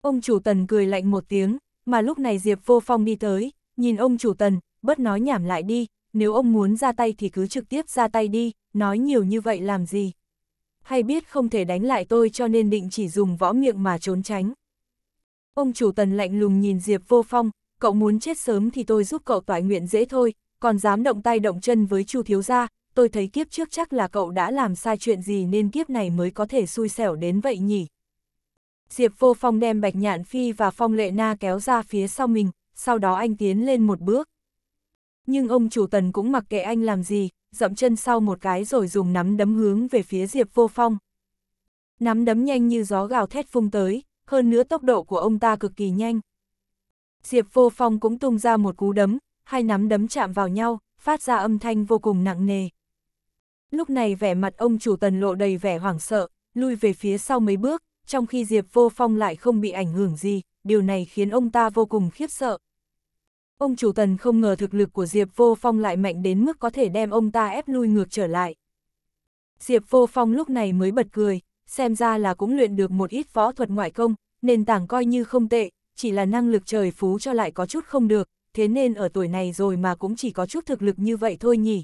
Ông chủ tần cười lạnh một tiếng, mà lúc này Diệp vô phong đi tới, nhìn ông chủ tần, bớt nói nhảm lại đi, nếu ông muốn ra tay thì cứ trực tiếp ra tay đi, nói nhiều như vậy làm gì. Hay biết không thể đánh lại tôi cho nên định chỉ dùng võ miệng mà trốn tránh. Ông chủ tần lạnh lùng nhìn Diệp vô phong, cậu muốn chết sớm thì tôi giúp cậu toại nguyện dễ thôi, còn dám động tay động chân với Chu thiếu gia, tôi thấy kiếp trước chắc là cậu đã làm sai chuyện gì nên kiếp này mới có thể xui xẻo đến vậy nhỉ. Diệp vô phong đem Bạch Nhạn Phi và Phong Lệ Na kéo ra phía sau mình, sau đó anh tiến lên một bước. Nhưng ông chủ tần cũng mặc kệ anh làm gì, dậm chân sau một cái rồi dùng nắm đấm hướng về phía Diệp vô phong. Nắm đấm nhanh như gió gào thét phung tới, hơn nữa tốc độ của ông ta cực kỳ nhanh. Diệp Vô Phong cũng tung ra một cú đấm, hai nắm đấm chạm vào nhau, phát ra âm thanh vô cùng nặng nề. Lúc này vẻ mặt ông chủ tần lộ đầy vẻ hoảng sợ, lui về phía sau mấy bước, trong khi Diệp Vô Phong lại không bị ảnh hưởng gì, điều này khiến ông ta vô cùng khiếp sợ. Ông chủ tần không ngờ thực lực của Diệp Vô Phong lại mạnh đến mức có thể đem ông ta ép lui ngược trở lại. Diệp Vô Phong lúc này mới bật cười, xem ra là cũng luyện được một ít võ thuật ngoại công, nền tảng coi như không tệ, chỉ là năng lực trời phú cho lại có chút không được, thế nên ở tuổi này rồi mà cũng chỉ có chút thực lực như vậy thôi nhỉ.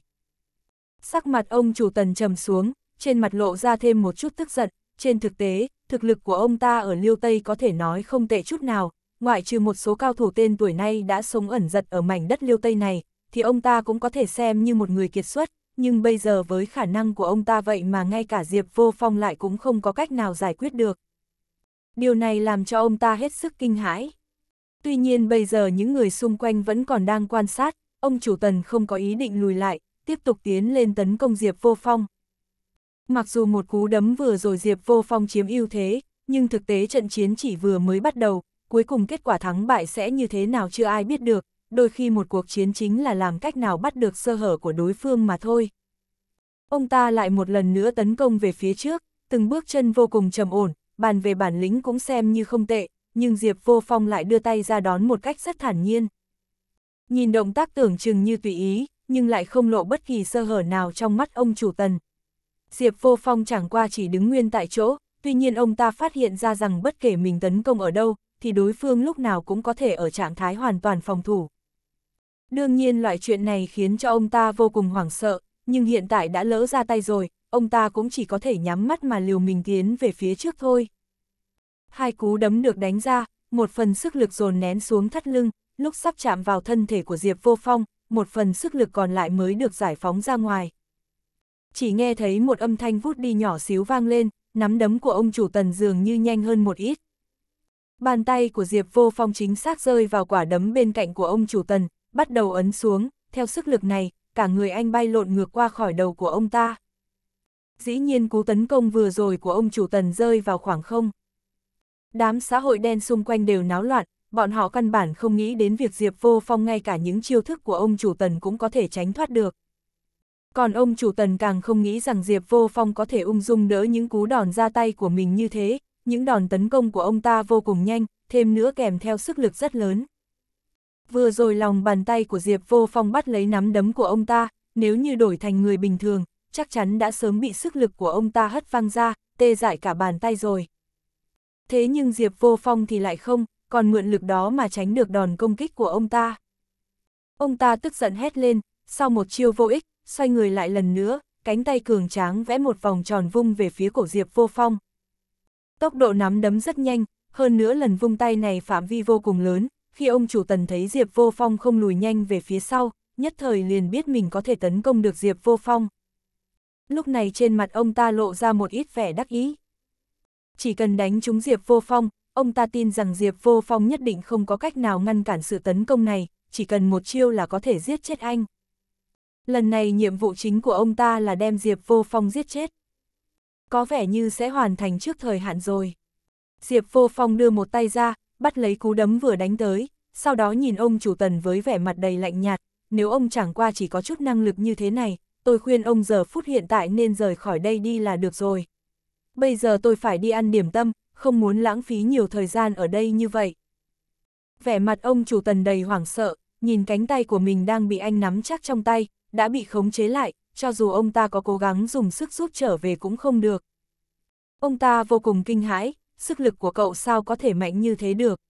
Sắc mặt ông chủ tần trầm xuống, trên mặt lộ ra thêm một chút tức giận, trên thực tế, thực lực của ông ta ở Liêu Tây có thể nói không tệ chút nào, ngoại trừ một số cao thủ tên tuổi nay đã sống ẩn giật ở mảnh đất Liêu Tây này, thì ông ta cũng có thể xem như một người kiệt xuất, nhưng bây giờ với khả năng của ông ta vậy mà ngay cả Diệp Vô Phong lại cũng không có cách nào giải quyết được. Điều này làm cho ông ta hết sức kinh hãi. Tuy nhiên bây giờ những người xung quanh vẫn còn đang quan sát, ông chủ tần không có ý định lùi lại, tiếp tục tiến lên tấn công Diệp Vô Phong. Mặc dù một cú đấm vừa rồi Diệp Vô Phong chiếm ưu thế, nhưng thực tế trận chiến chỉ vừa mới bắt đầu, cuối cùng kết quả thắng bại sẽ như thế nào chưa ai biết được, đôi khi một cuộc chiến chính là làm cách nào bắt được sơ hở của đối phương mà thôi. Ông ta lại một lần nữa tấn công về phía trước, từng bước chân vô cùng trầm ổn, bàn về bản lĩnh cũng xem như không tệ, nhưng Diệp Vô Phong lại đưa tay ra đón một cách rất thản nhiên. Nhìn động tác tưởng chừng như tùy ý, nhưng lại không lộ bất kỳ sơ hở nào trong mắt ông chủ tần. Diệp Vô Phong chẳng qua chỉ đứng nguyên tại chỗ, tuy nhiên ông ta phát hiện ra rằng bất kể mình tấn công ở đâu, thì đối phương lúc nào cũng có thể ở trạng thái hoàn toàn phòng thủ. Đương nhiên loại chuyện này khiến cho ông ta vô cùng hoảng sợ, nhưng hiện tại đã lỡ ra tay rồi, ông ta cũng chỉ có thể nhắm mắt mà liều mình tiến về phía trước thôi. Hai cú đấm được đánh ra, một phần sức lực dồn nén xuống thắt lưng, lúc sắp chạm vào thân thể của Diệp Vô Phong, một phần sức lực còn lại mới được giải phóng ra ngoài. Chỉ nghe thấy một âm thanh vút đi nhỏ xíu vang lên, nắm đấm của ông chủ tần dường như nhanh hơn một ít. Bàn tay của Diệp Vô Phong chính xác rơi vào quả đấm bên cạnh của ông chủ tần, bắt đầu ấn xuống, theo sức lực này, cả người anh bay lộn ngược qua khỏi đầu của ông ta. Dĩ nhiên cú tấn công vừa rồi của ông chủ tần rơi vào khoảng không. Đám xã hội đen xung quanh đều náo loạn, bọn họ căn bản không nghĩ đến việc Diệp Vô Phong ngay cả những chiêu thức của ông chủ tần cũng có thể tránh thoát được. Còn ông chủ tần càng không nghĩ rằng Diệp Vô Phong có thể ung dung đỡ những cú đòn ra tay của mình như thế, những đòn tấn công của ông ta vô cùng nhanh, thêm nữa kèm theo sức lực rất lớn. Vừa rồi lòng bàn tay của Diệp Vô Phong bắt lấy nắm đấm của ông ta, nếu như đổi thành người bình thường, chắc chắn đã sớm bị sức lực của ông ta hất văng ra, tê dại cả bàn tay rồi. Thế nhưng Diệp Vô Phong thì lại không, còn mượn lực đó mà tránh được đòn công kích của ông ta. Ông ta tức giận hét lên, sau một chiêu vô ích, xoay người lại lần nữa, cánh tay cường tráng vẽ một vòng tròn vung về phía cổ Diệp Vô Phong. Tốc độ nắm đấm rất nhanh, hơn nữa lần vung tay này phạm vi vô cùng lớn, khi ông chủ tần thấy Diệp Vô Phong không lùi nhanh về phía sau, nhất thời liền biết mình có thể tấn công được Diệp Vô Phong. Lúc này trên mặt ông ta lộ ra một ít vẻ đắc ý. Chỉ cần đánh trúng Diệp Vô Phong, ông ta tin rằng Diệp Vô Phong nhất định không có cách nào ngăn cản sự tấn công này, chỉ cần một chiêu là có thể giết chết anh. Lần này nhiệm vụ chính của ông ta là đem Diệp Vô Phong giết chết. Có vẻ như sẽ hoàn thành trước thời hạn rồi. Diệp Vô Phong đưa một tay ra, bắt lấy cú đấm vừa đánh tới, sau đó nhìn ông chủ tần với vẻ mặt đầy lạnh nhạt, nếu ông chẳng qua chỉ có chút năng lực như thế này, tôi khuyên ông giờ phút hiện tại nên rời khỏi đây đi là được rồi. Bây giờ tôi phải đi ăn điểm tâm, không muốn lãng phí nhiều thời gian ở đây như vậy. Vẻ mặt ông chủ tần đầy hoảng sợ, nhìn cánh tay của mình đang bị anh nắm chắc trong tay, đã bị khống chế lại, cho dù ông ta có cố gắng dùng sức giúp trở về cũng không được. Ông ta vô cùng kinh hãi, sức lực của cậu sao có thể mạnh như thế được.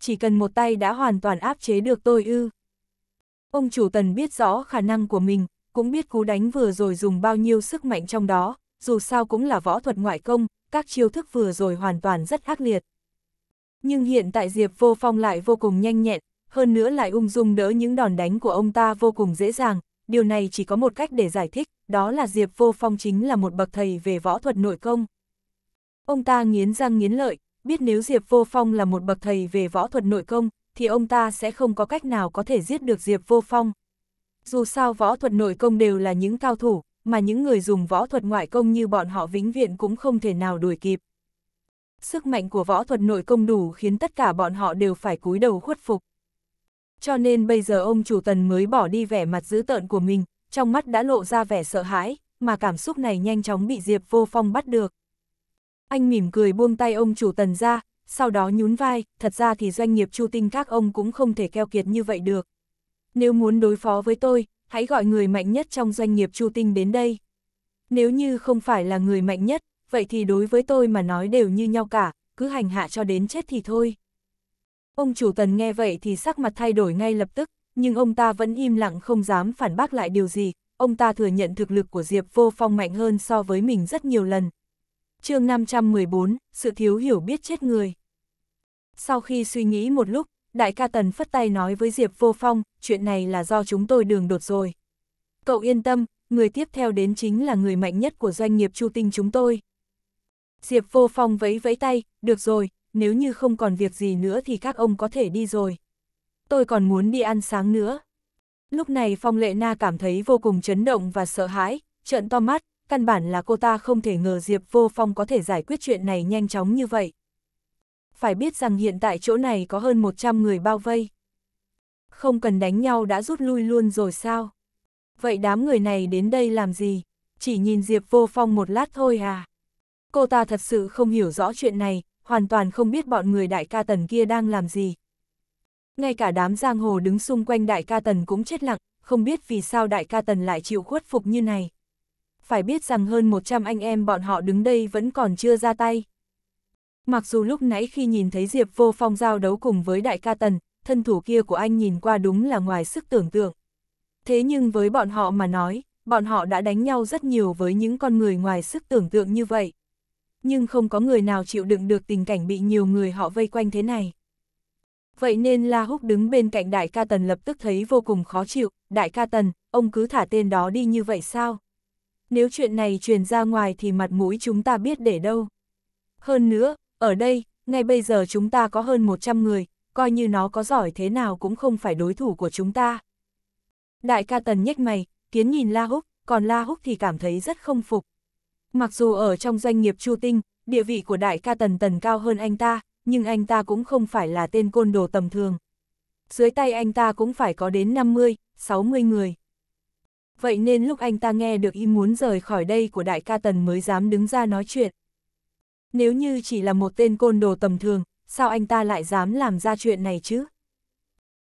Chỉ cần một tay đã hoàn toàn áp chế được tôi ư. Ông chủ tần biết rõ khả năng của mình, cũng biết cú đánh vừa rồi dùng bao nhiêu sức mạnh trong đó, dù sao cũng là võ thuật ngoại công, các chiêu thức vừa rồi hoàn toàn rất ác liệt. Nhưng hiện tại Diệp Vô Phong lại vô cùng nhanh nhẹn, hơn nữa lại ung dung đỡ những đòn đánh của ông ta vô cùng dễ dàng, điều này chỉ có một cách để giải thích, đó là Diệp Vô Phong chính là một bậc thầy về võ thuật nội công. Ông ta nghiến răng nghiến lợi, biết nếu Diệp Vô Phong là một bậc thầy về võ thuật nội công, thì ông ta sẽ không có cách nào có thể giết được Diệp Vô Phong dù sao võ thuật nội công đều là những cao thủ, mà những người dùng võ thuật ngoại công như bọn họ vĩnh viễn cũng không thể nào đuổi kịp. Sức mạnh của võ thuật nội công đủ khiến tất cả bọn họ đều phải cúi đầu khuất phục. Cho nên bây giờ ông chủ tần mới bỏ đi vẻ mặt dữ tợn của mình, trong mắt đã lộ ra vẻ sợ hãi, mà cảm xúc này nhanh chóng bị Diệp vô phong bắt được. Anh mỉm cười buông tay ông chủ tần ra, sau đó nhún vai, thật ra thì doanh nghiệp chu tinh các ông cũng không thể keo kiệt như vậy được. Nếu muốn đối phó với tôi, hãy gọi người mạnh nhất trong doanh nghiệp Chu Tinh đến đây. Nếu như không phải là người mạnh nhất, vậy thì đối với tôi mà nói đều như nhau cả, cứ hành hạ cho đến chết thì thôi. Ông chủ tần nghe vậy thì sắc mặt thay đổi ngay lập tức, nhưng ông ta vẫn im lặng không dám phản bác lại điều gì, ông ta thừa nhận thực lực của Diệp Vô Phong mạnh hơn so với mình rất nhiều lần. chương 514, sự thiếu hiểu biết chết người. Sau khi suy nghĩ một lúc, đại ca tần phất tay nói với Diệp Vô Phong, chuyện này là do chúng tôi đường đột rồi. Cậu yên tâm, người tiếp theo đến chính là người mạnh nhất của doanh nghiệp Chu Tinh chúng tôi. Diệp Vô Phong vẫy vẫy tay, được rồi, nếu như không còn việc gì nữa thì các ông có thể đi rồi. Tôi còn muốn đi ăn sáng nữa. Lúc này Phong Lệ Na cảm thấy vô cùng chấn động và sợ hãi, trợn to mắt, căn bản là cô ta không thể ngờ Diệp Vô Phong có thể giải quyết chuyện này nhanh chóng như vậy phải biết rằng hiện tại chỗ này có hơn 100 người bao vây. Không cần đánh nhau đã rút lui luôn rồi sao? Vậy đám người này đến đây làm gì? Chỉ nhìn Diệp Vô Phong một lát thôi à? Cô ta thật sự không hiểu rõ chuyện này, hoàn toàn không biết bọn người đại ca tần kia đang làm gì. Ngay cả đám giang hồ đứng xung quanh đại ca tần cũng chết lặng, không biết vì sao đại ca tần lại chịu khuất phục như này. Phải biết rằng hơn 100 anh em bọn họ đứng đây vẫn còn chưa ra tay. Mặc dù lúc nãy khi nhìn thấy Diệp Vô Phong giao đấu cùng với đại ca Tần, thân thủ kia của anh nhìn qua đúng là ngoài sức tưởng tượng. Thế nhưng với bọn họ mà nói, bọn họ đã đánh nhau rất nhiều với những con người ngoài sức tưởng tượng như vậy. Nhưng không có người nào chịu đựng được tình cảnh bị nhiều người họ vây quanh thế này. Vậy nên La Húc đứng bên cạnh đại ca Tần lập tức thấy vô cùng khó chịu, đại ca Tần, ông cứ thả tên đó đi như vậy sao? Nếu chuyện này truyền ra ngoài thì mặt mũi chúng ta biết để đâu. Hơn nữa, ở đây, ngay bây giờ chúng ta có hơn 100 người, coi như nó có giỏi thế nào cũng không phải đối thủ của chúng ta. Đại ca Tần nhếch mày, kiến nhìn La Húc, còn La Húc thì cảm thấy rất không phục. Mặc dù ở trong doanh nghiệp Chu Tinh, địa vị của đại ca Tần Tần cao hơn anh ta, nhưng anh ta cũng không phải là tên côn đồ tầm thường. Dưới tay anh ta cũng phải có đến 50, 60 người. Vậy nên lúc anh ta nghe được ý muốn rời khỏi đây của đại ca Tần mới dám đứng ra nói chuyện. Nếu như chỉ là một tên côn đồ tầm thường, sao anh ta lại dám làm ra chuyện này chứ?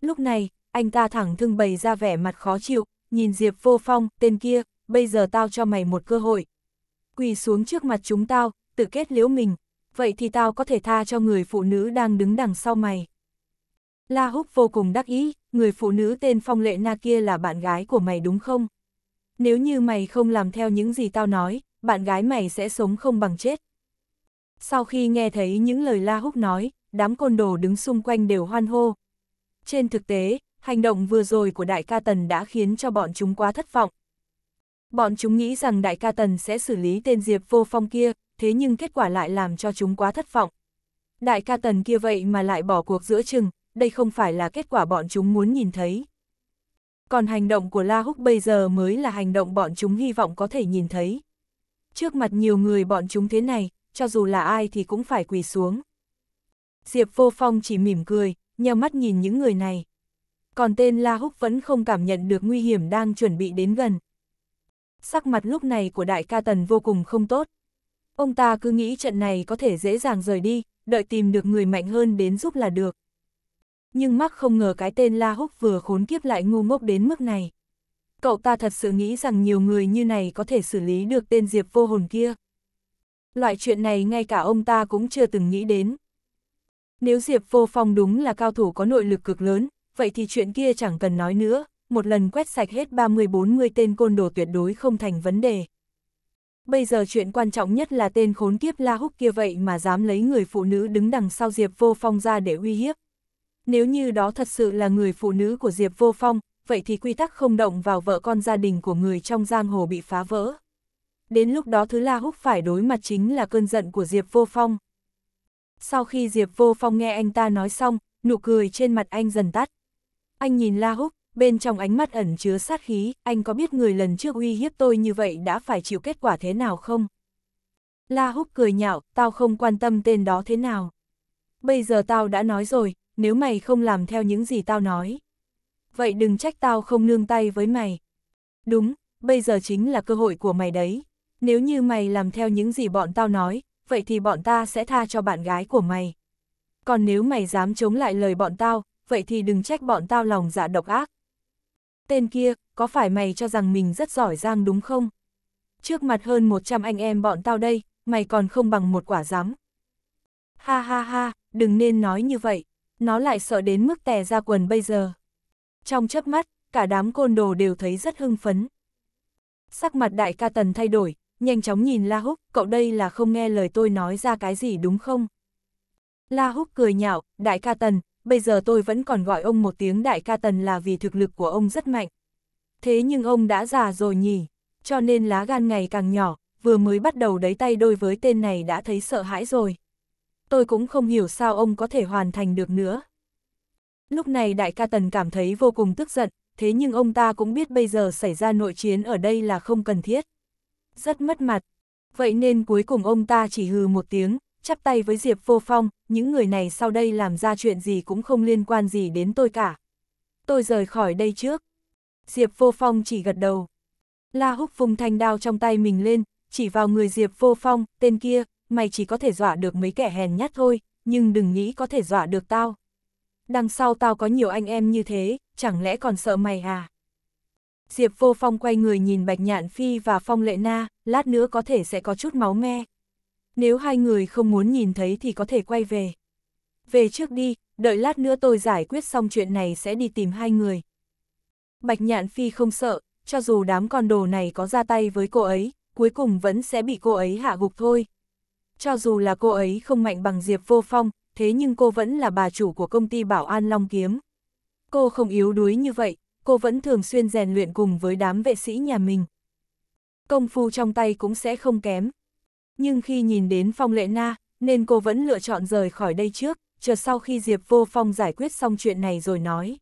Lúc này, anh ta thẳng thương bày ra vẻ mặt khó chịu, nhìn Diệp Vô Phong, tên kia, bây giờ tao cho mày một cơ hội. Quỳ xuống trước mặt chúng tao, tự kết liễu mình, vậy thì tao có thể tha cho người phụ nữ đang đứng đằng sau mày. La Húc vô cùng đắc ý, người phụ nữ tên Phong Lệ Na kia là bạn gái của mày đúng không? Nếu như mày không làm theo những gì tao nói, bạn gái mày sẽ sống không bằng chết. Sau khi nghe thấy những lời La Húc nói, đám côn đồ đứng xung quanh đều hoan hô. Trên thực tế, hành động vừa rồi của Đại ca Tần đã khiến cho bọn chúng quá thất vọng. Bọn chúng nghĩ rằng Đại ca Tần sẽ xử lý tên Diệp vô phong kia, thế nhưng kết quả lại làm cho chúng quá thất vọng. Đại ca Tần kia vậy mà lại bỏ cuộc giữa chừng, đây không phải là kết quả bọn chúng muốn nhìn thấy. Còn hành động của La Húc bây giờ mới là hành động bọn chúng hy vọng có thể nhìn thấy. Trước mặt nhiều người bọn chúng thế này, cho dù là ai thì cũng phải quỳ xuống. Diệp Vô Phong chỉ mỉm cười, nheo mắt nhìn những người này. Còn tên La Húc vẫn không cảm nhận được nguy hiểm đang chuẩn bị đến gần. Sắc mặt lúc này của đại ca tần vô cùng không tốt. Ông ta cứ nghĩ trận này có thể dễ dàng rời đi, đợi tìm được người mạnh hơn đến giúp là được. Nhưng mắc không ngờ cái tên La Húc vừa khốn kiếp lại ngu ngốc đến mức này. Cậu ta thật sự nghĩ rằng nhiều người như này có thể xử lý được tên Diệp vô hồn kia loại chuyện này ngay cả ông ta cũng chưa từng nghĩ đến. Nếu Diệp Vô Phong đúng là cao thủ có nội lực cực lớn, vậy thì chuyện kia chẳng cần nói nữa, một lần quét sạch hết 30-40 tên côn đồ tuyệt đối không thành vấn đề. Bây giờ chuyện quan trọng nhất là tên khốn kiếp La Húc kia vậy mà dám lấy người phụ nữ đứng đằng sau Diệp Vô Phong ra để uy hiếp. Nếu như đó thật sự là người phụ nữ của Diệp Vô Phong, vậy thì quy tắc không động vào vợ con gia đình của người trong giang hồ bị phá vỡ đến lúc đó thứ La Húc phải đối mặt chính là cơn giận của Diệp Vô Phong. Sau khi Diệp Vô Phong nghe anh ta nói xong, nụ cười trên mặt anh dần tắt. Anh nhìn La Húc, bên trong ánh mắt ẩn chứa sát khí, anh có biết người lần trước uy hiếp tôi như vậy đã phải chịu kết quả thế nào không? La Húc cười nhạo, tao không quan tâm tên đó thế nào. Bây giờ tao đã nói rồi, nếu mày không làm theo những gì tao nói. Vậy đừng trách tao không nương tay với mày. Đúng, bây giờ chính là cơ hội của mày đấy nếu như mày làm theo những gì bọn tao nói, vậy thì bọn ta sẽ tha cho bạn gái của mày. Còn nếu mày dám chống lại lời bọn tao, vậy thì đừng trách bọn tao lòng dạ độc ác. Tên kia, có phải mày cho rằng mình rất giỏi giang đúng không? Trước mặt hơn 100 anh em bọn tao đây, mày còn không bằng một quả giám. Ha ha ha, đừng nên nói như vậy, nó lại sợ đến mức tè ra quần bây giờ. Trong chớp mắt, cả đám côn đồ đều thấy rất hưng phấn. Sắc mặt đại ca tần thay đổi, nhanh chóng nhìn La Húc, cậu đây là không nghe lời tôi nói ra cái gì đúng không? La Húc cười nhạo, đại ca Tần, bây giờ tôi vẫn còn gọi ông một tiếng đại ca Tần là vì thực lực của ông rất mạnh. Thế nhưng ông đã già rồi nhỉ, cho nên lá gan ngày càng nhỏ, vừa mới bắt đầu đấy tay đôi với tên này đã thấy sợ hãi rồi. Tôi cũng không hiểu sao ông có thể hoàn thành được nữa. Lúc này đại ca Tần cảm thấy vô cùng tức giận, thế nhưng ông ta cũng biết bây giờ xảy ra nội chiến ở đây là không cần thiết rất mất mặt. Vậy nên cuối cùng ông ta chỉ hừ một tiếng, chắp tay với Diệp Vô Phong, những người này sau đây làm ra chuyện gì cũng không liên quan gì đến tôi cả. Tôi rời khỏi đây trước. Diệp Vô Phong chỉ gật đầu. La Húc vùng thanh đao trong tay mình lên, chỉ vào người Diệp Vô Phong, tên kia, mày chỉ có thể dọa được mấy kẻ hèn nhát thôi, nhưng đừng nghĩ có thể dọa được tao. Đằng sau tao có nhiều anh em như thế, chẳng lẽ còn sợ mày à? Diệp Vô Phong quay người nhìn Bạch Nhạn Phi và Phong Lệ Na, lát nữa có thể sẽ có chút máu me. Nếu hai người không muốn nhìn thấy thì có thể quay về. Về trước đi, đợi lát nữa tôi giải quyết xong chuyện này sẽ đi tìm hai người. Bạch Nhạn Phi không sợ, cho dù đám con đồ này có ra tay với cô ấy, cuối cùng vẫn sẽ bị cô ấy hạ gục thôi. Cho dù là cô ấy không mạnh bằng Diệp Vô Phong, thế nhưng cô vẫn là bà chủ của công ty Bảo An Long Kiếm. Cô không yếu đuối như vậy, cô vẫn thường xuyên rèn luyện cùng với đám vệ sĩ nhà mình. Công phu trong tay cũng sẽ không kém. Nhưng khi nhìn đến Phong Lệ Na, nên cô vẫn lựa chọn rời khỏi đây trước, chờ sau khi Diệp Vô Phong giải quyết xong chuyện này rồi nói.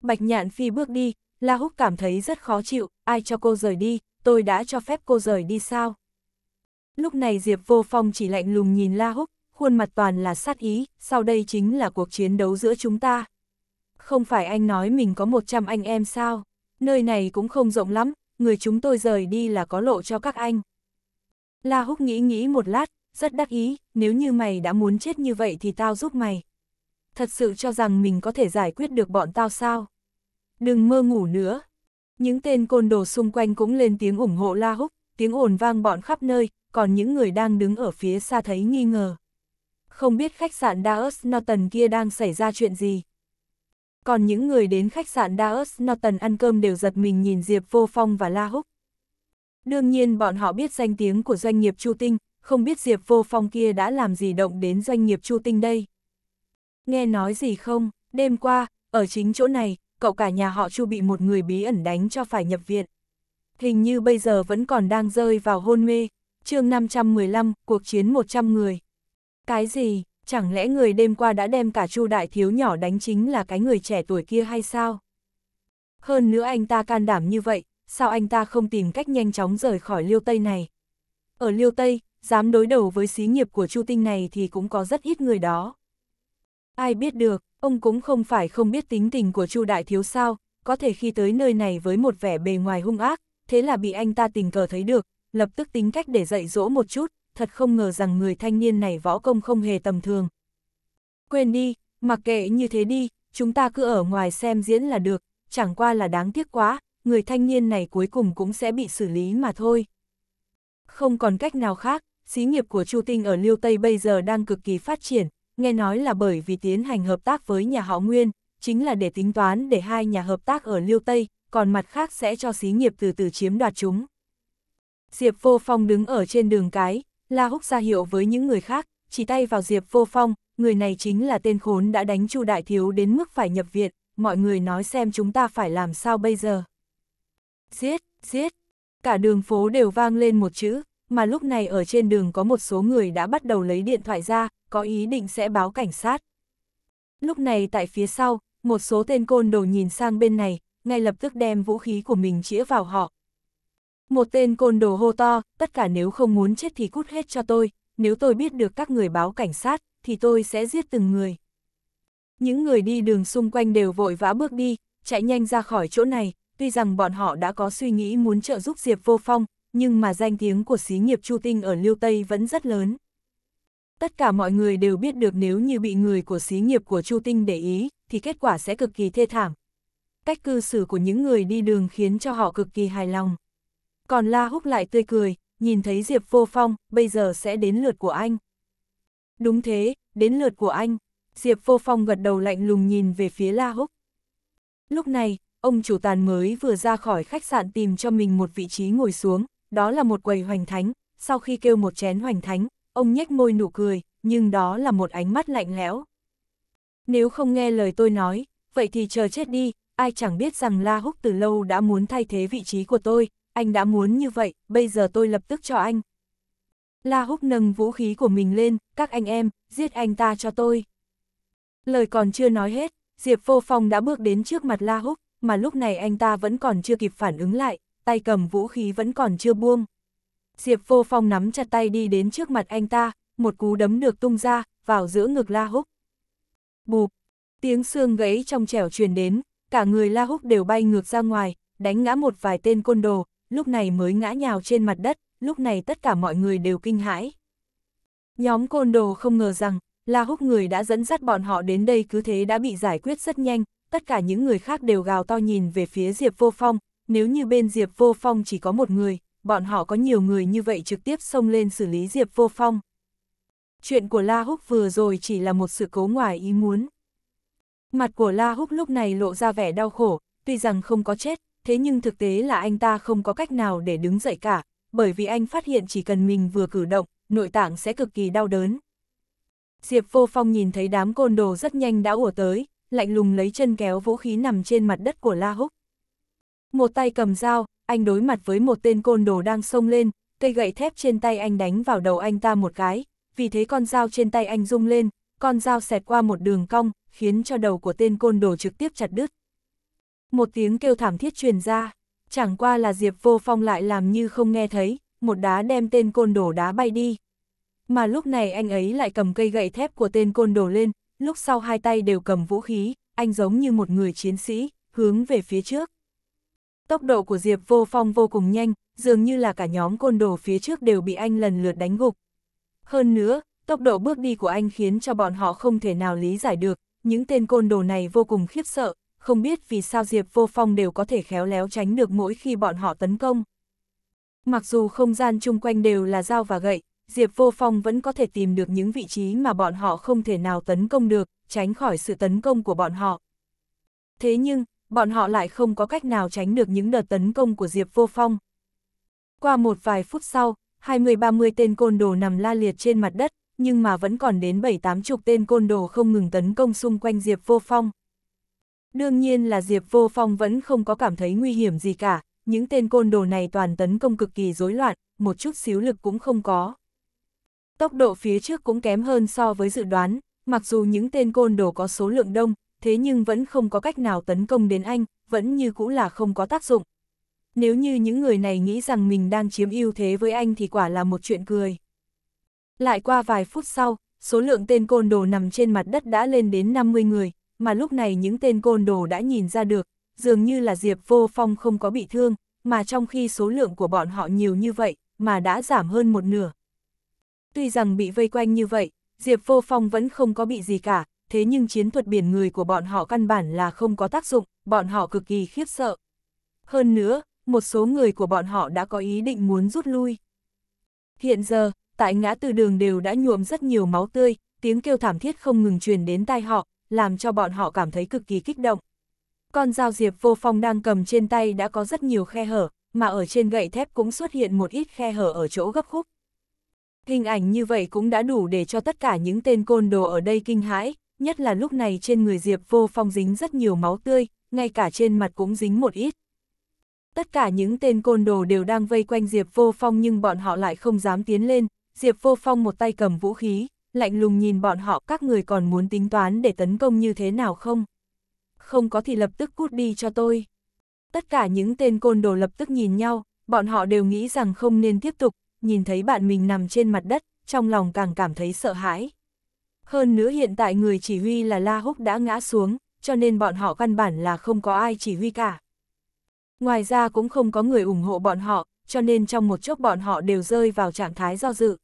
Bạch Nhạn Phi bước đi, La Húc cảm thấy rất khó chịu, ai cho cô rời đi, tôi đã cho phép cô rời đi sao? Lúc này Diệp Vô Phong chỉ lạnh lùng nhìn La Húc, khuôn mặt toàn là sát ý, sau đây chính là cuộc chiến đấu giữa chúng ta, không phải anh nói mình có 100 anh em sao? Nơi này cũng không rộng lắm, người chúng tôi rời đi là có lộ cho các anh. La Húc nghĩ nghĩ một lát, rất đắc ý, nếu như mày đã muốn chết như vậy thì tao giúp mày. Thật sự cho rằng mình có thể giải quyết được bọn tao sao? Đừng mơ ngủ nữa. Những tên côn đồ xung quanh cũng lên tiếng ủng hộ La Húc, tiếng ồn vang bọn khắp nơi, còn những người đang đứng ở phía xa thấy nghi ngờ. Không biết khách sạn Daos Norton kia đang xảy ra chuyện gì còn những người đến khách sạn Daos Norton ăn cơm đều giật mình nhìn Diệp Vô Phong và La Húc. Đương nhiên bọn họ biết danh tiếng của doanh nghiệp Chu Tinh, không biết Diệp Vô Phong kia đã làm gì động đến doanh nghiệp Chu Tinh đây. Nghe nói gì không, đêm qua, ở chính chỗ này, cậu cả nhà họ Chu bị một người bí ẩn đánh cho phải nhập viện. Hình như bây giờ vẫn còn đang rơi vào hôn mê, chương 515, cuộc chiến 100 người. Cái gì, Chẳng lẽ người đêm qua đã đem cả chu đại thiếu nhỏ đánh chính là cái người trẻ tuổi kia hay sao? Hơn nữa anh ta can đảm như vậy, sao anh ta không tìm cách nhanh chóng rời khỏi liêu Tây này? Ở liêu Tây, dám đối đầu với xí nghiệp của Chu Tinh này thì cũng có rất ít người đó. Ai biết được, ông cũng không phải không biết tính tình của Chu Đại Thiếu sao, có thể khi tới nơi này với một vẻ bề ngoài hung ác, thế là bị anh ta tình cờ thấy được, lập tức tính cách để dạy dỗ một chút, thật không ngờ rằng người thanh niên này võ công không hề tầm thường. Quên đi, mặc kệ như thế đi, chúng ta cứ ở ngoài xem diễn là được, chẳng qua là đáng tiếc quá, người thanh niên này cuối cùng cũng sẽ bị xử lý mà thôi. Không còn cách nào khác, xí nghiệp của Chu Tinh ở Liêu Tây bây giờ đang cực kỳ phát triển, nghe nói là bởi vì tiến hành hợp tác với nhà họ Nguyên, chính là để tính toán để hai nhà hợp tác ở Liêu Tây, còn mặt khác sẽ cho xí nghiệp từ từ chiếm đoạt chúng. Diệp Vô Phong đứng ở trên đường cái, La Húc ra hiệu với những người khác, chỉ tay vào Diệp Vô Phong, người này chính là tên khốn đã đánh Chu Đại Thiếu đến mức phải nhập viện, mọi người nói xem chúng ta phải làm sao bây giờ. Giết, giết, cả đường phố đều vang lên một chữ, mà lúc này ở trên đường có một số người đã bắt đầu lấy điện thoại ra, có ý định sẽ báo cảnh sát. Lúc này tại phía sau, một số tên côn đồ nhìn sang bên này, ngay lập tức đem vũ khí của mình chĩa vào họ, một tên côn đồ hô to, tất cả nếu không muốn chết thì cút hết cho tôi, nếu tôi biết được các người báo cảnh sát, thì tôi sẽ giết từng người. Những người đi đường xung quanh đều vội vã bước đi, chạy nhanh ra khỏi chỗ này, tuy rằng bọn họ đã có suy nghĩ muốn trợ giúp Diệp Vô Phong, nhưng mà danh tiếng của xí nghiệp Chu Tinh ở Liêu Tây vẫn rất lớn. Tất cả mọi người đều biết được nếu như bị người của xí nghiệp của Chu Tinh để ý, thì kết quả sẽ cực kỳ thê thảm. Cách cư xử của những người đi đường khiến cho họ cực kỳ hài lòng. Còn La Húc lại tươi cười, nhìn thấy Diệp Vô Phong, bây giờ sẽ đến lượt của anh. Đúng thế, đến lượt của anh. Diệp Vô Phong gật đầu lạnh lùng nhìn về phía La Húc. Lúc này, ông chủ tàn mới vừa ra khỏi khách sạn tìm cho mình một vị trí ngồi xuống, đó là một quầy hoành thánh. Sau khi kêu một chén hoành thánh, ông nhếch môi nụ cười, nhưng đó là một ánh mắt lạnh lẽo. Nếu không nghe lời tôi nói, vậy thì chờ chết đi, ai chẳng biết rằng La Húc từ lâu đã muốn thay thế vị trí của tôi, anh đã muốn như vậy, bây giờ tôi lập tức cho anh. La Húc nâng vũ khí của mình lên, các anh em, giết anh ta cho tôi. Lời còn chưa nói hết, Diệp Vô Phong đã bước đến trước mặt La Húc, mà lúc này anh ta vẫn còn chưa kịp phản ứng lại, tay cầm vũ khí vẫn còn chưa buông. Diệp Vô Phong nắm chặt tay đi đến trước mặt anh ta, một cú đấm được tung ra, vào giữa ngực La Húc. Bụp, tiếng xương gãy trong trẻo truyền đến, cả người La Húc đều bay ngược ra ngoài, đánh ngã một vài tên côn đồ, lúc này mới ngã nhào trên mặt đất, lúc này tất cả mọi người đều kinh hãi. Nhóm côn đồ không ngờ rằng, La Húc người đã dẫn dắt bọn họ đến đây cứ thế đã bị giải quyết rất nhanh, tất cả những người khác đều gào to nhìn về phía Diệp Vô Phong, nếu như bên Diệp Vô Phong chỉ có một người, bọn họ có nhiều người như vậy trực tiếp xông lên xử lý Diệp Vô Phong. Chuyện của La Húc vừa rồi chỉ là một sự cố ngoài ý muốn. Mặt của La Húc lúc này lộ ra vẻ đau khổ, tuy rằng không có chết, thế nhưng thực tế là anh ta không có cách nào để đứng dậy cả, bởi vì anh phát hiện chỉ cần mình vừa cử động, nội tạng sẽ cực kỳ đau đớn. Diệp Vô Phong nhìn thấy đám côn đồ rất nhanh đã ùa tới, lạnh lùng lấy chân kéo vũ khí nằm trên mặt đất của La Húc. Một tay cầm dao, anh đối mặt với một tên côn đồ đang xông lên, cây gậy thép trên tay anh đánh vào đầu anh ta một cái, vì thế con dao trên tay anh rung lên, con dao xẹt qua một đường cong, khiến cho đầu của tên côn đồ trực tiếp chặt đứt. Một tiếng kêu thảm thiết truyền ra, chẳng qua là Diệp Vô Phong lại làm như không nghe thấy, một đá đem tên côn đồ đá bay đi. Mà lúc này anh ấy lại cầm cây gậy thép của tên côn đồ lên, lúc sau hai tay đều cầm vũ khí, anh giống như một người chiến sĩ, hướng về phía trước. Tốc độ của Diệp Vô Phong vô cùng nhanh, dường như là cả nhóm côn đồ phía trước đều bị anh lần lượt đánh gục. Hơn nữa, tốc độ bước đi của anh khiến cho bọn họ không thể nào lý giải được, những tên côn đồ này vô cùng khiếp sợ, không biết vì sao Diệp Vô Phong đều có thể khéo léo tránh được mỗi khi bọn họ tấn công. Mặc dù không gian chung quanh đều là dao và gậy, Diệp Vô Phong vẫn có thể tìm được những vị trí mà bọn họ không thể nào tấn công được, tránh khỏi sự tấn công của bọn họ. Thế nhưng, bọn họ lại không có cách nào tránh được những đợt tấn công của Diệp Vô Phong. Qua một vài phút sau, 20-30 tên côn đồ nằm la liệt trên mặt đất, nhưng mà vẫn còn đến 7-8 chục tên côn đồ không ngừng tấn công xung quanh Diệp Vô Phong. Đương nhiên là Diệp Vô Phong vẫn không có cảm thấy nguy hiểm gì cả, những tên côn đồ này toàn tấn công cực kỳ rối loạn, một chút xíu lực cũng không có. Tốc độ phía trước cũng kém hơn so với dự đoán, mặc dù những tên côn đồ có số lượng đông, thế nhưng vẫn không có cách nào tấn công đến anh, vẫn như cũ là không có tác dụng. Nếu như những người này nghĩ rằng mình đang chiếm ưu thế với anh thì quả là một chuyện cười. Lại qua vài phút sau, số lượng tên côn đồ nằm trên mặt đất đã lên đến 50 người, mà lúc này những tên côn đồ đã nhìn ra được, dường như là Diệp Vô Phong không có bị thương, mà trong khi số lượng của bọn họ nhiều như vậy, mà đã giảm hơn một nửa. Tuy rằng bị vây quanh như vậy, Diệp Vô Phong vẫn không có bị gì cả, thế nhưng chiến thuật biển người của bọn họ căn bản là không có tác dụng, bọn họ cực kỳ khiếp sợ. Hơn nữa, một số người của bọn họ đã có ý định muốn rút lui. Hiện giờ, tại ngã tư đường đều đã nhuộm rất nhiều máu tươi, tiếng kêu thảm thiết không ngừng truyền đến tai họ, làm cho bọn họ cảm thấy cực kỳ kích động. Con dao diệp vô phong đang cầm trên tay đã có rất nhiều khe hở, mà ở trên gậy thép cũng xuất hiện một ít khe hở ở chỗ gấp khúc. Hình ảnh như vậy cũng đã đủ để cho tất cả những tên côn đồ ở đây kinh hãi, nhất là lúc này trên người Diệp Vô Phong dính rất nhiều máu tươi, ngay cả trên mặt cũng dính một ít. Tất cả những tên côn đồ đều đang vây quanh Diệp Vô Phong nhưng bọn họ lại không dám tiến lên, Diệp Vô Phong một tay cầm vũ khí, lạnh lùng nhìn bọn họ các người còn muốn tính toán để tấn công như thế nào không? Không có thì lập tức cút đi cho tôi. Tất cả những tên côn đồ lập tức nhìn nhau, bọn họ đều nghĩ rằng không nên tiếp tục, nhìn thấy bạn mình nằm trên mặt đất, trong lòng càng cảm thấy sợ hãi. Hơn nữa hiện tại người chỉ huy là La Húc đã ngã xuống, cho nên bọn họ căn bản là không có ai chỉ huy cả. Ngoài ra cũng không có người ủng hộ bọn họ, cho nên trong một chốc bọn họ đều rơi vào trạng thái do dự.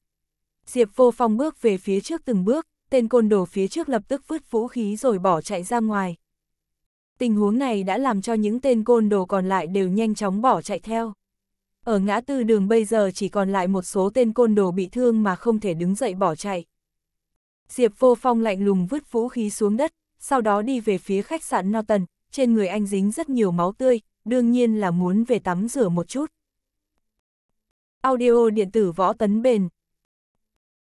Diệp Vô Phong bước về phía trước từng bước, tên côn đồ phía trước lập tức vứt vũ khí rồi bỏ chạy ra ngoài. Tình huống này đã làm cho những tên côn đồ còn lại đều nhanh chóng bỏ chạy theo. Ở ngã tư đường bây giờ chỉ còn lại một số tên côn đồ bị thương mà không thể đứng dậy bỏ chạy. Diệp Vô Phong lạnh lùng vứt vũ khí xuống đất, sau đó đi về phía khách sạn No Tần. trên người anh dính rất nhiều máu tươi, đương nhiên là muốn về tắm rửa một chút. Audio điện tử võ tấn bền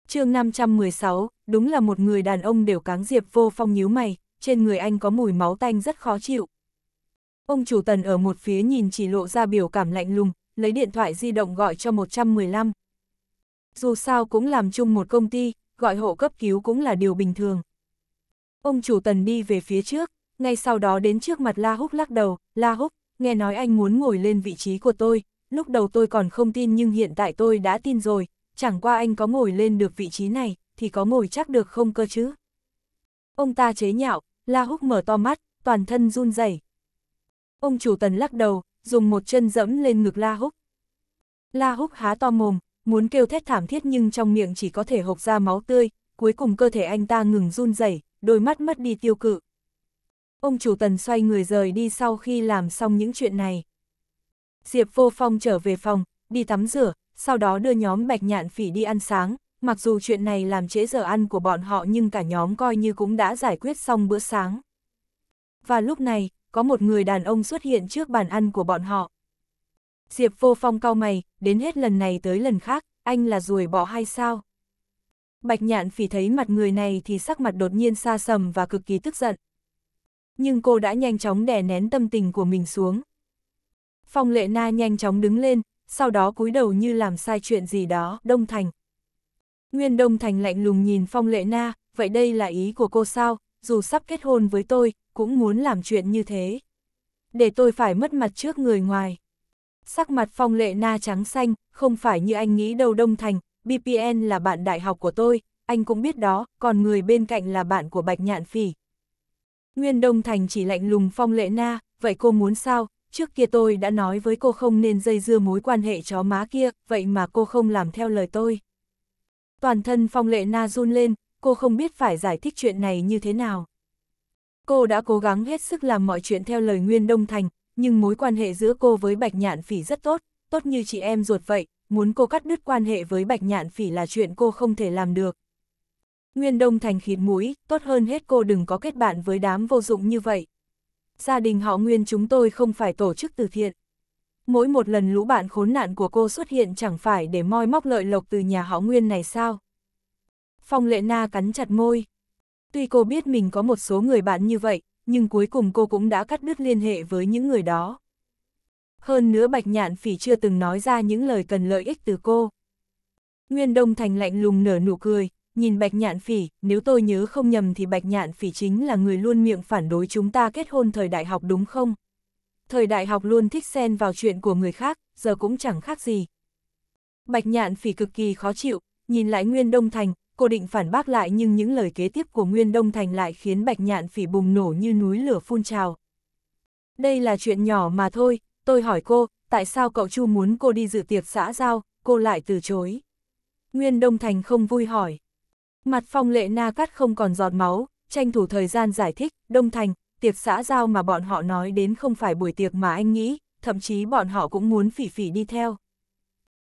chương 516, đúng là một người đàn ông đều cáng Diệp Vô Phong nhíu mày, trên người anh có mùi máu tanh rất khó chịu. Ông chủ tần ở một phía nhìn chỉ lộ ra biểu cảm lạnh lùng, lấy điện thoại di động gọi cho 115. Dù sao cũng làm chung một công ty, gọi hộ cấp cứu cũng là điều bình thường. Ông chủ tần đi về phía trước, ngay sau đó đến trước mặt La Húc lắc đầu, La Húc, nghe nói anh muốn ngồi lên vị trí của tôi, lúc đầu tôi còn không tin nhưng hiện tại tôi đã tin rồi, chẳng qua anh có ngồi lên được vị trí này, thì có ngồi chắc được không cơ chứ. Ông ta chế nhạo, La Húc mở to mắt, toàn thân run rẩy. Ông chủ tần lắc đầu, dùng một chân dẫm lên ngực La Húc. La Húc há to mồm, muốn kêu thét thảm thiết nhưng trong miệng chỉ có thể hộc ra máu tươi, cuối cùng cơ thể anh ta ngừng run rẩy, đôi mắt mất đi tiêu cự. Ông chủ tần xoay người rời đi sau khi làm xong những chuyện này. Diệp vô phong trở về phòng, đi tắm rửa, sau đó đưa nhóm bạch nhạn phỉ đi ăn sáng, mặc dù chuyện này làm trễ giờ ăn của bọn họ nhưng cả nhóm coi như cũng đã giải quyết xong bữa sáng. Và lúc này, có một người đàn ông xuất hiện trước bàn ăn của bọn họ. Diệp vô phong cao mày, đến hết lần này tới lần khác, anh là ruồi bỏ hay sao? Bạch nhạn phỉ thấy mặt người này thì sắc mặt đột nhiên xa sầm và cực kỳ tức giận. Nhưng cô đã nhanh chóng đè nén tâm tình của mình xuống. Phong lệ na nhanh chóng đứng lên, sau đó cúi đầu như làm sai chuyện gì đó, Đông Thành. Nguyên Đông Thành lạnh lùng nhìn Phong Lệ Na, vậy đây là ý của cô sao, dù sắp kết hôn với tôi, cũng muốn làm chuyện như thế. Để tôi phải mất mặt trước người ngoài. Sắc mặt Phong Lệ Na trắng xanh, không phải như anh nghĩ đâu Đông Thành, BPN là bạn đại học của tôi, anh cũng biết đó, còn người bên cạnh là bạn của Bạch Nhạn Phỉ. Nguyên Đông Thành chỉ lạnh lùng Phong Lệ Na, vậy cô muốn sao, trước kia tôi đã nói với cô không nên dây dưa mối quan hệ chó má kia, vậy mà cô không làm theo lời tôi. Toàn thân phong lệ na run lên, cô không biết phải giải thích chuyện này như thế nào. Cô đã cố gắng hết sức làm mọi chuyện theo lời Nguyên Đông Thành, nhưng mối quan hệ giữa cô với Bạch Nhạn Phỉ rất tốt, tốt như chị em ruột vậy, muốn cô cắt đứt quan hệ với Bạch Nhạn Phỉ là chuyện cô không thể làm được. Nguyên Đông Thành khịt mũi, tốt hơn hết cô đừng có kết bạn với đám vô dụng như vậy gia đình họ nguyên chúng tôi không phải tổ chức từ thiện. Mỗi một lần lũ bạn khốn nạn của cô xuất hiện chẳng phải để moi móc lợi lộc từ nhà họ nguyên này sao? Phong lệ na cắn chặt môi. Tuy cô biết mình có một số người bạn như vậy, nhưng cuối cùng cô cũng đã cắt đứt liên hệ với những người đó. Hơn nữa Bạch Nhạn Phỉ chưa từng nói ra những lời cần lợi ích từ cô. Nguyên Đông Thành lạnh lùng nở nụ cười, nhìn bạch nhạn phỉ, nếu tôi nhớ không nhầm thì bạch nhạn phỉ chính là người luôn miệng phản đối chúng ta kết hôn thời đại học đúng không? Thời đại học luôn thích xen vào chuyện của người khác, giờ cũng chẳng khác gì. Bạch nhạn phỉ cực kỳ khó chịu, nhìn lại Nguyên Đông Thành, cô định phản bác lại nhưng những lời kế tiếp của Nguyên Đông Thành lại khiến bạch nhạn phỉ bùng nổ như núi lửa phun trào. Đây là chuyện nhỏ mà thôi, tôi hỏi cô, tại sao cậu Chu muốn cô đi dự tiệc xã giao, cô lại từ chối. Nguyên Đông Thành không vui hỏi. Mặt phong lệ na cắt không còn giọt máu, tranh thủ thời gian giải thích, đông thành, tiệc xã giao mà bọn họ nói đến không phải buổi tiệc mà anh nghĩ, thậm chí bọn họ cũng muốn phỉ phỉ đi theo.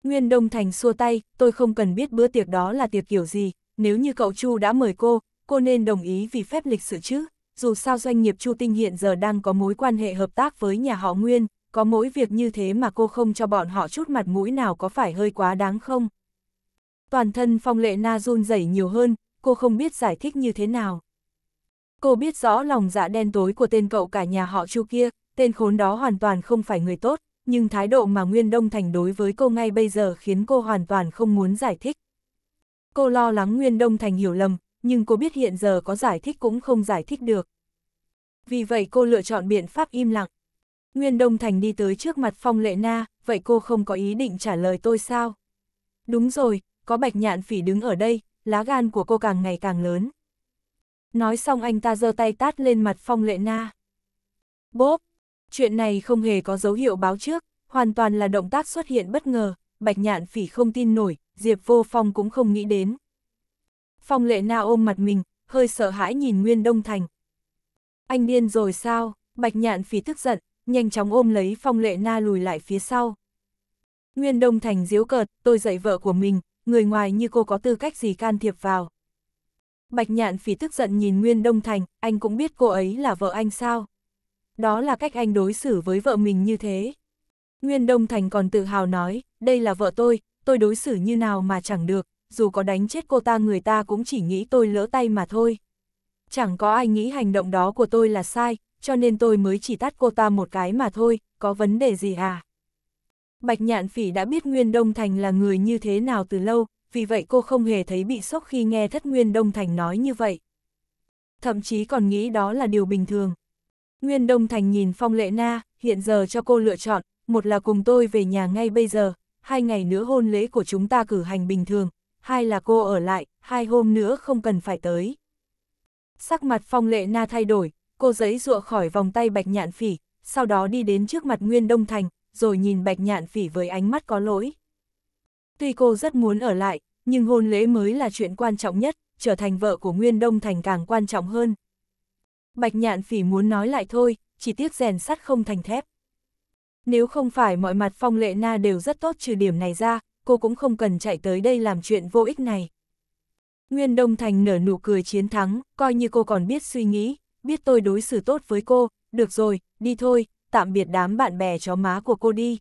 Nguyên Đông Thành xua tay, tôi không cần biết bữa tiệc đó là tiệc kiểu gì, nếu như cậu Chu đã mời cô, cô nên đồng ý vì phép lịch sự chứ, dù sao doanh nghiệp Chu Tinh hiện giờ đang có mối quan hệ hợp tác với nhà họ Nguyên, có mỗi việc như thế mà cô không cho bọn họ chút mặt mũi nào có phải hơi quá đáng không? Toàn thân phong lệ na run rẩy nhiều hơn, cô không biết giải thích như thế nào. Cô biết rõ lòng dạ đen tối của tên cậu cả nhà họ chu kia, tên khốn đó hoàn toàn không phải người tốt, nhưng thái độ mà Nguyên Đông Thành đối với cô ngay bây giờ khiến cô hoàn toàn không muốn giải thích. Cô lo lắng Nguyên Đông Thành hiểu lầm, nhưng cô biết hiện giờ có giải thích cũng không giải thích được. Vì vậy cô lựa chọn biện pháp im lặng. Nguyên Đông Thành đi tới trước mặt Phong Lệ Na, vậy cô không có ý định trả lời tôi sao? Đúng rồi, có bạch nhạn phỉ đứng ở đây, lá gan của cô càng ngày càng lớn. Nói xong anh ta giơ tay tát lên mặt Phong Lệ Na. Bốp! Chuyện này không hề có dấu hiệu báo trước, hoàn toàn là động tác xuất hiện bất ngờ, bạch nhạn phỉ không tin nổi, Diệp Vô Phong cũng không nghĩ đến. Phong Lệ Na ôm mặt mình, hơi sợ hãi nhìn Nguyên Đông Thành. Anh điên rồi sao? Bạch nhạn phỉ tức giận, nhanh chóng ôm lấy Phong Lệ Na lùi lại phía sau. Nguyên Đông Thành diếu cợt, tôi dạy vợ của mình, người ngoài như cô có tư cách gì can thiệp vào. Bạch nhạn phỉ tức giận nhìn Nguyên Đông Thành, anh cũng biết cô ấy là vợ anh sao. Đó là cách anh đối xử với vợ mình như thế. Nguyên Đông Thành còn tự hào nói, đây là vợ tôi, tôi đối xử như nào mà chẳng được, dù có đánh chết cô ta người ta cũng chỉ nghĩ tôi lỡ tay mà thôi. Chẳng có ai nghĩ hành động đó của tôi là sai, cho nên tôi mới chỉ tắt cô ta một cái mà thôi, có vấn đề gì à? Bạch Nhạn Phỉ đã biết Nguyên Đông Thành là người như thế nào từ lâu, vì vậy cô không hề thấy bị sốc khi nghe thất Nguyên Đông Thành nói như vậy. Thậm chí còn nghĩ đó là điều bình thường. Nguyên Đông Thành nhìn Phong Lệ Na, hiện giờ cho cô lựa chọn, một là cùng tôi về nhà ngay bây giờ, hai ngày nữa hôn lễ của chúng ta cử hành bình thường, hai là cô ở lại, hai hôm nữa không cần phải tới. Sắc mặt Phong Lệ Na thay đổi, cô giấy ruộng khỏi vòng tay Bạch Nhạn Phỉ, sau đó đi đến trước mặt Nguyên Đông Thành, rồi nhìn bạch nhạn phỉ với ánh mắt có lỗi. Tuy cô rất muốn ở lại, nhưng hôn lễ mới là chuyện quan trọng nhất, trở thành vợ của Nguyên Đông Thành càng quan trọng hơn. Bạch nhạn phỉ muốn nói lại thôi, chỉ tiếc rèn sắt không thành thép. Nếu không phải mọi mặt phong lệ na đều rất tốt trừ điểm này ra, cô cũng không cần chạy tới đây làm chuyện vô ích này. Nguyên Đông Thành nở nụ cười chiến thắng, coi như cô còn biết suy nghĩ, biết tôi đối xử tốt với cô, được rồi, đi thôi, tạm biệt đám bạn bè chó má của cô đi.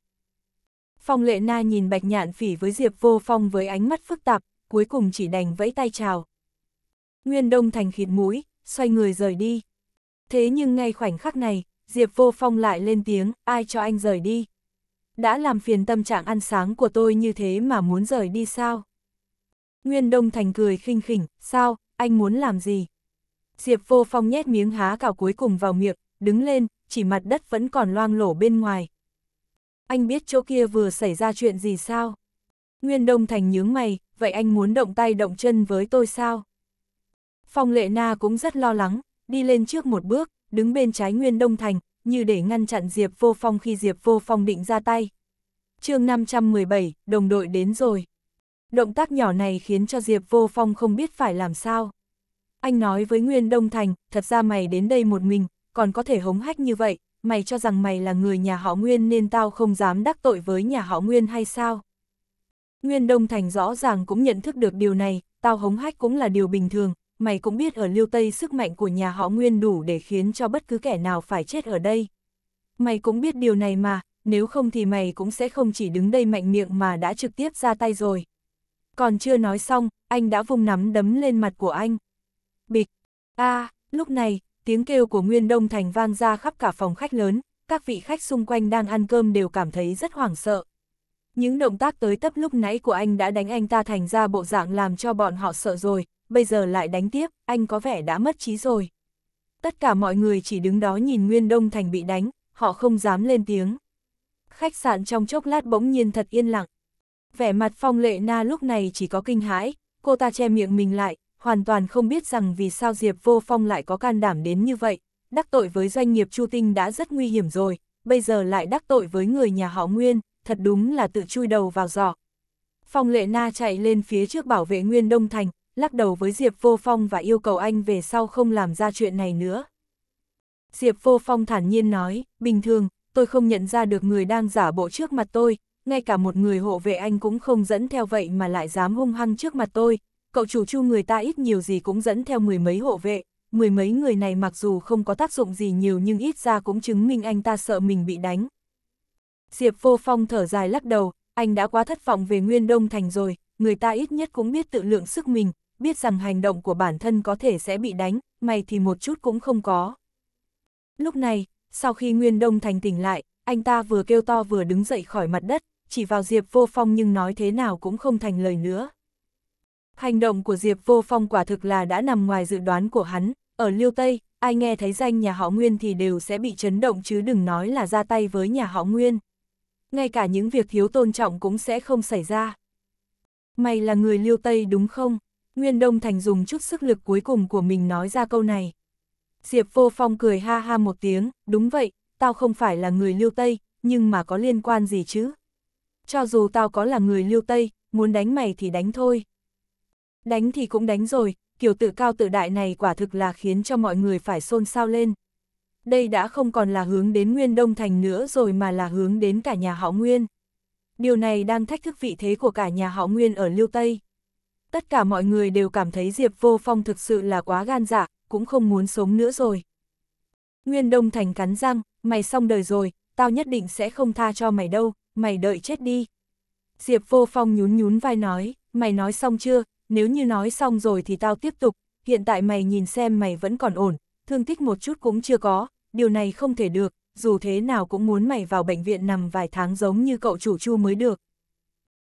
Phong lệ na nhìn bạch nhạn phỉ với Diệp vô phong với ánh mắt phức tạp, cuối cùng chỉ đành vẫy tay chào. Nguyên Đông Thành khịt mũi, xoay người rời đi. Thế nhưng ngay khoảnh khắc này, Diệp vô phong lại lên tiếng, ai cho anh rời đi. Đã làm phiền tâm trạng ăn sáng của tôi như thế mà muốn rời đi sao? Nguyên Đông Thành cười khinh khỉnh, sao, anh muốn làm gì? Diệp vô phong nhét miếng há cảo cuối cùng vào miệng, đứng lên, chỉ mặt đất vẫn còn loang lổ bên ngoài. Anh biết chỗ kia vừa xảy ra chuyện gì sao? Nguyên Đông Thành nhướng mày, vậy anh muốn động tay động chân với tôi sao? Phong Lệ Na cũng rất lo lắng, đi lên trước một bước, đứng bên trái Nguyên Đông Thành, như để ngăn chặn Diệp Vô Phong khi Diệp Vô Phong định ra tay. chương 517, đồng đội đến rồi. Động tác nhỏ này khiến cho Diệp Vô Phong không biết phải làm sao. Anh nói với Nguyên Đông Thành, thật ra mày đến đây một mình, còn có thể hống hách như vậy, mày cho rằng mày là người nhà họ Nguyên nên tao không dám đắc tội với nhà họ Nguyên hay sao? Nguyên Đông Thành rõ ràng cũng nhận thức được điều này, tao hống hách cũng là điều bình thường, mày cũng biết ở Liêu Tây sức mạnh của nhà họ Nguyên đủ để khiến cho bất cứ kẻ nào phải chết ở đây. Mày cũng biết điều này mà, nếu không thì mày cũng sẽ không chỉ đứng đây mạnh miệng mà đã trực tiếp ra tay rồi. Còn chưa nói xong, anh đã vung nắm đấm lên mặt của anh. Bịch, a à, lúc này, tiếng kêu của Nguyên Đông Thành vang ra khắp cả phòng khách lớn, các vị khách xung quanh đang ăn cơm đều cảm thấy rất hoảng sợ. Những động tác tới tấp lúc nãy của anh đã đánh anh ta thành ra bộ dạng làm cho bọn họ sợ rồi, bây giờ lại đánh tiếp, anh có vẻ đã mất trí rồi. Tất cả mọi người chỉ đứng đó nhìn Nguyên Đông Thành bị đánh, họ không dám lên tiếng. Khách sạn trong chốc lát bỗng nhiên thật yên lặng. Vẻ mặt phong lệ na lúc này chỉ có kinh hãi, cô ta che miệng mình lại, hoàn toàn không biết rằng vì sao Diệp Vô Phong lại có can đảm đến như vậy, đắc tội với doanh nghiệp Chu Tinh đã rất nguy hiểm rồi, bây giờ lại đắc tội với người nhà họ Nguyên, thật đúng là tự chui đầu vào giỏ. Phong Lệ Na chạy lên phía trước bảo vệ Nguyên Đông Thành, lắc đầu với Diệp Vô Phong và yêu cầu anh về sau không làm ra chuyện này nữa. Diệp Vô Phong thản nhiên nói, bình thường, tôi không nhận ra được người đang giả bộ trước mặt tôi, ngay cả một người hộ vệ anh cũng không dẫn theo vậy mà lại dám hung hăng trước mặt tôi, cậu chủ chu người ta ít nhiều gì cũng dẫn theo mười mấy hộ vệ, mười mấy người này mặc dù không có tác dụng gì nhiều nhưng ít ra cũng chứng minh anh ta sợ mình bị đánh. Diệp vô phong thở dài lắc đầu, anh đã quá thất vọng về Nguyên Đông Thành rồi, người ta ít nhất cũng biết tự lượng sức mình, biết rằng hành động của bản thân có thể sẽ bị đánh, may thì một chút cũng không có. Lúc này, sau khi Nguyên Đông Thành tỉnh lại, anh ta vừa kêu to vừa đứng dậy khỏi mặt đất, chỉ vào Diệp vô phong nhưng nói thế nào cũng không thành lời nữa. Hành động của Diệp Vô Phong quả thực là đã nằm ngoài dự đoán của hắn, ở Liêu Tây, ai nghe thấy danh nhà họ Nguyên thì đều sẽ bị chấn động chứ đừng nói là ra tay với nhà họ Nguyên. Ngay cả những việc thiếu tôn trọng cũng sẽ không xảy ra. Mày là người Liêu Tây đúng không? Nguyên Đông Thành dùng chút sức lực cuối cùng của mình nói ra câu này. Diệp Vô Phong cười ha ha một tiếng, đúng vậy, tao không phải là người Liêu Tây, nhưng mà có liên quan gì chứ? Cho dù tao có là người Liêu Tây, muốn đánh mày thì đánh thôi. Đánh thì cũng đánh rồi, kiểu tự cao tự đại này quả thực là khiến cho mọi người phải xôn xao lên. Đây đã không còn là hướng đến Nguyên Đông Thành nữa rồi mà là hướng đến cả nhà họ Nguyên. Điều này đang thách thức vị thế của cả nhà họ Nguyên ở Liêu Tây. Tất cả mọi người đều cảm thấy Diệp Vô Phong thực sự là quá gan dạ, cũng không muốn sống nữa rồi. Nguyên Đông Thành cắn răng, mày xong đời rồi, tao nhất định sẽ không tha cho mày đâu, mày đợi chết đi. Diệp Vô Phong nhún nhún vai nói, mày nói xong chưa, nếu như nói xong rồi thì tao tiếp tục, hiện tại mày nhìn xem mày vẫn còn ổn, thương tích một chút cũng chưa có, điều này không thể được, dù thế nào cũng muốn mày vào bệnh viện nằm vài tháng giống như cậu chủ chu mới được.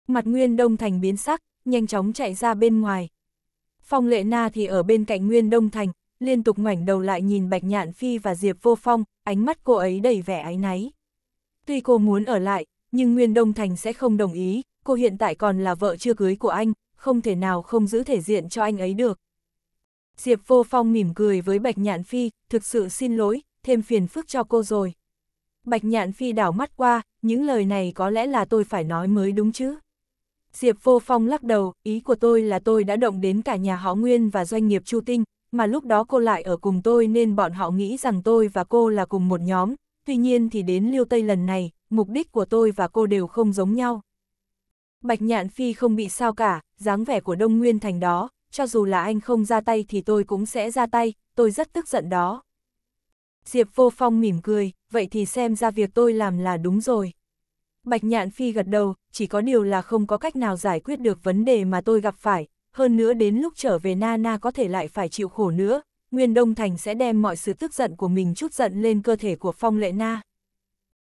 Mặt Nguyên Đông Thành biến sắc, nhanh chóng chạy ra bên ngoài. Phong Lệ Na thì ở bên cạnh Nguyên Đông Thành, liên tục ngoảnh đầu lại nhìn Bạch Nhạn Phi và Diệp Vô Phong, ánh mắt cô ấy đầy vẻ áy náy. Tuy cô muốn ở lại, nhưng Nguyên Đông Thành sẽ không đồng ý, cô hiện tại còn là vợ chưa cưới của anh, không thể nào không giữ thể diện cho anh ấy được. Diệp Vô Phong mỉm cười với Bạch Nhạn Phi, thực sự xin lỗi, thêm phiền phức cho cô rồi. Bạch Nhạn Phi đảo mắt qua, những lời này có lẽ là tôi phải nói mới đúng chứ. Diệp Vô Phong lắc đầu, ý của tôi là tôi đã động đến cả nhà họ Nguyên và doanh nghiệp Chu Tinh, mà lúc đó cô lại ở cùng tôi nên bọn họ nghĩ rằng tôi và cô là cùng một nhóm. Tuy nhiên thì đến Liêu Tây lần này, mục đích của tôi và cô đều không giống nhau, Bạch Nhạn Phi không bị sao cả, dáng vẻ của Đông Nguyên Thành đó, cho dù là anh không ra tay thì tôi cũng sẽ ra tay, tôi rất tức giận đó. Diệp Vô Phong mỉm cười, vậy thì xem ra việc tôi làm là đúng rồi. Bạch Nhạn Phi gật đầu, chỉ có điều là không có cách nào giải quyết được vấn đề mà tôi gặp phải, hơn nữa đến lúc trở về Na Na có thể lại phải chịu khổ nữa, Nguyên Đông Thành sẽ đem mọi sự tức giận của mình chút giận lên cơ thể của Phong Lệ Na.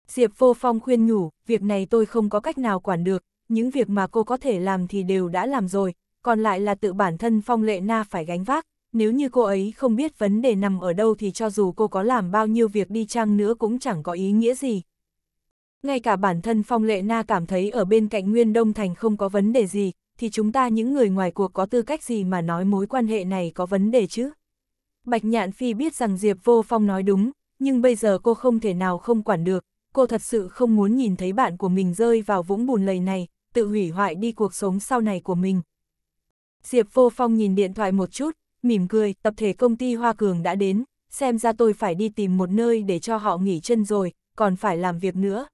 Diệp Vô Phong khuyên nhủ, việc này tôi không có cách nào quản được, những việc mà cô có thể làm thì đều đã làm rồi, còn lại là tự bản thân Phong Lệ Na phải gánh vác, nếu như cô ấy không biết vấn đề nằm ở đâu thì cho dù cô có làm bao nhiêu việc đi chăng nữa cũng chẳng có ý nghĩa gì. Ngay cả bản thân Phong Lệ Na cảm thấy ở bên cạnh Nguyên Đông Thành không có vấn đề gì, thì chúng ta những người ngoài cuộc có tư cách gì mà nói mối quan hệ này có vấn đề chứ? Bạch Nhạn Phi biết rằng Diệp Vô Phong nói đúng, nhưng bây giờ cô không thể nào không quản được, cô thật sự không muốn nhìn thấy bạn của mình rơi vào vũng bùn lầy này, tự hủy hoại đi cuộc sống sau này của mình. Diệp Vô Phong nhìn điện thoại một chút, mỉm cười, tập thể công ty Hoa Cường đã đến, xem ra tôi phải đi tìm một nơi để cho họ nghỉ chân rồi, còn phải làm việc nữa.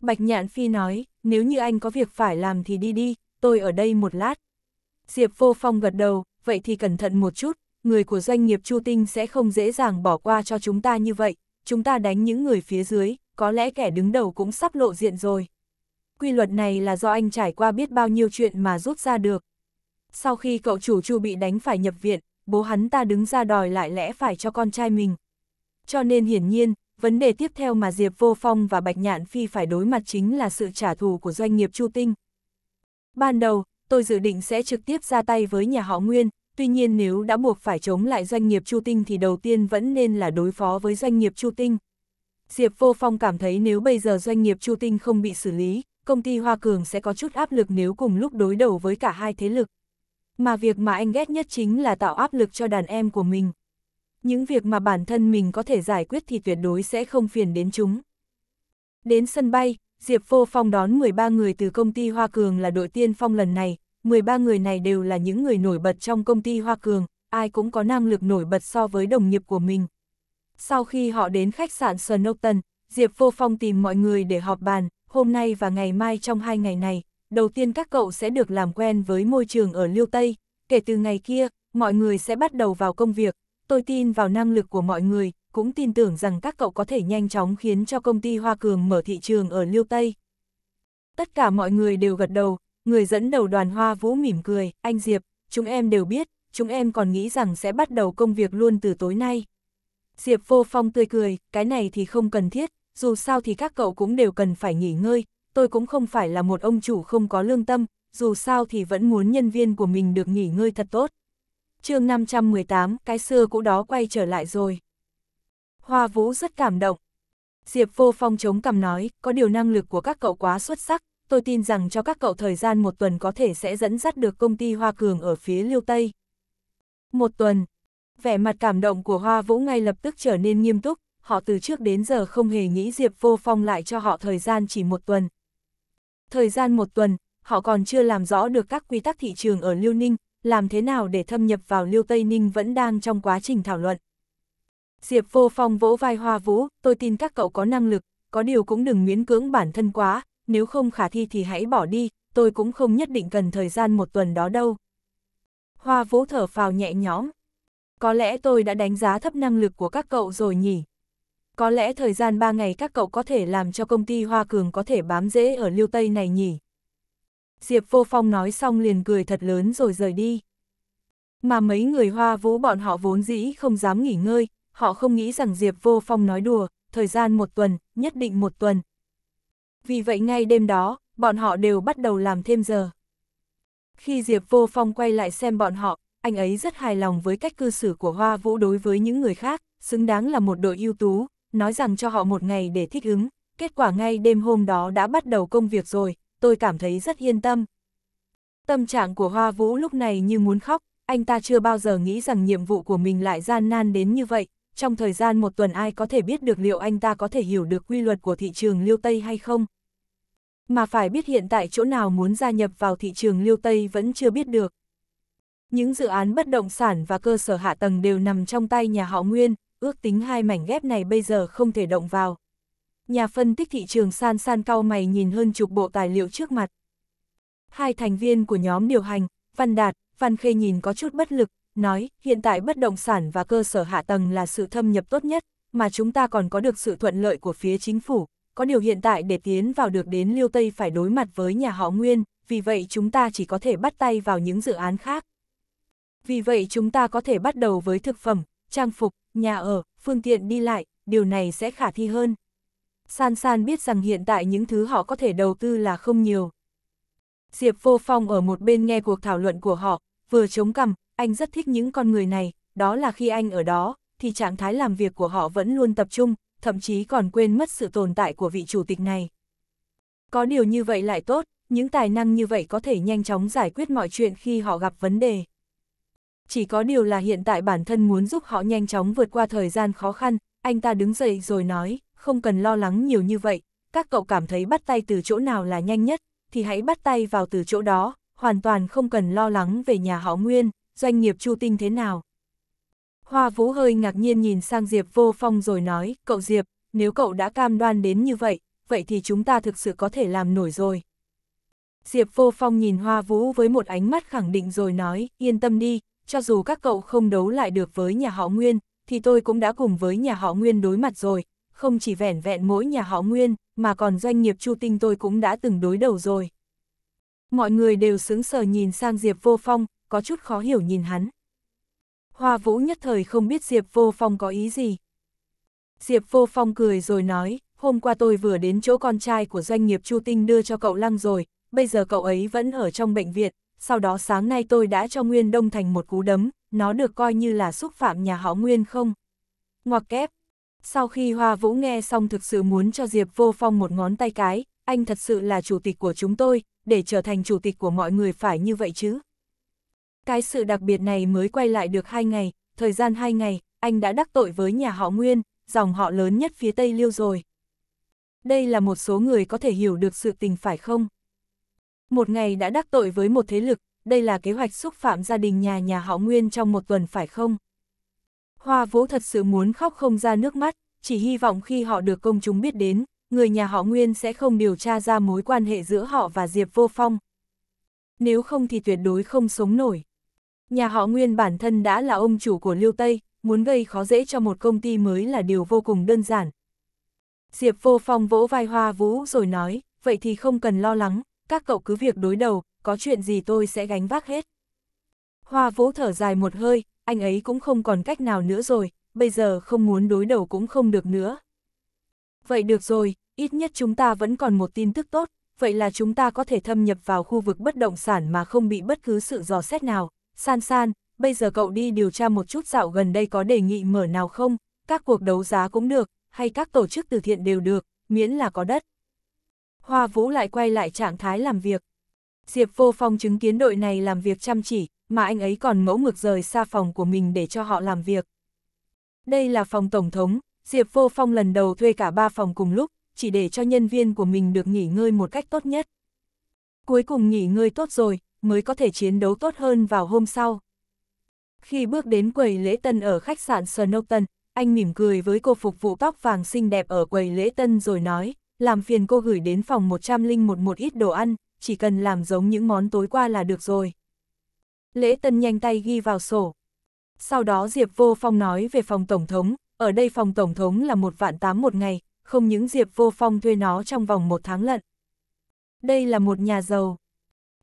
Bạch Nhạn Phi nói, nếu như anh có việc phải làm thì đi đi, tôi ở đây một lát. Diệp Vô Phong gật đầu, vậy thì cẩn thận một chút, người của doanh nghiệp Chu Tinh sẽ không dễ dàng bỏ qua cho chúng ta như vậy, chúng ta đánh những người phía dưới, có lẽ kẻ đứng đầu cũng sắp lộ diện rồi quy luật này là do anh trải qua biết bao nhiêu chuyện mà rút ra được. Sau khi cậu chủ Chu bị đánh phải nhập viện, bố hắn ta đứng ra đòi lại lẽ phải cho con trai mình. Cho nên hiển nhiên, vấn đề tiếp theo mà Diệp Vô Phong và Bạch Nhạn Phi phải đối mặt chính là sự trả thù của doanh nghiệp Chu Tinh. Ban đầu, tôi dự định sẽ trực tiếp ra tay với nhà họ Nguyên, tuy nhiên nếu đã buộc phải chống lại doanh nghiệp Chu Tinh thì đầu tiên vẫn nên là đối phó với doanh nghiệp Chu Tinh. Diệp Vô Phong cảm thấy nếu bây giờ doanh nghiệp Chu Tinh không bị xử lý, công ty Hoa Cường sẽ có chút áp lực nếu cùng lúc đối đầu với cả hai thế lực. Mà việc mà anh ghét nhất chính là tạo áp lực cho đàn em của mình. Những việc mà bản thân mình có thể giải quyết thì tuyệt đối sẽ không phiền đến chúng. Đến sân bay, Diệp Vô Phong đón 13 người từ công ty Hoa Cường là đội tiên phong lần này. 13 người này đều là những người nổi bật trong công ty Hoa Cường, ai cũng có năng lực nổi bật so với đồng nghiệp của mình. Sau khi họ đến khách sạn Snowton, Diệp Vô Phong tìm mọi người để họp bàn, hôm nay và ngày mai trong hai ngày này, đầu tiên các cậu sẽ được làm quen với môi trường ở Liêu Tây, kể từ ngày kia, mọi người sẽ bắt đầu vào công việc, tôi tin vào năng lực của mọi người, cũng tin tưởng rằng các cậu có thể nhanh chóng khiến cho công ty Hoa Cường mở thị trường ở Liêu Tây. Tất cả mọi người đều gật đầu, người dẫn đầu đoàn Hoa Vũ mỉm cười, anh Diệp, chúng em đều biết, chúng em còn nghĩ rằng sẽ bắt đầu công việc luôn từ tối nay. Diệp vô phong tươi cười, cái này thì không cần thiết, dù sao thì các cậu cũng đều cần phải nghỉ ngơi, tôi cũng không phải là một ông chủ không có lương tâm, dù sao thì vẫn muốn nhân viên của mình được nghỉ ngơi thật tốt. chương 518, cái xưa cũ đó quay trở lại rồi. Hoa Vũ rất cảm động. Diệp Vô Phong chống cằm nói, có điều năng lực của các cậu quá xuất sắc, tôi tin rằng cho các cậu thời gian một tuần có thể sẽ dẫn dắt được công ty Hoa Cường ở phía Liêu Tây. Một tuần. Vẻ mặt cảm động của Hoa Vũ ngay lập tức trở nên nghiêm túc, họ từ trước đến giờ không hề nghĩ Diệp Vô Phong lại cho họ thời gian chỉ một tuần. Thời gian một tuần, họ còn chưa làm rõ được các quy tắc thị trường ở Liêu Ninh, làm thế nào để thâm nhập vào Liêu Tây Ninh vẫn đang trong quá trình thảo luận. Diệp Vô Phong vỗ vai Hoa Vũ, tôi tin các cậu có năng lực, có điều cũng đừng miễn cưỡng bản thân quá, nếu không khả thi thì hãy bỏ đi, tôi cũng không nhất định cần thời gian một tuần đó đâu. Hoa Vũ thở phào nhẹ nhõm. Có lẽ tôi đã đánh giá thấp năng lực của các cậu rồi nhỉ? Có lẽ thời gian 3 ngày các cậu có thể làm cho công ty Hoa Cường có thể bám dễ ở Liêu Tây này nhỉ? Diệp Vô Phong nói xong liền cười thật lớn rồi rời đi. Mà mấy người Hoa Vũ bọn họ vốn dĩ không dám nghỉ ngơi, họ không nghĩ rằng Diệp Vô Phong nói đùa, thời gian một tuần, nhất định một tuần. Vì vậy ngay đêm đó, bọn họ đều bắt đầu làm thêm giờ. Khi Diệp Vô Phong quay lại xem bọn họ, anh ấy rất hài lòng với cách cư xử của Hoa Vũ đối với những người khác, xứng đáng là một đội ưu tú, nói rằng cho họ một ngày để thích ứng, kết quả ngay đêm hôm đó đã bắt đầu công việc rồi, tôi cảm thấy rất yên tâm. Tâm trạng của Hoa Vũ lúc này như muốn khóc, anh ta chưa bao giờ nghĩ rằng nhiệm vụ của mình lại gian nan đến như vậy, trong thời gian một tuần ai có thể biết được liệu anh ta có thể hiểu được quy luật của thị trường liêu Tây hay không. Mà phải biết hiện tại chỗ nào muốn gia nhập vào thị trường liêu Tây vẫn chưa biết được. Những dự án bất động sản và cơ sở hạ tầng đều nằm trong tay nhà họ Nguyên, ước tính hai mảnh ghép này bây giờ không thể động vào. Nhà phân tích thị trường san san cao mày nhìn hơn chục bộ tài liệu trước mặt. Hai thành viên của nhóm điều hành, Văn Đạt, Văn Khê nhìn có chút bất lực, nói hiện tại bất động sản và cơ sở hạ tầng là sự thâm nhập tốt nhất, mà chúng ta còn có được sự thuận lợi của phía chính phủ. Có điều hiện tại để tiến vào được đến Liêu Tây phải đối mặt với nhà họ Nguyên, vì vậy chúng ta chỉ có thể bắt tay vào những dự án khác. Vì vậy chúng ta có thể bắt đầu với thực phẩm, trang phục, nhà ở, phương tiện đi lại, điều này sẽ khả thi hơn. San San biết rằng hiện tại những thứ họ có thể đầu tư là không nhiều. Diệp Vô Phong ở một bên nghe cuộc thảo luận của họ, vừa chống cằm, anh rất thích những con người này, đó là khi anh ở đó, thì trạng thái làm việc của họ vẫn luôn tập trung, thậm chí còn quên mất sự tồn tại của vị chủ tịch này. Có điều như vậy lại tốt, những tài năng như vậy có thể nhanh chóng giải quyết mọi chuyện khi họ gặp vấn đề chỉ có điều là hiện tại bản thân muốn giúp họ nhanh chóng vượt qua thời gian khó khăn, anh ta đứng dậy rồi nói, không cần lo lắng nhiều như vậy, các cậu cảm thấy bắt tay từ chỗ nào là nhanh nhất, thì hãy bắt tay vào từ chỗ đó, hoàn toàn không cần lo lắng về nhà họ Nguyên, doanh nghiệp Chu Tinh thế nào. Hoa Vũ hơi ngạc nhiên nhìn sang Diệp Vô Phong rồi nói, cậu Diệp, nếu cậu đã cam đoan đến như vậy, vậy thì chúng ta thực sự có thể làm nổi rồi. Diệp Vô Phong nhìn Hoa Vũ với một ánh mắt khẳng định rồi nói, yên tâm đi, cho dù các cậu không đấu lại được với nhà họ Nguyên, thì tôi cũng đã cùng với nhà họ Nguyên đối mặt rồi, không chỉ vẻn vẹn mỗi nhà họ Nguyên, mà còn doanh nghiệp Chu Tinh tôi cũng đã từng đối đầu rồi. Mọi người đều sững sờ nhìn sang Diệp Vô Phong, có chút khó hiểu nhìn hắn. Hoa Vũ nhất thời không biết Diệp Vô Phong có ý gì. Diệp Vô Phong cười rồi nói, hôm qua tôi vừa đến chỗ con trai của doanh nghiệp Chu Tinh đưa cho cậu Lăng rồi, bây giờ cậu ấy vẫn ở trong bệnh viện, sau đó sáng nay tôi đã cho Nguyên Đông Thành một cú đấm, nó được coi như là xúc phạm nhà họ Nguyên không? Ngoặc kép. Sau khi Hoa Vũ nghe xong thực sự muốn cho Diệp Vô Phong một ngón tay cái, anh thật sự là chủ tịch của chúng tôi, để trở thành chủ tịch của mọi người phải như vậy chứ. Cái sự đặc biệt này mới quay lại được hai ngày, thời gian hai ngày, anh đã đắc tội với nhà họ Nguyên, dòng họ lớn nhất phía Tây Liêu rồi. Đây là một số người có thể hiểu được sự tình phải không? một ngày đã đắc tội với một thế lực, đây là kế hoạch xúc phạm gia đình nhà nhà họ Nguyên trong một tuần phải không? Hoa Vũ thật sự muốn khóc không ra nước mắt, chỉ hy vọng khi họ được công chúng biết đến, người nhà họ Nguyên sẽ không điều tra ra mối quan hệ giữa họ và Diệp Vô Phong. Nếu không thì tuyệt đối không sống nổi. Nhà họ Nguyên bản thân đã là ông chủ của Lưu Tây, muốn gây khó dễ cho một công ty mới là điều vô cùng đơn giản. Diệp Vô Phong vỗ vai Hoa Vũ rồi nói, vậy thì không cần lo lắng, các cậu cứ việc đối đầu, có chuyện gì tôi sẽ gánh vác hết. Hoa vũ thở dài một hơi, anh ấy cũng không còn cách nào nữa rồi, bây giờ không muốn đối đầu cũng không được nữa. Vậy được rồi, ít nhất chúng ta vẫn còn một tin tức tốt, vậy là chúng ta có thể thâm nhập vào khu vực bất động sản mà không bị bất cứ sự dò xét nào. San San, bây giờ cậu đi điều tra một chút dạo gần đây có đề nghị mở nào không, các cuộc đấu giá cũng được, hay các tổ chức từ thiện đều được, miễn là có đất. Hoa Vũ lại quay lại trạng thái làm việc. Diệp Vô Phong chứng kiến đội này làm việc chăm chỉ, mà anh ấy còn mẫu ngược rời xa phòng của mình để cho họ làm việc. Đây là phòng Tổng thống, Diệp Vô Phong lần đầu thuê cả ba phòng cùng lúc, chỉ để cho nhân viên của mình được nghỉ ngơi một cách tốt nhất. Cuối cùng nghỉ ngơi tốt rồi, mới có thể chiến đấu tốt hơn vào hôm sau. Khi bước đến quầy lễ tân ở khách sạn Snowton, anh mỉm cười với cô phục vụ tóc vàng xinh đẹp ở quầy lễ tân rồi nói làm phiền cô gửi đến phòng 101 một ít đồ ăn, chỉ cần làm giống những món tối qua là được rồi. Lễ Tân nhanh tay ghi vào sổ. Sau đó Diệp Vô Phong nói về phòng Tổng thống, ở đây phòng Tổng thống là một vạn tám một ngày, không những Diệp Vô Phong thuê nó trong vòng một tháng lận. Đây là một nhà giàu.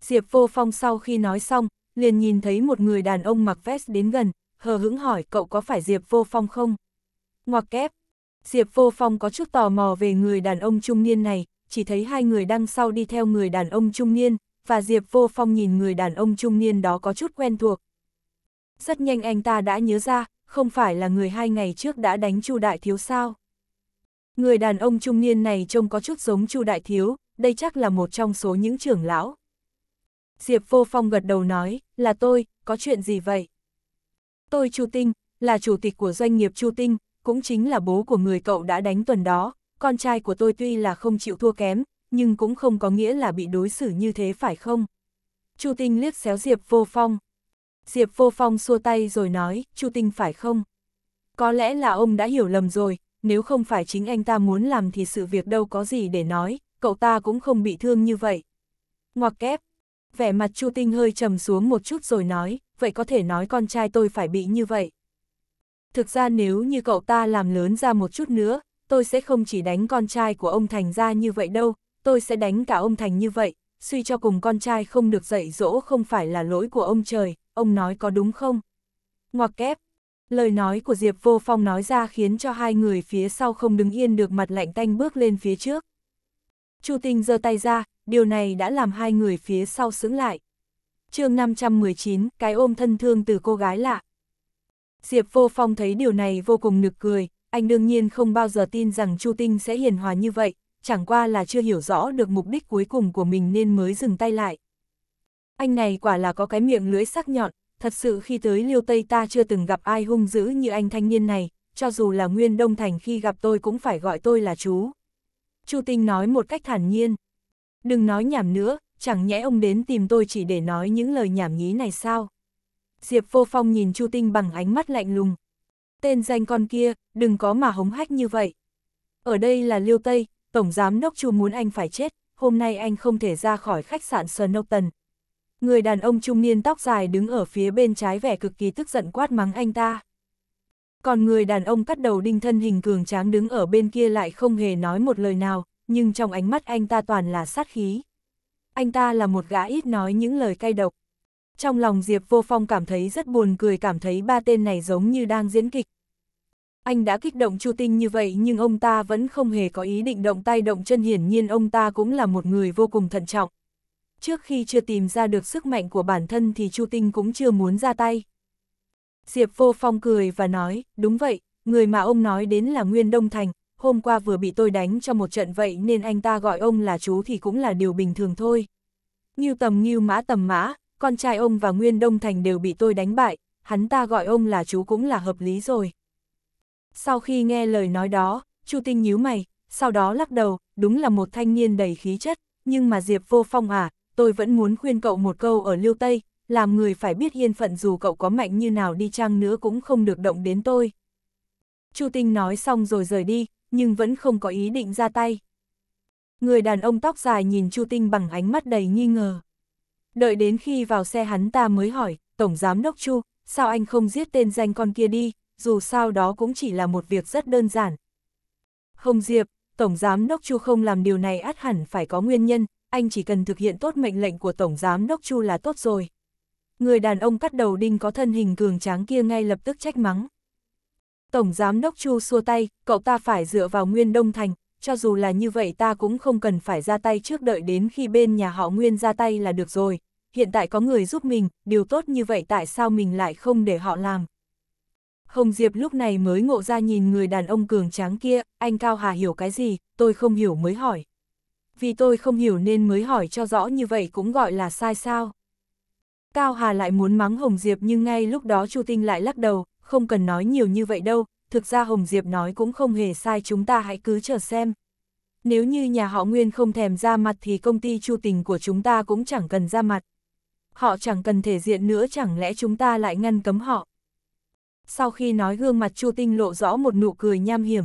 Diệp Vô Phong sau khi nói xong, liền nhìn thấy một người đàn ông mặc vest đến gần, hờ hững hỏi cậu có phải Diệp Vô Phong không? Ngoặc kép, Diệp Vô Phong có chút tò mò về người đàn ông trung niên này, chỉ thấy hai người đang sau đi theo người đàn ông trung niên, và Diệp Vô Phong nhìn người đàn ông trung niên đó có chút quen thuộc. Rất nhanh anh ta đã nhớ ra, không phải là người hai ngày trước đã đánh Chu Đại Thiếu sao. Người đàn ông trung niên này trông có chút giống Chu Đại Thiếu, đây chắc là một trong số những trưởng lão. Diệp Vô Phong gật đầu nói, là tôi, có chuyện gì vậy? Tôi Chu Tinh, là chủ tịch của doanh nghiệp Chu Tinh, cũng chính là bố của người cậu đã đánh tuần đó, con trai của tôi tuy là không chịu thua kém, nhưng cũng không có nghĩa là bị đối xử như thế phải không? Chu Tinh liếc xéo Diệp Vô Phong. Diệp Vô Phong xua tay rồi nói, Chu Tinh phải không? Có lẽ là ông đã hiểu lầm rồi, nếu không phải chính anh ta muốn làm thì sự việc đâu có gì để nói, cậu ta cũng không bị thương như vậy. Ngoặc kép, vẻ mặt Chu Tinh hơi trầm xuống một chút rồi nói, vậy có thể nói con trai tôi phải bị như vậy. Thực ra nếu như cậu ta làm lớn ra một chút nữa, tôi sẽ không chỉ đánh con trai của ông Thành ra như vậy đâu, tôi sẽ đánh cả ông Thành như vậy, suy cho cùng con trai không được dạy dỗ không phải là lỗi của ông trời, ông nói có đúng không? Ngoặc kép, lời nói của Diệp Vô Phong nói ra khiến cho hai người phía sau không đứng yên được mặt lạnh tanh bước lên phía trước. Chu Tinh giơ tay ra, điều này đã làm hai người phía sau sững lại. chương 519, cái ôm thân thương từ cô gái lạ. Diệp Vô Phong thấy điều này vô cùng nực cười, anh đương nhiên không bao giờ tin rằng Chu Tinh sẽ hiền hòa như vậy, chẳng qua là chưa hiểu rõ được mục đích cuối cùng của mình nên mới dừng tay lại. Anh này quả là có cái miệng lưỡi sắc nhọn, thật sự khi tới Liêu Tây ta chưa từng gặp ai hung dữ như anh thanh niên này, cho dù là Nguyên Đông Thành khi gặp tôi cũng phải gọi tôi là chú. Chu Tinh nói một cách thản nhiên. Đừng nói nhảm nữa, chẳng nhẽ ông đến tìm tôi chỉ để nói những lời nhảm nhí này sao? Diệp Vô Phong nhìn Chu Tinh bằng ánh mắt lạnh lùng. Tên danh con kia, đừng có mà hống hách như vậy. Ở đây là Liêu Tây, Tổng Giám Đốc Chu muốn anh phải chết, hôm nay anh không thể ra khỏi khách sạn Snowton. Người đàn ông trung niên tóc dài đứng ở phía bên trái vẻ cực kỳ tức giận quát mắng anh ta. Còn người đàn ông cắt đầu đinh thân hình cường tráng đứng ở bên kia lại không hề nói một lời nào, nhưng trong ánh mắt anh ta toàn là sát khí. Anh ta là một gã ít nói những lời cay độc trong lòng Diệp Vô Phong cảm thấy rất buồn cười cảm thấy ba tên này giống như đang diễn kịch. Anh đã kích động Chu Tinh như vậy nhưng ông ta vẫn không hề có ý định động tay động chân hiển nhiên ông ta cũng là một người vô cùng thận trọng. Trước khi chưa tìm ra được sức mạnh của bản thân thì Chu Tinh cũng chưa muốn ra tay. Diệp Vô Phong cười và nói, đúng vậy, người mà ông nói đến là Nguyên Đông Thành, hôm qua vừa bị tôi đánh cho một trận vậy nên anh ta gọi ông là chú thì cũng là điều bình thường thôi. Như tầm như mã tầm mã, con trai ông và Nguyên Đông Thành đều bị tôi đánh bại, hắn ta gọi ông là chú cũng là hợp lý rồi. Sau khi nghe lời nói đó, Chu Tinh nhíu mày, sau đó lắc đầu, đúng là một thanh niên đầy khí chất, nhưng mà Diệp Vô Phong à, tôi vẫn muốn khuyên cậu một câu ở Liêu Tây, làm người phải biết hiên phận dù cậu có mạnh như nào đi chăng nữa cũng không được động đến tôi. Chu Tinh nói xong rồi rời đi, nhưng vẫn không có ý định ra tay. Người đàn ông tóc dài nhìn Chu Tinh bằng ánh mắt đầy nghi ngờ. Đợi đến khi vào xe hắn ta mới hỏi, Tổng Giám Đốc Chu, sao anh không giết tên danh con kia đi, dù sao đó cũng chỉ là một việc rất đơn giản. Không Diệp, Tổng Giám Đốc Chu không làm điều này át hẳn phải có nguyên nhân, anh chỉ cần thực hiện tốt mệnh lệnh của Tổng Giám Đốc Chu là tốt rồi. Người đàn ông cắt đầu đinh có thân hình cường tráng kia ngay lập tức trách mắng. Tổng Giám Đốc Chu xua tay, cậu ta phải dựa vào Nguyên Đông Thành, cho dù là như vậy ta cũng không cần phải ra tay trước đợi đến khi bên nhà họ Nguyên ra tay là được rồi, hiện tại có người giúp mình, điều tốt như vậy tại sao mình lại không để họ làm. Hồng Diệp lúc này mới ngộ ra nhìn người đàn ông cường tráng kia, anh Cao Hà hiểu cái gì, tôi không hiểu mới hỏi. Vì tôi không hiểu nên mới hỏi cho rõ như vậy cũng gọi là sai sao. Cao Hà lại muốn mắng Hồng Diệp nhưng ngay lúc đó Chu Tinh lại lắc đầu, không cần nói nhiều như vậy đâu, thực ra Hồng Diệp nói cũng không hề sai chúng ta hãy cứ chờ xem. Nếu như nhà họ Nguyên không thèm ra mặt thì công ty Chu Tình của chúng ta cũng chẳng cần ra mặt họ chẳng cần thể diện nữa chẳng lẽ chúng ta lại ngăn cấm họ. Sau khi nói gương mặt Chu Tinh lộ rõ một nụ cười nham hiểm.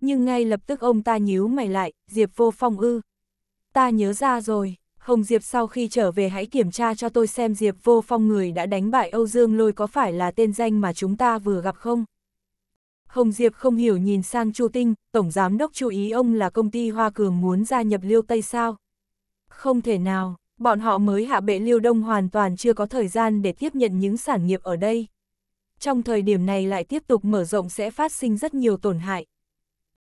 Nhưng ngay lập tức ông ta nhíu mày lại, Diệp vô phong ư. Ta nhớ ra rồi, Hồng Diệp sau khi trở về hãy kiểm tra cho tôi xem Diệp vô phong người đã đánh bại Âu Dương Lôi có phải là tên danh mà chúng ta vừa gặp không? Hồng Diệp không hiểu nhìn sang Chu Tinh, Tổng Giám đốc chú ý ông là công ty Hoa Cường muốn gia nhập Liêu Tây sao? Không thể nào, bọn họ mới hạ bệ Liêu Đông hoàn toàn chưa có thời gian để tiếp nhận những sản nghiệp ở đây. Trong thời điểm này lại tiếp tục mở rộng sẽ phát sinh rất nhiều tổn hại.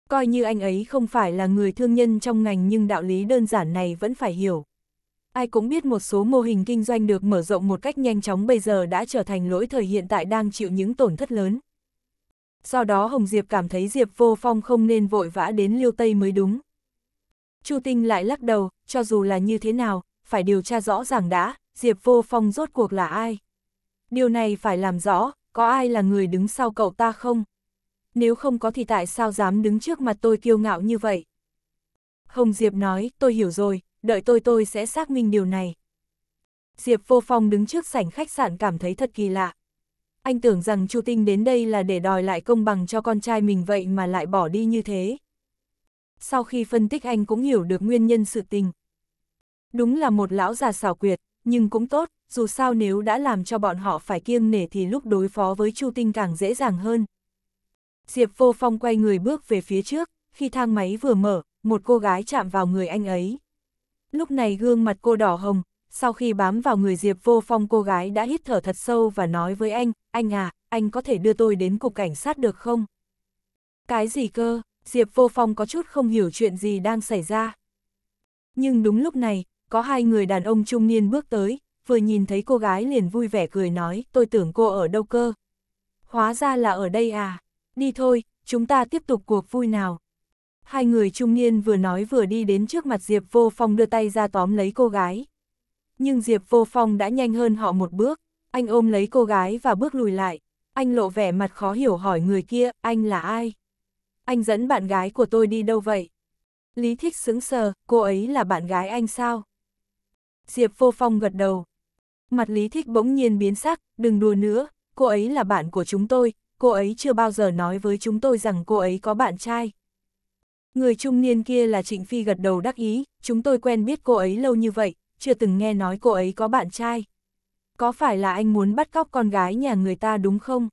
Coi như anh ấy không phải là người thương nhân trong ngành nhưng đạo lý đơn giản này vẫn phải hiểu. Ai cũng biết một số mô hình kinh doanh được mở rộng một cách nhanh chóng bây giờ đã trở thành lỗi thời hiện tại đang chịu những tổn thất lớn. Do đó Hồng Diệp cảm thấy Diệp Vô Phong không nên vội vã đến Liêu Tây mới đúng. Chu Tinh lại lắc đầu, cho dù là như thế nào, phải điều tra rõ ràng đã, Diệp Vô Phong rốt cuộc là ai. Điều này phải làm rõ, có ai là người đứng sau cậu ta không? Nếu không có thì tại sao dám đứng trước mặt tôi kiêu ngạo như vậy? Hồng Diệp nói, tôi hiểu rồi, đợi tôi tôi sẽ xác minh điều này. Diệp Vô Phong đứng trước sảnh khách sạn cảm thấy thật kỳ lạ. Anh tưởng rằng Chu Tinh đến đây là để đòi lại công bằng cho con trai mình vậy mà lại bỏ đi như thế. Sau khi phân tích anh cũng hiểu được nguyên nhân sự tình, Đúng là một lão già xảo quyệt, nhưng cũng tốt, dù sao nếu đã làm cho bọn họ phải kiêng nể thì lúc đối phó với Chu Tinh càng dễ dàng hơn. Diệp Vô Phong quay người bước về phía trước, khi thang máy vừa mở, một cô gái chạm vào người anh ấy. Lúc này gương mặt cô đỏ hồng, sau khi bám vào người Diệp Vô Phong cô gái đã hít thở thật sâu và nói với anh, anh à, anh có thể đưa tôi đến cục cảnh sát được không? Cái gì cơ, Diệp Vô Phong có chút không hiểu chuyện gì đang xảy ra. Nhưng đúng lúc này, có hai người đàn ông trung niên bước tới, vừa nhìn thấy cô gái liền vui vẻ cười nói, tôi tưởng cô ở đâu cơ. Hóa ra là ở đây à, đi thôi, chúng ta tiếp tục cuộc vui nào. Hai người trung niên vừa nói vừa đi đến trước mặt Diệp Vô Phong đưa tay ra tóm lấy cô gái. Nhưng Diệp Vô Phong đã nhanh hơn họ một bước, anh ôm lấy cô gái và bước lùi lại. Anh lộ vẻ mặt khó hiểu hỏi người kia, anh là ai? Anh dẫn bạn gái của tôi đi đâu vậy? Lý Thích sững sờ, cô ấy là bạn gái anh sao? Diệp Vô Phong gật đầu. Mặt Lý Thích bỗng nhiên biến sắc, đừng đùa nữa, cô ấy là bạn của chúng tôi, cô ấy chưa bao giờ nói với chúng tôi rằng cô ấy có bạn trai. Người trung niên kia là Trịnh Phi gật đầu đắc ý, chúng tôi quen biết cô ấy lâu như vậy, chưa từng nghe nói cô ấy có bạn trai. Có phải là anh muốn bắt cóc con gái nhà người ta đúng không?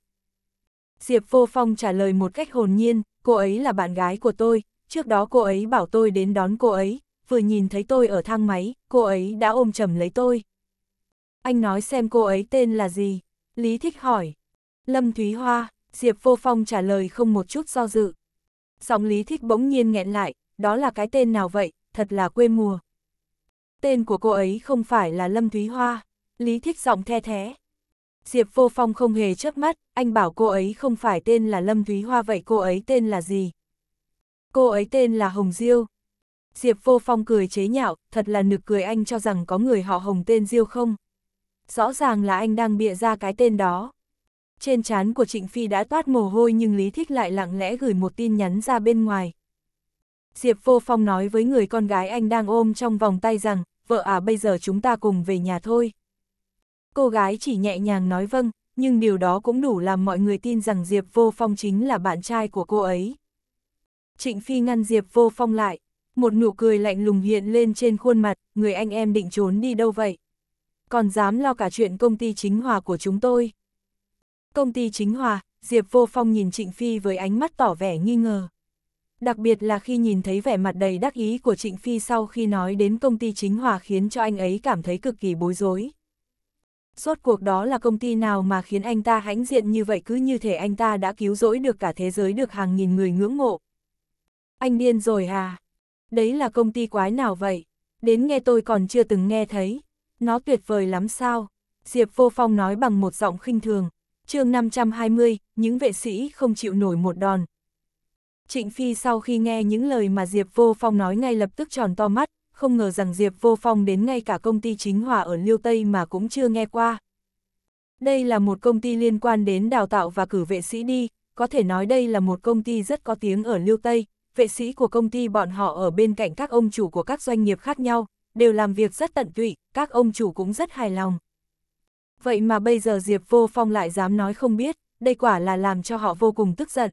Diệp Vô Phong trả lời một cách hồn nhiên, cô ấy là bạn gái của tôi, trước đó cô ấy bảo tôi đến đón cô ấy, vừa nhìn thấy tôi ở thang máy, cô ấy đã ôm chầm lấy tôi. Anh nói xem cô ấy tên là gì? Lý Thích hỏi. Lâm Thúy Hoa, Diệp Vô Phong trả lời không một chút do dự. Sóng Lý Thích bỗng nhiên nghẹn lại, đó là cái tên nào vậy, thật là quê mùa. Tên của cô ấy không phải là Lâm Thúy Hoa, Lý Thích giọng the thế. Diệp Vô Phong không hề chớp mắt, anh bảo cô ấy không phải tên là Lâm Thúy Hoa vậy cô ấy tên là gì? Cô ấy tên là Hồng Diêu, Diệp Vô Phong cười chế nhạo, thật là nực cười anh cho rằng có người họ hồng tên Diêu không. Rõ ràng là anh đang bịa ra cái tên đó. Trên trán của Trịnh Phi đã toát mồ hôi nhưng Lý Thích lại lặng lẽ gửi một tin nhắn ra bên ngoài. Diệp Vô Phong nói với người con gái anh đang ôm trong vòng tay rằng, vợ à bây giờ chúng ta cùng về nhà thôi. Cô gái chỉ nhẹ nhàng nói vâng, nhưng điều đó cũng đủ làm mọi người tin rằng Diệp Vô Phong chính là bạn trai của cô ấy. Trịnh Phi ngăn Diệp Vô Phong lại, một nụ cười lạnh lùng hiện lên trên khuôn mặt, người anh em định trốn đi đâu vậy? Còn dám lo cả chuyện công ty chính hòa của chúng tôi. Công ty chính hòa, Diệp Vô Phong nhìn Trịnh Phi với ánh mắt tỏ vẻ nghi ngờ. Đặc biệt là khi nhìn thấy vẻ mặt đầy đắc ý của Trịnh Phi sau khi nói đến công ty chính hòa khiến cho anh ấy cảm thấy cực kỳ bối rối. suốt cuộc đó là công ty nào mà khiến anh ta hãnh diện như vậy cứ như thể anh ta đã cứu rỗi được cả thế giới được hàng nghìn người ngưỡng mộ. Anh điên rồi à? Đấy là công ty quái nào vậy? Đến nghe tôi còn chưa từng nghe thấy. Nó tuyệt vời lắm sao? Diệp Vô Phong nói bằng một giọng khinh thường. chương 520, những vệ sĩ không chịu nổi một đòn. Trịnh Phi sau khi nghe những lời mà Diệp Vô Phong nói ngay lập tức tròn to mắt, không ngờ rằng Diệp Vô Phong đến ngay cả công ty chính hòa ở Liêu Tây mà cũng chưa nghe qua. Đây là một công ty liên quan đến đào tạo và cử vệ sĩ đi, có thể nói đây là một công ty rất có tiếng ở Liêu Tây, vệ sĩ của công ty bọn họ ở bên cạnh các ông chủ của các doanh nghiệp khác nhau, đều làm việc rất tận tụy, các ông chủ cũng rất hài lòng. Vậy mà bây giờ Diệp Vô Phong lại dám nói không biết, đây quả là làm cho họ vô cùng tức giận.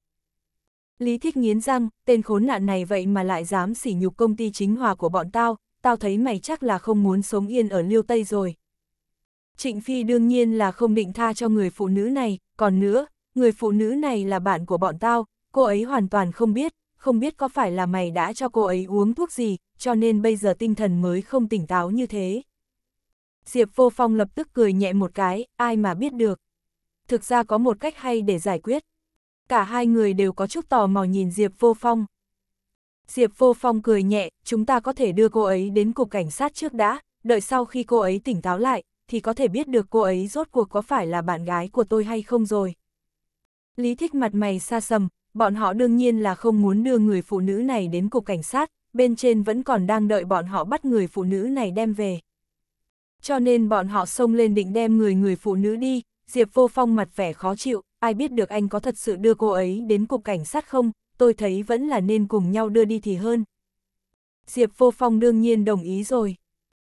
Lý Thích nghiến răng, tên khốn nạn này vậy mà lại dám sỉ nhục công ty chính hòa của bọn tao, tao thấy mày chắc là không muốn sống yên ở Liêu Tây rồi. Trịnh Phi đương nhiên là không định tha cho người phụ nữ này, còn nữa, người phụ nữ này là bạn của bọn tao, cô ấy hoàn toàn không biết, không biết có phải là mày đã cho cô ấy uống thuốc gì, cho nên bây giờ tinh thần mới không tỉnh táo như thế. Diệp Vô Phong lập tức cười nhẹ một cái, ai mà biết được. Thực ra có một cách hay để giải quyết. Cả hai người đều có chút tò mò nhìn Diệp Vô Phong. Diệp Vô Phong cười nhẹ, chúng ta có thể đưa cô ấy đến cục cảnh sát trước đã, đợi sau khi cô ấy tỉnh táo lại, thì có thể biết được cô ấy rốt cuộc có phải là bạn gái của tôi hay không rồi. Lý thích mặt mày xa sầm, bọn họ đương nhiên là không muốn đưa người phụ nữ này đến cục cảnh sát, bên trên vẫn còn đang đợi bọn họ bắt người phụ nữ này đem về. Cho nên bọn họ xông lên định đem người người phụ nữ đi, Diệp Vô Phong mặt vẻ khó chịu, ai biết được anh có thật sự đưa cô ấy đến cục cảnh sát không, tôi thấy vẫn là nên cùng nhau đưa đi thì hơn. Diệp Vô Phong đương nhiên đồng ý rồi.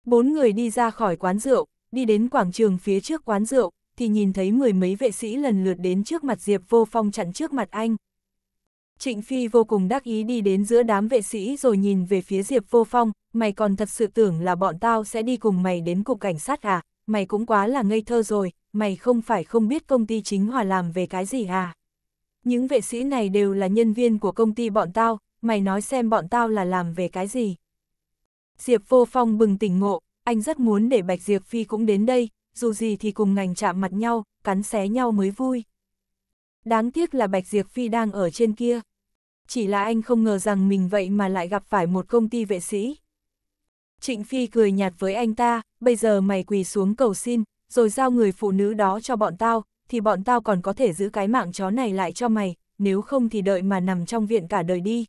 Bốn người đi ra khỏi quán rượu, đi đến quảng trường phía trước quán rượu, thì nhìn thấy mười mấy vệ sĩ lần lượt đến trước mặt Diệp Vô Phong chặn trước mặt anh. Trịnh Phi vô cùng đắc ý đi đến giữa đám vệ sĩ rồi nhìn về phía Diệp Vô Phong, mày còn thật sự tưởng là bọn tao sẽ đi cùng mày đến cục cảnh sát à, mày cũng quá là ngây thơ rồi, mày không phải không biết công ty chính hòa làm về cái gì à. Những vệ sĩ này đều là nhân viên của công ty bọn tao, mày nói xem bọn tao là làm về cái gì. Diệp Vô Phong bừng tỉnh ngộ, anh rất muốn để Bạch Diệp Phi cũng đến đây, dù gì thì cùng ngành chạm mặt nhau, cắn xé nhau mới vui. Đáng tiếc là Bạch Diệp Phi đang ở trên kia chỉ là anh không ngờ rằng mình vậy mà lại gặp phải một công ty vệ sĩ. Trịnh Phi cười nhạt với anh ta, bây giờ mày quỳ xuống cầu xin, rồi giao người phụ nữ đó cho bọn tao, thì bọn tao còn có thể giữ cái mạng chó này lại cho mày, nếu không thì đợi mà nằm trong viện cả đời đi.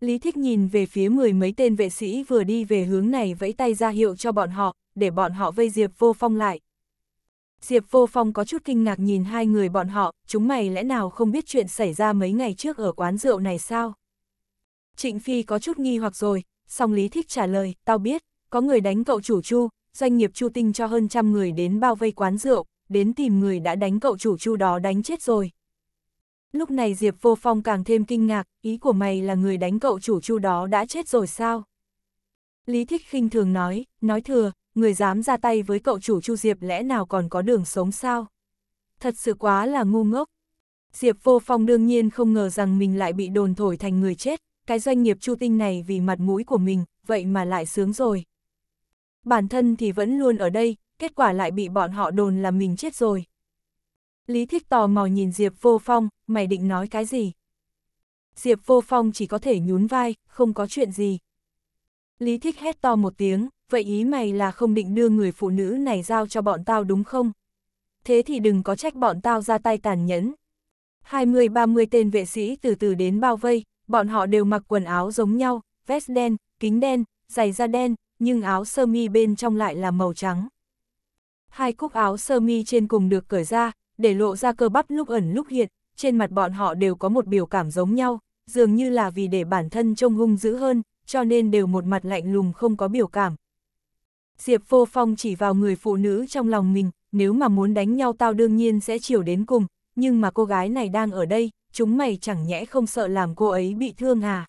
Lý Thích nhìn về phía mười mấy tên vệ sĩ vừa đi về hướng này vẫy tay ra hiệu cho bọn họ, để bọn họ vây Diệp vô phong lại, Diệp Vô Phong có chút kinh ngạc nhìn hai người bọn họ, chúng mày lẽ nào không biết chuyện xảy ra mấy ngày trước ở quán rượu này sao? Trịnh Phi có chút nghi hoặc rồi, song Lý Thích trả lời, tao biết, có người đánh cậu chủ Chu, doanh nghiệp Chu Tinh cho hơn trăm người đến bao vây quán rượu, đến tìm người đã đánh cậu chủ Chu đó đánh chết rồi. Lúc này Diệp Vô Phong càng thêm kinh ngạc, ý của mày là người đánh cậu chủ Chu đó đã chết rồi sao? Lý Thích khinh thường nói, nói thừa, người dám ra tay với cậu chủ Chu Diệp lẽ nào còn có đường sống sao? Thật sự quá là ngu ngốc. Diệp Vô Phong đương nhiên không ngờ rằng mình lại bị đồn thổi thành người chết, cái doanh nghiệp Chu Tinh này vì mặt mũi của mình, vậy mà lại sướng rồi. Bản thân thì vẫn luôn ở đây, kết quả lại bị bọn họ đồn là mình chết rồi. Lý Thích tò mò nhìn Diệp Vô Phong, mày định nói cái gì? Diệp Vô Phong chỉ có thể nhún vai, không có chuyện gì. Lý thích hét to một tiếng, vậy ý mày là không định đưa người phụ nữ này giao cho bọn tao đúng không? Thế thì đừng có trách bọn tao ra tay tàn nhẫn. 20-30 tên vệ sĩ từ từ đến bao vây, bọn họ đều mặc quần áo giống nhau, vest đen, kính đen, giày da đen, nhưng áo sơ mi bên trong lại là màu trắng. Hai cúc áo sơ mi trên cùng được cởi ra, để lộ ra cơ bắp lúc ẩn lúc hiện, trên mặt bọn họ đều có một biểu cảm giống nhau, dường như là vì để bản thân trông hung dữ hơn, cho nên đều một mặt lạnh lùng không có biểu cảm. Diệp Vô Phong chỉ vào người phụ nữ trong lòng mình, nếu mà muốn đánh nhau tao đương nhiên sẽ chiều đến cùng, nhưng mà cô gái này đang ở đây, chúng mày chẳng nhẽ không sợ làm cô ấy bị thương à.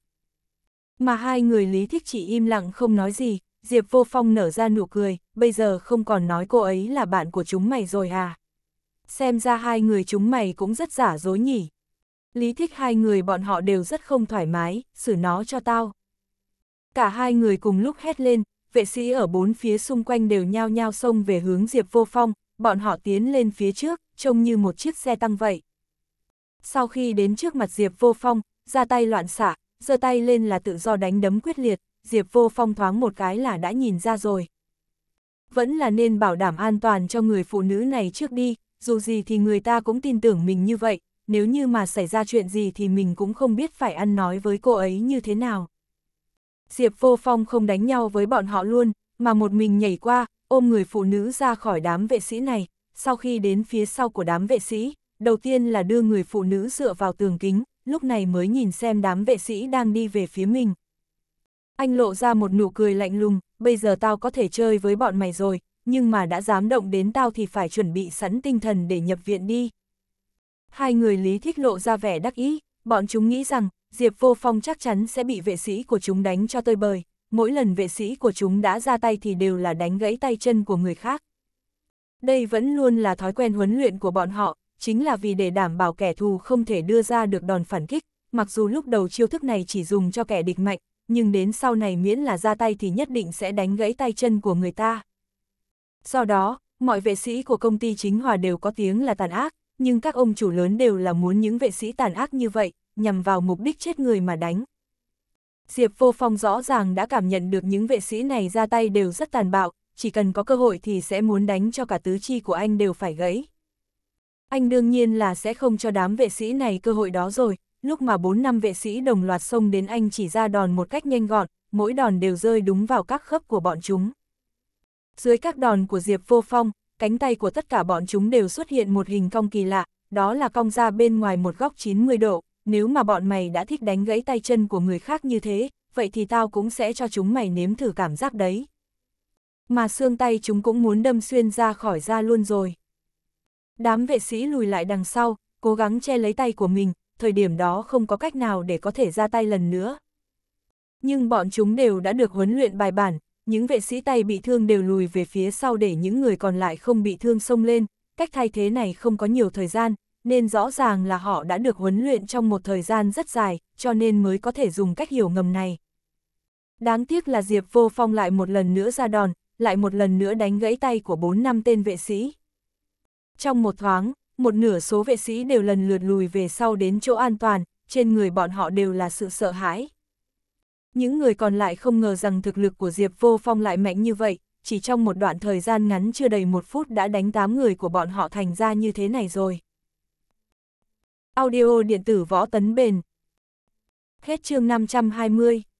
Mà hai người Lý Thích chỉ im lặng không nói gì, Diệp Vô Phong nở ra nụ cười, bây giờ không còn nói cô ấy là bạn của chúng mày rồi à. Xem ra hai người chúng mày cũng rất giả dối nhỉ. Lý Thích hai người bọn họ đều rất không thoải mái, xử nó cho tao. Cả hai người cùng lúc hét lên, vệ sĩ ở bốn phía xung quanh đều nhao nhao xông về hướng Diệp Vô Phong, bọn họ tiến lên phía trước, trông như một chiếc xe tăng vậy. Sau khi đến trước mặt Diệp Vô Phong, ra tay loạn xạ, giơ tay lên là tự do đánh đấm quyết liệt, Diệp Vô Phong thoáng một cái là đã nhìn ra rồi. Vẫn là nên bảo đảm an toàn cho người phụ nữ này trước đi, dù gì thì người ta cũng tin tưởng mình như vậy, nếu như mà xảy ra chuyện gì thì mình cũng không biết phải ăn nói với cô ấy như thế nào. Diệp Vô Phong không đánh nhau với bọn họ luôn, mà một mình nhảy qua, ôm người phụ nữ ra khỏi đám vệ sĩ này, sau khi đến phía sau của đám vệ sĩ, đầu tiên là đưa người phụ nữ dựa vào tường kính, lúc này mới nhìn xem đám vệ sĩ đang đi về phía mình. Anh lộ ra một nụ cười lạnh lùng, bây giờ tao có thể chơi với bọn mày rồi, nhưng mà đã dám động đến tao thì phải chuẩn bị sẵn tinh thần để nhập viện đi. Hai người Lý Thích lộ ra vẻ đắc ý, bọn chúng nghĩ rằng, Diệp Vô Phong chắc chắn sẽ bị vệ sĩ của chúng đánh cho tơi bời, mỗi lần vệ sĩ của chúng đã ra tay thì đều là đánh gãy tay chân của người khác. Đây vẫn luôn là thói quen huấn luyện của bọn họ, chính là vì để đảm bảo kẻ thù không thể đưa ra được đòn phản kích, mặc dù lúc đầu chiêu thức này chỉ dùng cho kẻ địch mạnh, nhưng đến sau này miễn là ra tay thì nhất định sẽ đánh gãy tay chân của người ta. Do đó, mọi vệ sĩ của công ty chính hòa đều có tiếng là tàn ác, nhưng các ông chủ lớn đều là muốn những vệ sĩ tàn ác như vậy, nhằm vào mục đích chết người mà đánh. Diệp Vô Phong rõ ràng đã cảm nhận được những vệ sĩ này ra tay đều rất tàn bạo, chỉ cần có cơ hội thì sẽ muốn đánh cho cả tứ chi của anh đều phải gãy. Anh đương nhiên là sẽ không cho đám vệ sĩ này cơ hội đó rồi, lúc mà bốn năm vệ sĩ đồng loạt xông đến anh chỉ ra đòn một cách nhanh gọn, mỗi đòn đều rơi đúng vào các khớp của bọn chúng. Dưới các đòn của Diệp Vô Phong, cánh tay của tất cả bọn chúng đều xuất hiện một hình cong kỳ lạ, đó là cong ra bên ngoài một góc 90 độ nếu mà bọn mày đã thích đánh gãy tay chân của người khác như thế, vậy thì tao cũng sẽ cho chúng mày nếm thử cảm giác đấy. Mà xương tay chúng cũng muốn đâm xuyên ra khỏi da luôn rồi. Đám vệ sĩ lùi lại đằng sau, cố gắng che lấy tay của mình, thời điểm đó không có cách nào để có thể ra tay lần nữa. Nhưng bọn chúng đều đã được huấn luyện bài bản, những vệ sĩ tay bị thương đều lùi về phía sau để những người còn lại không bị thương xông lên, cách thay thế này không có nhiều thời gian, nên rõ ràng là họ đã được huấn luyện trong một thời gian rất dài, cho nên mới có thể dùng cách hiểu ngầm này. Đáng tiếc là Diệp Vô Phong lại một lần nữa ra đòn, lại một lần nữa đánh gãy tay của bốn năm tên vệ sĩ. Trong một thoáng, một nửa số vệ sĩ đều lần lượt lùi về sau đến chỗ an toàn, trên người bọn họ đều là sự sợ hãi. Những người còn lại không ngờ rằng thực lực của Diệp Vô Phong lại mạnh như vậy, chỉ trong một đoạn thời gian ngắn chưa đầy một phút đã đánh tám người của bọn họ thành ra như thế này rồi. Audio điện tử võ tấn bền. Hết chương 520.